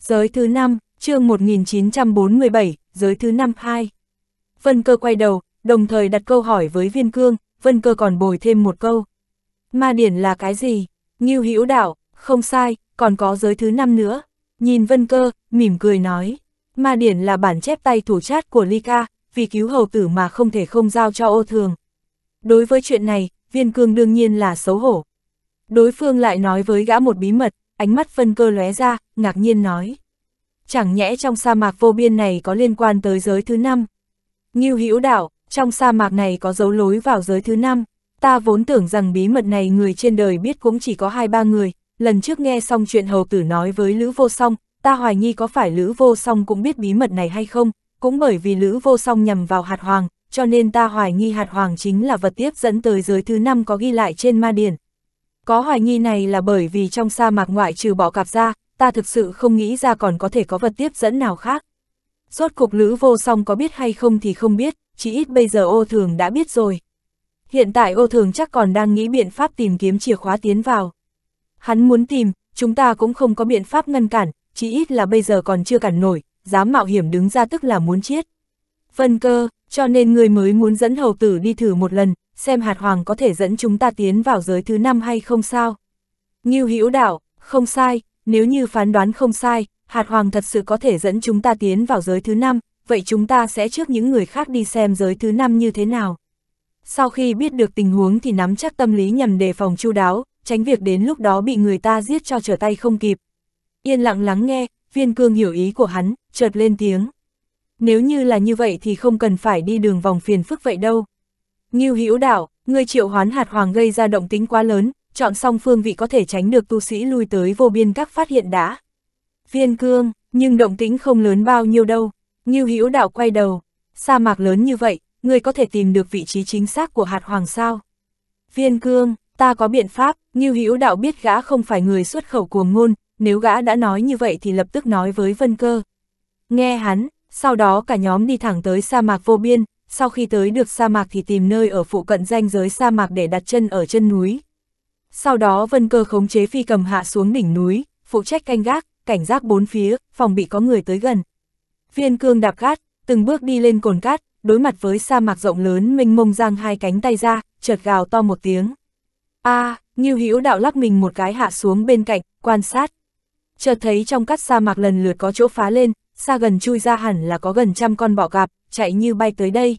Giới thứ năm, chương 1947, giới thứ năm hai. Vân cơ quay đầu, đồng thời đặt câu hỏi với viên cương, vân cơ còn bồi thêm một câu. Ma điển là cái gì? Ngưu Hữu Đạo, không sai, còn có giới thứ năm nữa. Nhìn Vân Cơ, mỉm cười nói. Ma điển là bản chép tay thủ chát của Ly Ca, vì cứu hầu tử mà không thể không giao cho ô thường. Đối với chuyện này, viên cương đương nhiên là xấu hổ. Đối phương lại nói với gã một bí mật, ánh mắt Vân Cơ lóe ra, ngạc nhiên nói. Chẳng nhẽ trong sa mạc vô biên này có liên quan tới giới thứ năm. Ngưu hữu đạo, trong sa mạc này có dấu lối vào giới thứ năm. Ta vốn tưởng rằng bí mật này người trên đời biết cũng chỉ có hai ba người, lần trước nghe xong chuyện hầu tử nói với Lữ Vô Song, ta hoài nghi có phải Lữ Vô Song cũng biết bí mật này hay không, cũng bởi vì Lữ Vô Song nhằm vào hạt hoàng, cho nên ta hoài nghi hạt hoàng chính là vật tiếp dẫn tới giới thứ năm có ghi lại trên ma điển. Có hoài nghi này là bởi vì trong sa mạc ngoại trừ bỏ cặp ra, ta thực sự không nghĩ ra còn có thể có vật tiếp dẫn nào khác. Rốt cục Lữ Vô Song có biết hay không thì không biết, chỉ ít bây giờ ô thường đã biết rồi. Hiện tại ô thường chắc còn đang nghĩ biện pháp tìm kiếm chìa khóa tiến vào. Hắn muốn tìm, chúng ta cũng không có biện pháp ngăn cản, chỉ ít là bây giờ còn chưa cản nổi, dám mạo hiểm đứng ra tức là muốn chết. Vân cơ, cho nên người mới muốn dẫn hầu tử đi thử một lần, xem hạt hoàng có thể dẫn chúng ta tiến vào giới thứ năm hay không sao. ngưu hữu đạo, không sai, nếu như phán đoán không sai, hạt hoàng thật sự có thể dẫn chúng ta tiến vào giới thứ năm, vậy chúng ta sẽ trước những người khác đi xem giới thứ năm như thế nào. Sau khi biết được tình huống thì nắm chắc tâm lý nhằm đề phòng chu đáo, tránh việc đến lúc đó bị người ta giết cho trở tay không kịp. Yên lặng lắng nghe, viên cương hiểu ý của hắn, chợt lên tiếng. Nếu như là như vậy thì không cần phải đi đường vòng phiền phức vậy đâu. Ngưu hữu đạo, ngươi triệu hoán hạt hoàng gây ra động tính quá lớn, chọn xong phương vị có thể tránh được tu sĩ lui tới vô biên các phát hiện đã. Viên cương, nhưng động tính không lớn bao nhiêu đâu. Ngưu hữu đạo quay đầu, sa mạc lớn như vậy, ngươi có thể tìm được vị trí chính xác của hạt hoàng sao? Viên cương, ta có biện pháp, như hữu đạo biết gã không phải người xuất khẩu cuồng ngôn, nếu gã đã nói như vậy thì lập tức nói với Vân Cơ. Nghe hắn, sau đó cả nhóm đi thẳng tới sa mạc vô biên, sau khi tới được sa mạc thì tìm nơi ở phụ cận ranh giới sa mạc để đặt chân ở chân núi. Sau đó Vân Cơ khống chế phi cầm hạ xuống đỉnh núi, phụ trách canh gác, cảnh giác bốn phía, phòng bị có người tới gần. Viên cương đạp cát, từng bước đi lên cồn cát, đối mặt với sa mạc rộng lớn mênh mông giang hai cánh tay ra, chợt gào to một tiếng a à, Nghiêu Hữu đạo lắc mình một cái hạ xuống bên cạnh, quan sát. Chợt thấy trong cắt sa mạc lần lượt có chỗ phá lên, xa gần chui ra hẳn là có gần trăm con bọ cạp, chạy như bay tới đây.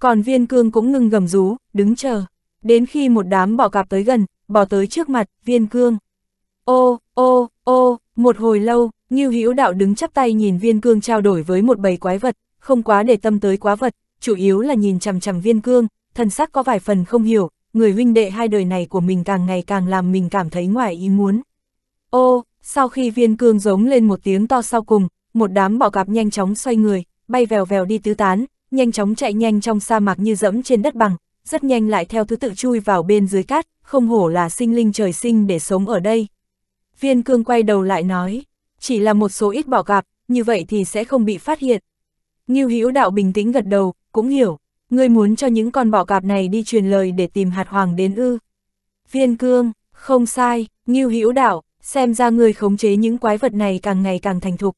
Còn viên cương cũng ngưng gầm rú, đứng chờ. Đến khi một đám bọ cạp tới gần, bò tới trước mặt, viên cương. Ô, ô, ô, một hồi lâu, Nghiêu Hữu đạo đứng chắp tay nhìn viên cương trao đổi với một bầy quái vật, không quá để tâm tới quá vật, chủ yếu là nhìn chằm chằm viên cương, thần sắc có vài phần không hiểu, người huynh đệ hai đời này của mình càng ngày càng làm mình cảm thấy ngoài ý muốn. Ô, sau khi viên cương giống lên một tiếng to sau cùng, một đám bọ cạp nhanh chóng xoay người, bay vèo vèo đi tứ tán, nhanh chóng chạy nhanh trong sa mạc như dẫm trên đất bằng, rất nhanh lại theo thứ tự chui vào bên dưới cát, không hổ là sinh linh trời sinh để sống ở đây. Viên cương quay đầu lại nói, chỉ là một số ít bọ cạp, như vậy thì sẽ không bị phát hiện. Nghiêu Hữu đạo bình tĩnh gật đầu, cũng hiểu. Ngươi muốn cho những con bọ cạp này đi truyền lời để tìm hạt hoàng đến ư. Viên cương, không sai, Ngưu hữu đạo, xem ra ngươi khống chế những quái vật này càng ngày càng thành thục.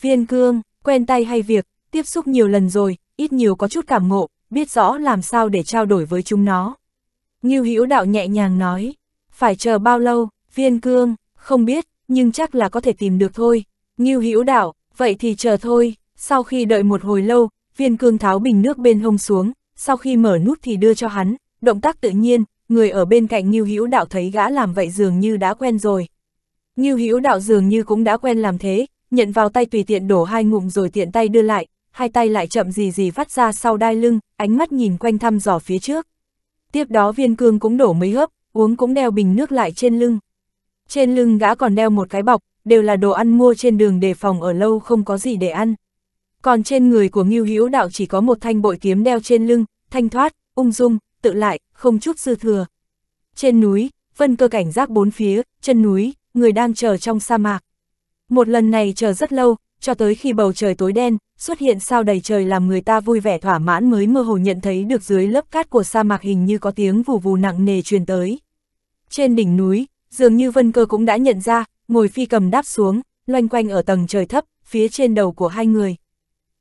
Viên cương, quen tay hay việc, tiếp xúc nhiều lần rồi, ít nhiều có chút cảm ngộ, biết rõ làm sao để trao đổi với chúng nó. Ngưu hữu đạo nhẹ nhàng nói, phải chờ bao lâu, viên cương, không biết, nhưng chắc là có thể tìm được thôi. Ngưu hữu đạo, vậy thì chờ thôi, sau khi đợi một hồi lâu, Viên cương tháo bình nước bên hông xuống, sau khi mở nút thì đưa cho hắn, động tác tự nhiên, người ở bên cạnh Ngưu Hữu Đạo thấy gã làm vậy dường như đã quen rồi. Ngưu Hữu Đạo dường như cũng đã quen làm thế, nhận vào tay tùy tiện đổ hai ngụm rồi tiện tay đưa lại, hai tay lại chậm gì gì phát ra sau đai lưng, ánh mắt nhìn quanh thăm dò phía trước. Tiếp đó viên cương cũng đổ mấy hớp, uống cũng đeo bình nước lại trên lưng. Trên lưng gã còn đeo một cái bọc, đều là đồ ăn mua trên đường đề phòng ở lâu không có gì để ăn còn trên người của Ngưu Hữu Đạo chỉ có một thanh bội kiếm đeo trên lưng, thanh thoát, ung dung, tự lại, không chút dư thừa. Trên núi, vân cơ cảnh giác bốn phía, chân núi, người đang chờ trong sa mạc. Một lần này chờ rất lâu, cho tới khi bầu trời tối đen, xuất hiện sao đầy trời làm người ta vui vẻ thỏa mãn mới mơ hồ nhận thấy được dưới lớp cát của sa mạc hình như có tiếng vù vù nặng nề truyền tới. Trên đỉnh núi, dường như vân cơ cũng đã nhận ra, ngồi phi cầm đáp xuống, loanh quanh ở tầng trời thấp, phía trên đầu của hai người.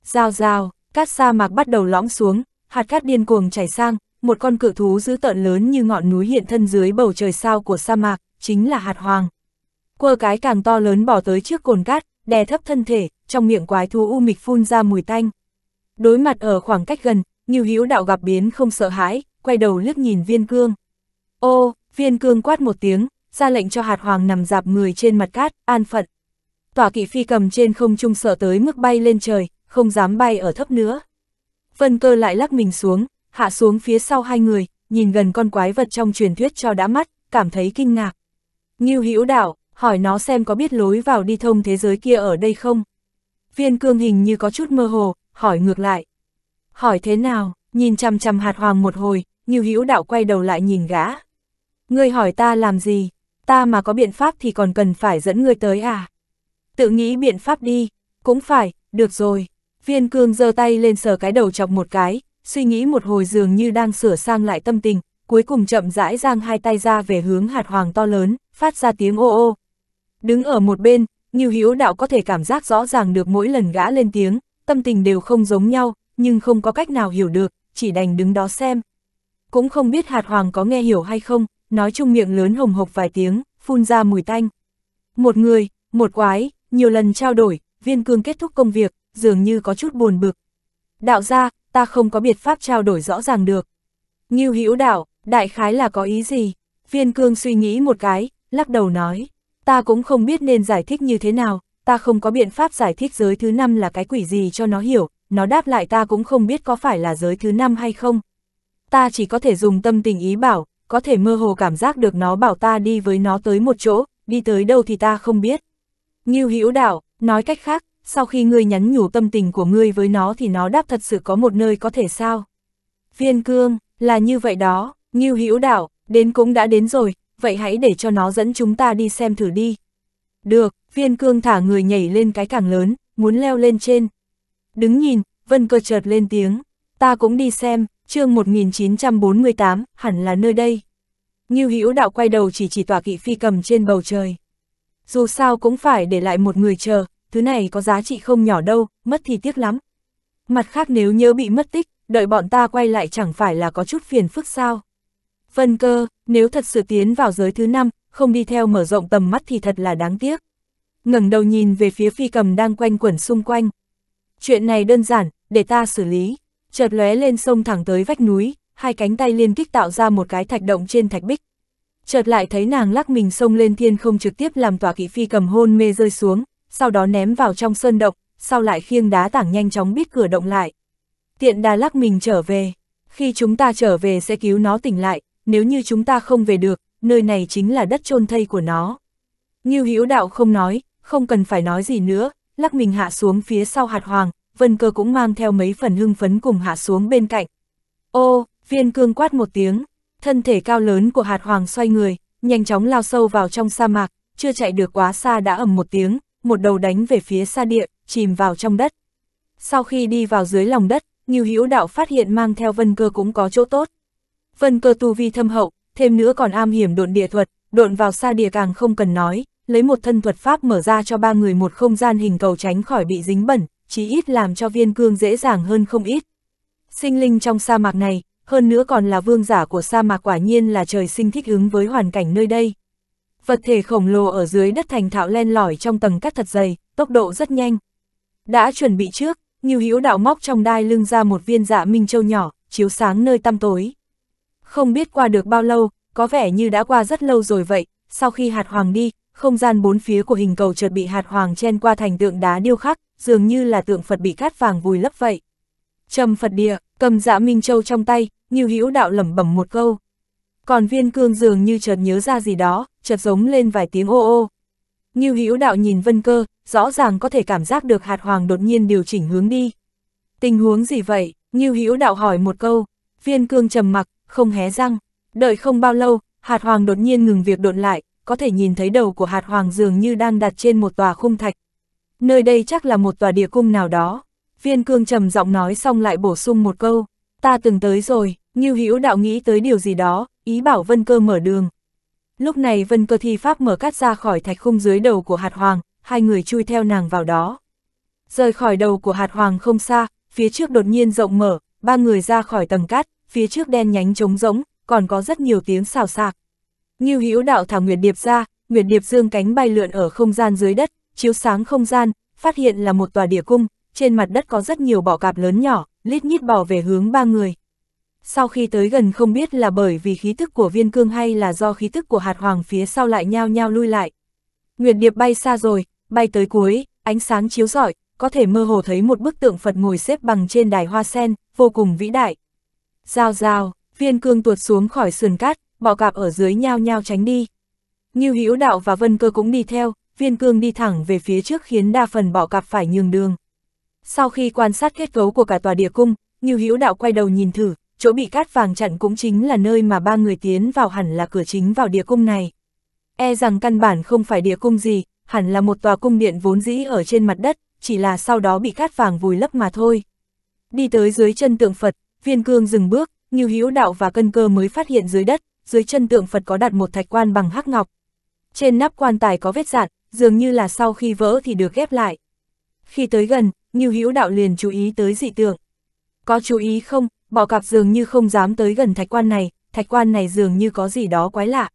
Rào rào, cát sa mạc bắt đầu lõng xuống, hạt cát điên cuồng chảy sang, một con cự thú dữ tợn lớn như ngọn núi hiện thân dưới bầu trời sao của sa mạc, chính là hạt hoàng. Quơ cái càng to lớn bỏ tới trước cồn cát, đè thấp thân thể, trong miệng quái thú u mịch phun ra mùi tanh. Đối mặt ở khoảng cách gần, Như Hữu Đạo gặp biến không sợ hãi, quay đầu liếc nhìn Viên Cương. "Ô!" Viên Cương quát một tiếng, ra lệnh cho hạt hoàng nằm dạp người trên mặt cát, an phận. Tỏa kỵ phi cầm trên không trung sợ tới mức bay lên trời, không dám bay ở thấp nữa. Vân cơ lại lắc mình xuống, hạ xuống phía sau hai người, nhìn gần con quái vật trong truyền thuyết cho đã mắt, cảm thấy kinh ngạc. Ngưu Hữu Đạo, hỏi nó xem có biết lối vào đi thông thế giới kia ở đây không? Viên cương hình như có chút mơ hồ, hỏi ngược lại. Hỏi thế nào, nhìn chằm chằm hạt hoàng một hồi, Ngưu Hữu Đạo quay đầu lại nhìn gã. Ngươi hỏi ta làm gì? Ta mà có biện pháp thì còn cần phải dẫn ngươi tới à? Tự nghĩ biện pháp đi, cũng phải, được rồi. Viên cương giơ tay lên sờ cái đầu chọc một cái, suy nghĩ một hồi dường như đang sửa sang lại tâm tình, cuối cùng chậm rãi giang hai tay ra về hướng hạt hoàng to lớn, phát ra tiếng ô ô. Đứng ở một bên, Nghiêu Hiếu Đạo có thể cảm giác rõ ràng được mỗi lần gã lên tiếng, tâm tình đều không giống nhau, nhưng không có cách nào hiểu được, chỉ đành đứng đó xem. Cũng không biết hạt hoàng có nghe hiểu hay không, nói chung miệng lớn hồng hộc vài tiếng, phun ra mùi tanh. Một người, một quái, nhiều lần trao đổi, viên cương kết thúc công việc, dường như có chút buồn bực. Đạo gia, ta không có biện pháp trao đổi rõ ràng được. Ngưu hữu đạo, đại khái là có ý gì? Viên cương suy nghĩ một cái, lắc đầu nói. Ta cũng không biết nên giải thích như thế nào, ta không có biện pháp giải thích giới thứ năm là cái quỷ gì cho nó hiểu, nó đáp lại ta cũng không biết có phải là giới thứ năm hay không. Ta chỉ có thể dùng tâm tình ý bảo, có thể mơ hồ cảm giác được nó bảo ta đi với nó tới một chỗ, đi tới đâu thì ta không biết. Ngưu Hữu Đạo, nói cách khác, sau khi ngươi nhắn nhủ tâm tình của ngươi với nó thì nó đáp thật sự có một nơi có thể sao. Viên cương, là như vậy đó, Ngưu Hữu Đảo, đến cũng đã đến rồi, vậy hãy để cho nó dẫn chúng ta đi xem thử đi. Được, viên cương thả người nhảy lên cái càng lớn, muốn leo lên trên. Đứng nhìn, Vân Cơ chợt lên tiếng, ta cũng đi xem, chương 1948, hẳn là nơi đây. Ngưu Hữu Đạo quay đầu chỉ chỉ tỏa kỵ phi cầm trên bầu trời. Dù sao cũng phải để lại một người chờ, thứ này có giá trị không nhỏ đâu, mất thì tiếc lắm. Mặt khác nếu nhớ bị mất tích, đợi bọn ta quay lại chẳng phải là có chút phiền phức sao. phân cơ, nếu thật sự tiến vào giới thứ năm, không đi theo mở rộng tầm mắt thì thật là đáng tiếc. ngẩng đầu nhìn về phía phi cầm đang quanh quẩn xung quanh. Chuyện này đơn giản, để ta xử lý. Chợt lóe lên sông thẳng tới vách núi, hai cánh tay liên kích tạo ra một cái thạch động trên thạch bích. Chợt lại thấy nàng lắc mình sông lên thiên không trực tiếp làm tòa kỵ phi cầm hôn mê rơi xuống, sau đó ném vào trong sơn động, sau lại khiêng đá tảng nhanh chóng bít cửa động lại. Tiện đà lắc mình trở về, khi chúng ta trở về sẽ cứu nó tỉnh lại, nếu như chúng ta không về được, nơi này chính là đất chôn thây của nó. Ngưu Hữu Đạo không nói, không cần phải nói gì nữa, lắc mình hạ xuống phía sau hạt hoàng, Vân Cơ cũng mang theo mấy phần hưng phấn cùng hạ xuống bên cạnh. Ô, viên cương quát một tiếng, thân thể cao lớn của hạt hoàng xoay người, nhanh chóng lao sâu vào trong sa mạc, chưa chạy được quá xa đã ầm một tiếng, một đầu đánh về phía xa địa, chìm vào trong đất. Sau khi đi vào dưới lòng đất, Ngưu Hữu Đạo phát hiện mang theo vân cơ cũng có chỗ tốt. Vân cơ tu vi thâm hậu, thêm nữa còn am hiểm độn địa thuật, độn vào xa địa càng không cần nói, lấy một thân thuật pháp mở ra cho ba người một không gian hình cầu tránh khỏi bị dính bẩn, chí ít làm cho viên cương dễ dàng hơn không ít. Sinh linh trong sa mạc này, hơn nữa còn là vương giả của sa mạc quả nhiên là trời sinh thích ứng với hoàn cảnh nơi đây, vật thể khổng lồ ở dưới đất thành thạo len lỏi trong tầng cát thật dày, tốc độ rất nhanh. Đã chuẩn bị trước, Ngưu Hữu đạo móc trong đai lưng ra một viên dạ minh châu nhỏ, chiếu sáng nơi tăm tối. Không biết qua được bao lâu, có vẻ như đã qua rất lâu rồi vậy, sau khi hạt hoàng đi, không gian bốn phía của hình cầu chợt bị hạt hoàng chen qua thành tượng đá điêu khắc, dường như là tượng Phật bị cát vàng vùi lấp vậy. Trầm Phật địa, cầm dạ minh châu trong tay, Ngưu Hữu đạo lẩm bẩm một câu. Còn viên cương dường như chợt nhớ ra gì đó, chợt giống lên vài tiếng ô ô. Như Hữu Đạo nhìn Vân Cơ, rõ ràng có thể cảm giác được hạt hoàng đột nhiên điều chỉnh hướng đi. Tình huống gì vậy? Như Hữu Đạo hỏi một câu. Viên Cương trầm mặc, không hé răng. Đợi không bao lâu, hạt hoàng đột nhiên ngừng việc độn lại, có thể nhìn thấy đầu của hạt hoàng dường như đang đặt trên một tòa khung thạch. Nơi đây chắc là một tòa địa cung nào đó. Viên Cương trầm giọng nói xong lại bổ sung một câu. Ta từng tới rồi, Như Hữu Đạo nghĩ tới điều gì đó, ý bảo Vân Cơ mở đường. Lúc này vân cơ thi pháp mở cắt ra khỏi thạch khung dưới đầu của hạt hoàng, hai người chui theo nàng vào đó. Rời khỏi đầu của hạt hoàng không xa, phía trước đột nhiên rộng mở, ba người ra khỏi tầng cát, phía trước đen nhánh trống rỗng, còn có rất nhiều tiếng xào xạc. Như hữu đạo thảo Nguyệt Điệp ra, Nguyệt Điệp dương cánh bay lượn ở không gian dưới đất, chiếu sáng không gian, phát hiện là một tòa địa cung, trên mặt đất có rất nhiều bọ cạp lớn nhỏ, lít nhít bỏ về hướng ba người sau khi tới gần không biết là bởi vì khí tức của viên cương hay là do khí tức của hạt hoàng phía sau lại nhao nhao lui lại. Nguyệt điệp bay xa rồi, bay tới cuối, ánh sáng chiếu rọi, có thể mơ hồ thấy một bức tượng Phật ngồi xếp bằng trên đài hoa sen, vô cùng vĩ đại. Giao giao, viên cương tuột xuống khỏi sườn cát, bọ cạp ở dưới nhao nhao tránh đi. như Hữu Đạo và Vân Cơ cũng đi theo, viên cương đi thẳng về phía trước khiến đa phần bọ cạp phải nhường đường. Sau khi quan sát kết cấu của cả tòa địa cung, như Hữu Đạo quay đầu nhìn thử, chỗ bị cát vàng chặn cũng chính là nơi mà ba người tiến vào hẳn là cửa chính vào địa cung này. E rằng căn bản không phải địa cung gì, hẳn là một tòa cung điện vốn dĩ ở trên mặt đất, chỉ là sau đó bị cát vàng vùi lấp mà thôi. Đi tới dưới chân tượng Phật, viên cương dừng bước, như hữu đạo và cân cơ mới phát hiện dưới đất, dưới chân tượng Phật có đặt một thạch quan bằng hắc ngọc. Trên nắp quan tài có vết dạn, dường như là sau khi vỡ thì được ghép lại. Khi tới gần, Nhiêu Hữu Đạo liền chú ý tới dị tượng. Có chú ý không, bọ cạp dường như không dám tới gần thạch quan này, thạch quan này dường như có gì đó quái lạ.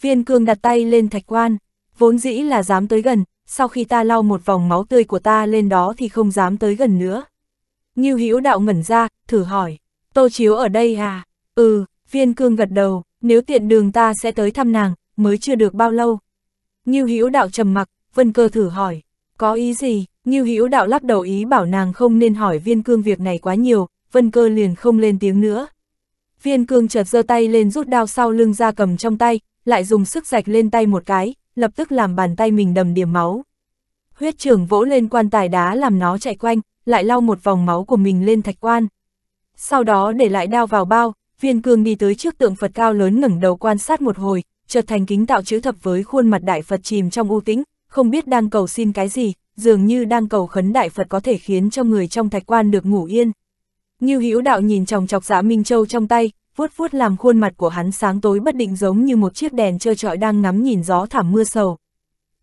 Viên cương đặt tay lên thạch quan, vốn dĩ là dám tới gần, sau khi ta lau một vòng máu tươi của ta lên đó thì không dám tới gần nữa. Ngưu Hữu đạo ngẩn ra, thử hỏi, tô chiếu ở đây à? Ừ, viên cương gật đầu, nếu tiện đường ta sẽ tới thăm nàng, mới chưa được bao lâu. Ngưu Hữu đạo trầm mặc, vân cơ thử hỏi, có ý gì? Ngưu Hữu đạo lắc đầu ý bảo nàng không nên hỏi viên cương việc này quá nhiều, Vân Cơ liền không lên tiếng nữa. Viên cương chợt giơ tay lên rút đao sau lưng ra cầm trong tay, lại dùng sức rạch lên tay một cái, lập tức làm bàn tay mình đầm điểm máu. Huyết trưởng vỗ lên quan tài đá làm nó chạy quanh, lại lau một vòng máu của mình lên thạch quan. Sau đó để lại đao vào bao, viên cương đi tới trước tượng Phật cao lớn ngẩng đầu quan sát một hồi, chợt thành kính tạo chữ thập với khuôn mặt đại Phật chìm trong u tĩnh, không biết đang cầu xin cái gì, dường như đang cầu khấn đại Phật có thể khiến cho người trong thạch quan được ngủ yên. Như Hữu Đạo nhìn chòng chọc Dạ Minh Châu trong tay, vuốt vuốt làm khuôn mặt của hắn sáng tối bất định giống như một chiếc đèn trơ trọi đang ngắm nhìn gió thảm mưa sầu.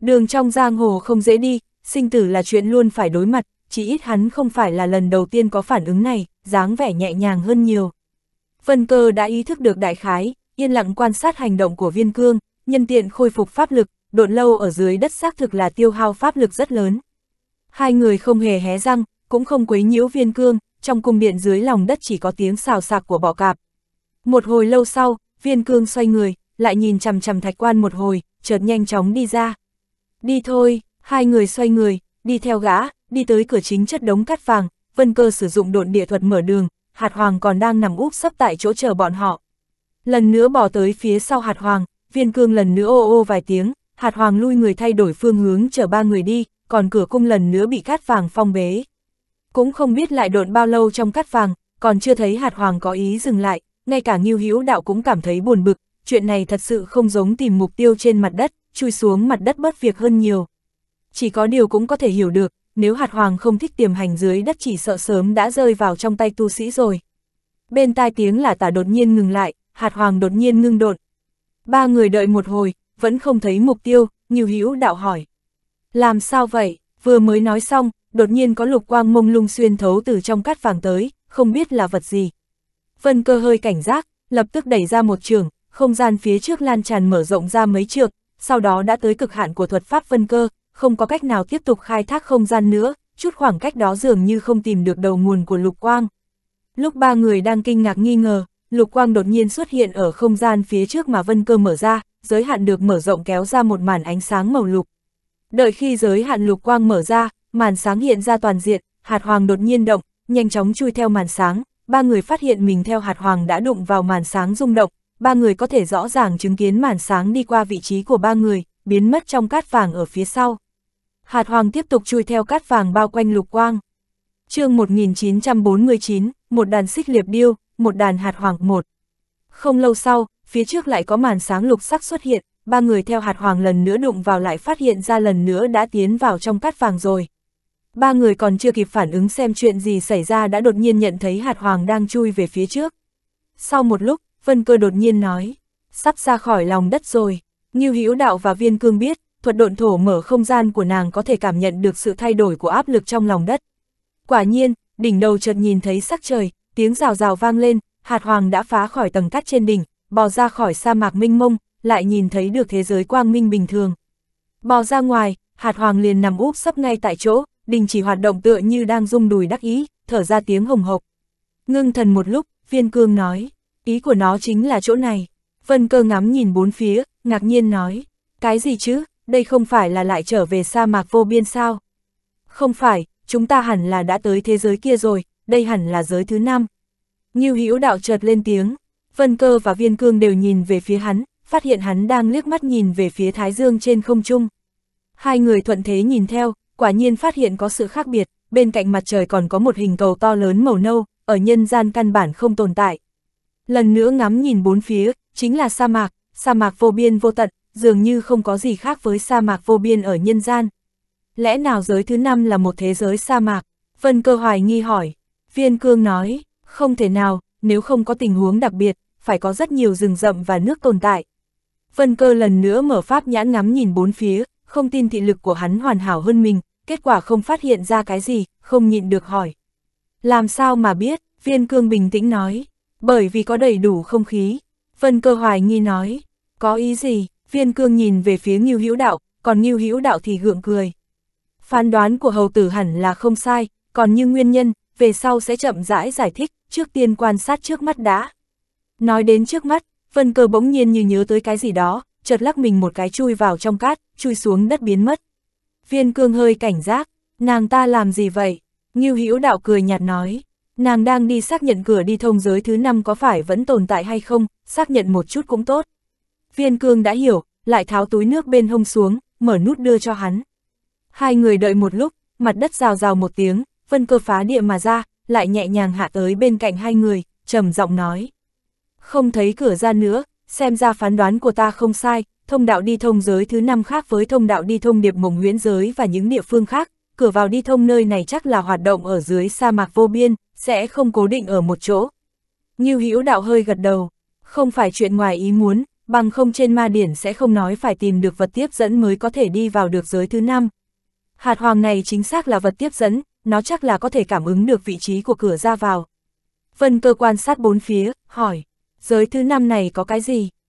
Đường trong giang hồ không dễ đi, sinh tử là chuyện luôn phải đối mặt, chỉ ít hắn không phải là lần đầu tiên có phản ứng này, dáng vẻ nhẹ nhàng hơn nhiều. Vân cơ đã ý thức được đại khái, yên lặng quan sát hành động của viên cương, nhân tiện khôi phục pháp lực, độn lâu ở dưới đất xác thực là tiêu hao pháp lực rất lớn. Hai người không hề hé răng, cũng không quấy nhiễu viên cương, trong cung điện dưới lòng đất chỉ có tiếng xào sạc của bọ cạp. Một hồi lâu sau, viên cương xoay người, lại nhìn chằm chằm thạch quan một hồi, chợt nhanh chóng đi ra. Đi thôi, hai người xoay người, đi theo gã, đi tới cửa chính chất đống cát vàng, vân cơ sử dụng độn địa thuật mở đường, hạt hoàng còn đang nằm úp sấp tại chỗ chờ bọn họ. Lần nữa bỏ tới phía sau hạt hoàng, viên cương lần nữa ô ô vài tiếng, hạt hoàng lui người thay đổi phương hướng chờ ba người đi, còn cửa cung lần nữa bị cát vàng phong bế cũng không biết lại độn bao lâu trong cắt vàng, còn chưa thấy hạt hoàng có ý dừng lại, ngay cả Ngưu Hữu Đạo cũng cảm thấy buồn bực, chuyện này thật sự không giống tìm mục tiêu trên mặt đất, chui xuống mặt đất bất việc hơn nhiều. Chỉ có điều cũng có thể hiểu được, nếu hạt hoàng không thích tiềm hành dưới đất chỉ sợ sớm đã rơi vào trong tay tu sĩ rồi. Bên tai tiếng là tả đột nhiên ngừng lại, hạt hoàng đột nhiên ngưng đột. Ba người đợi một hồi, vẫn không thấy mục tiêu, Ngưu Hữu Đạo hỏi. Làm sao vậy? Vừa mới nói xong, đột nhiên có lục quang mông lung xuyên thấu từ trong cát vàng tới, không biết là vật gì. Vân cơ hơi cảnh giác, lập tức đẩy ra một trường, không gian phía trước lan tràn mở rộng ra mấy trượng, sau đó đã tới cực hạn của thuật pháp vân cơ, không có cách nào tiếp tục khai thác không gian nữa, chút khoảng cách đó dường như không tìm được đầu nguồn của lục quang. Lúc ba người đang kinh ngạc nghi ngờ, lục quang đột nhiên xuất hiện ở không gian phía trước mà vân cơ mở ra, giới hạn được mở rộng kéo ra một màn ánh sáng màu lục. Đợi khi giới hạn lục quang mở ra, màn sáng hiện ra toàn diện, hạt hoàng đột nhiên động, nhanh chóng chui theo màn sáng, ba người phát hiện mình theo hạt hoàng đã đụng vào màn sáng rung động, ba người có thể rõ ràng chứng kiến màn sáng đi qua vị trí của ba người, biến mất trong cát vàng ở phía sau. Hạt hoàng tiếp tục chui theo cát vàng bao quanh lục quang. chương 1949, một đàn xích liệp điêu, một đàn hạt hoàng một. Không lâu sau, phía trước lại có màn sáng lục sắc xuất hiện, ba người theo hạt hoàng lần nữa đụng vào lại phát hiện ra lần nữa đã tiến vào trong cát vàng rồi. Ba người còn chưa kịp phản ứng xem chuyện gì xảy ra đã đột nhiên nhận thấy hạt hoàng đang chui về phía trước. Sau một lúc, Vân Cơ đột nhiên nói, sắp ra khỏi lòng đất rồi. Ngưu Hữu Đạo và Viên Cương biết, thuật độn thổ mở không gian của nàng có thể cảm nhận được sự thay đổi của áp lực trong lòng đất. Quả nhiên, đỉnh đầu chợt nhìn thấy sắc trời, tiếng rào rào vang lên, hạt hoàng đã phá khỏi tầng cát trên đỉnh, bò ra khỏi sa mạc minh mông, lại nhìn thấy được thế giới quang minh bình thường. Bò ra ngoài, hạt hoàng liền nằm úp sấp ngay tại chỗ, đình chỉ hoạt động tựa như đang rung đùi đắc ý, thở ra tiếng hồng hộc. Ngưng thần một lúc, viên cương nói, ý của nó chính là chỗ này. Vân cơ ngắm nhìn bốn phía, ngạc nhiên nói, cái gì chứ, đây không phải là lại trở về sa mạc vô biên sao? Không phải, chúng ta hẳn là đã tới thế giới kia rồi, đây hẳn là giới thứ năm. Như hữu đạo chợt lên tiếng, Vân cơ và viên cương đều nhìn về phía hắn, phát hiện hắn đang liếc mắt nhìn về phía thái dương trên không trung. Hai người thuận thế nhìn theo, quả nhiên phát hiện có sự khác biệt, bên cạnh mặt trời còn có một hình cầu to lớn màu nâu, ở nhân gian căn bản không tồn tại. Lần nữa ngắm nhìn bốn phía, chính là sa mạc, sa mạc vô biên vô tận, dường như không có gì khác với sa mạc vô biên ở nhân gian. Lẽ nào giới thứ năm là một thế giới sa mạc? Vân cơ hoài nghi hỏi. Viên cương nói, không thể nào, nếu không có tình huống đặc biệt, phải có rất nhiều rừng rậm và nước tồn tại. Vân cơ lần nữa mở pháp nhãn ngắm nhìn bốn phía, không tin thị lực của hắn hoàn hảo hơn mình, kết quả không phát hiện ra cái gì, không nhịn được hỏi. Làm sao mà biết, viên cương bình tĩnh nói, bởi vì có đầy đủ không khí. Vân cơ hoài nghi nói, có ý gì, viên cương nhìn về phía nghiêu hữu đạo, còn nghiêu hữu đạo thì gượng cười. Phán đoán của hầu tử hẳn là không sai, còn như nguyên nhân, về sau sẽ chậm rãi giải thích, trước tiên quan sát trước mắt đã. Nói đến trước mắt, Vân Cơ bỗng nhiên như nhớ tới cái gì đó, chợt lắc mình một cái chui vào trong cát, chui xuống đất biến mất. Viên cương hơi cảnh giác, nàng ta làm gì vậy? Ngưu Hữu đạo cười nhạt nói, nàng đang đi xác nhận cửa đi thông giới thứ năm có phải vẫn tồn tại hay không, xác nhận một chút cũng tốt. Viên cương đã hiểu, lại tháo túi nước bên hông xuống, mở nút đưa cho hắn. Hai người đợi một lúc, mặt đất rào rào một tiếng, vân cơ phá địa mà ra, lại nhẹ nhàng hạ tới bên cạnh hai người, trầm giọng nói. Không thấy cửa ra nữa, xem ra phán đoán của ta không sai, thông đạo đi thông giới thứ năm khác với thông đạo đi thông điệp mộng nguyễn giới và những địa phương khác, cửa vào đi thông nơi này chắc là hoạt động ở dưới sa mạc vô biên, sẽ không cố định ở một chỗ. như Hữu đạo hơi gật đầu, không phải chuyện ngoài ý muốn, bằng không trên ma điển sẽ không nói phải tìm được vật tiếp dẫn mới có thể đi vào được giới thứ năm. Hạt hoàng này chính xác là vật tiếp dẫn, nó chắc là có thể cảm ứng được vị trí của cửa ra vào. Vân cơ quan sát bốn phía, hỏi, giới thứ năm này có cái gì?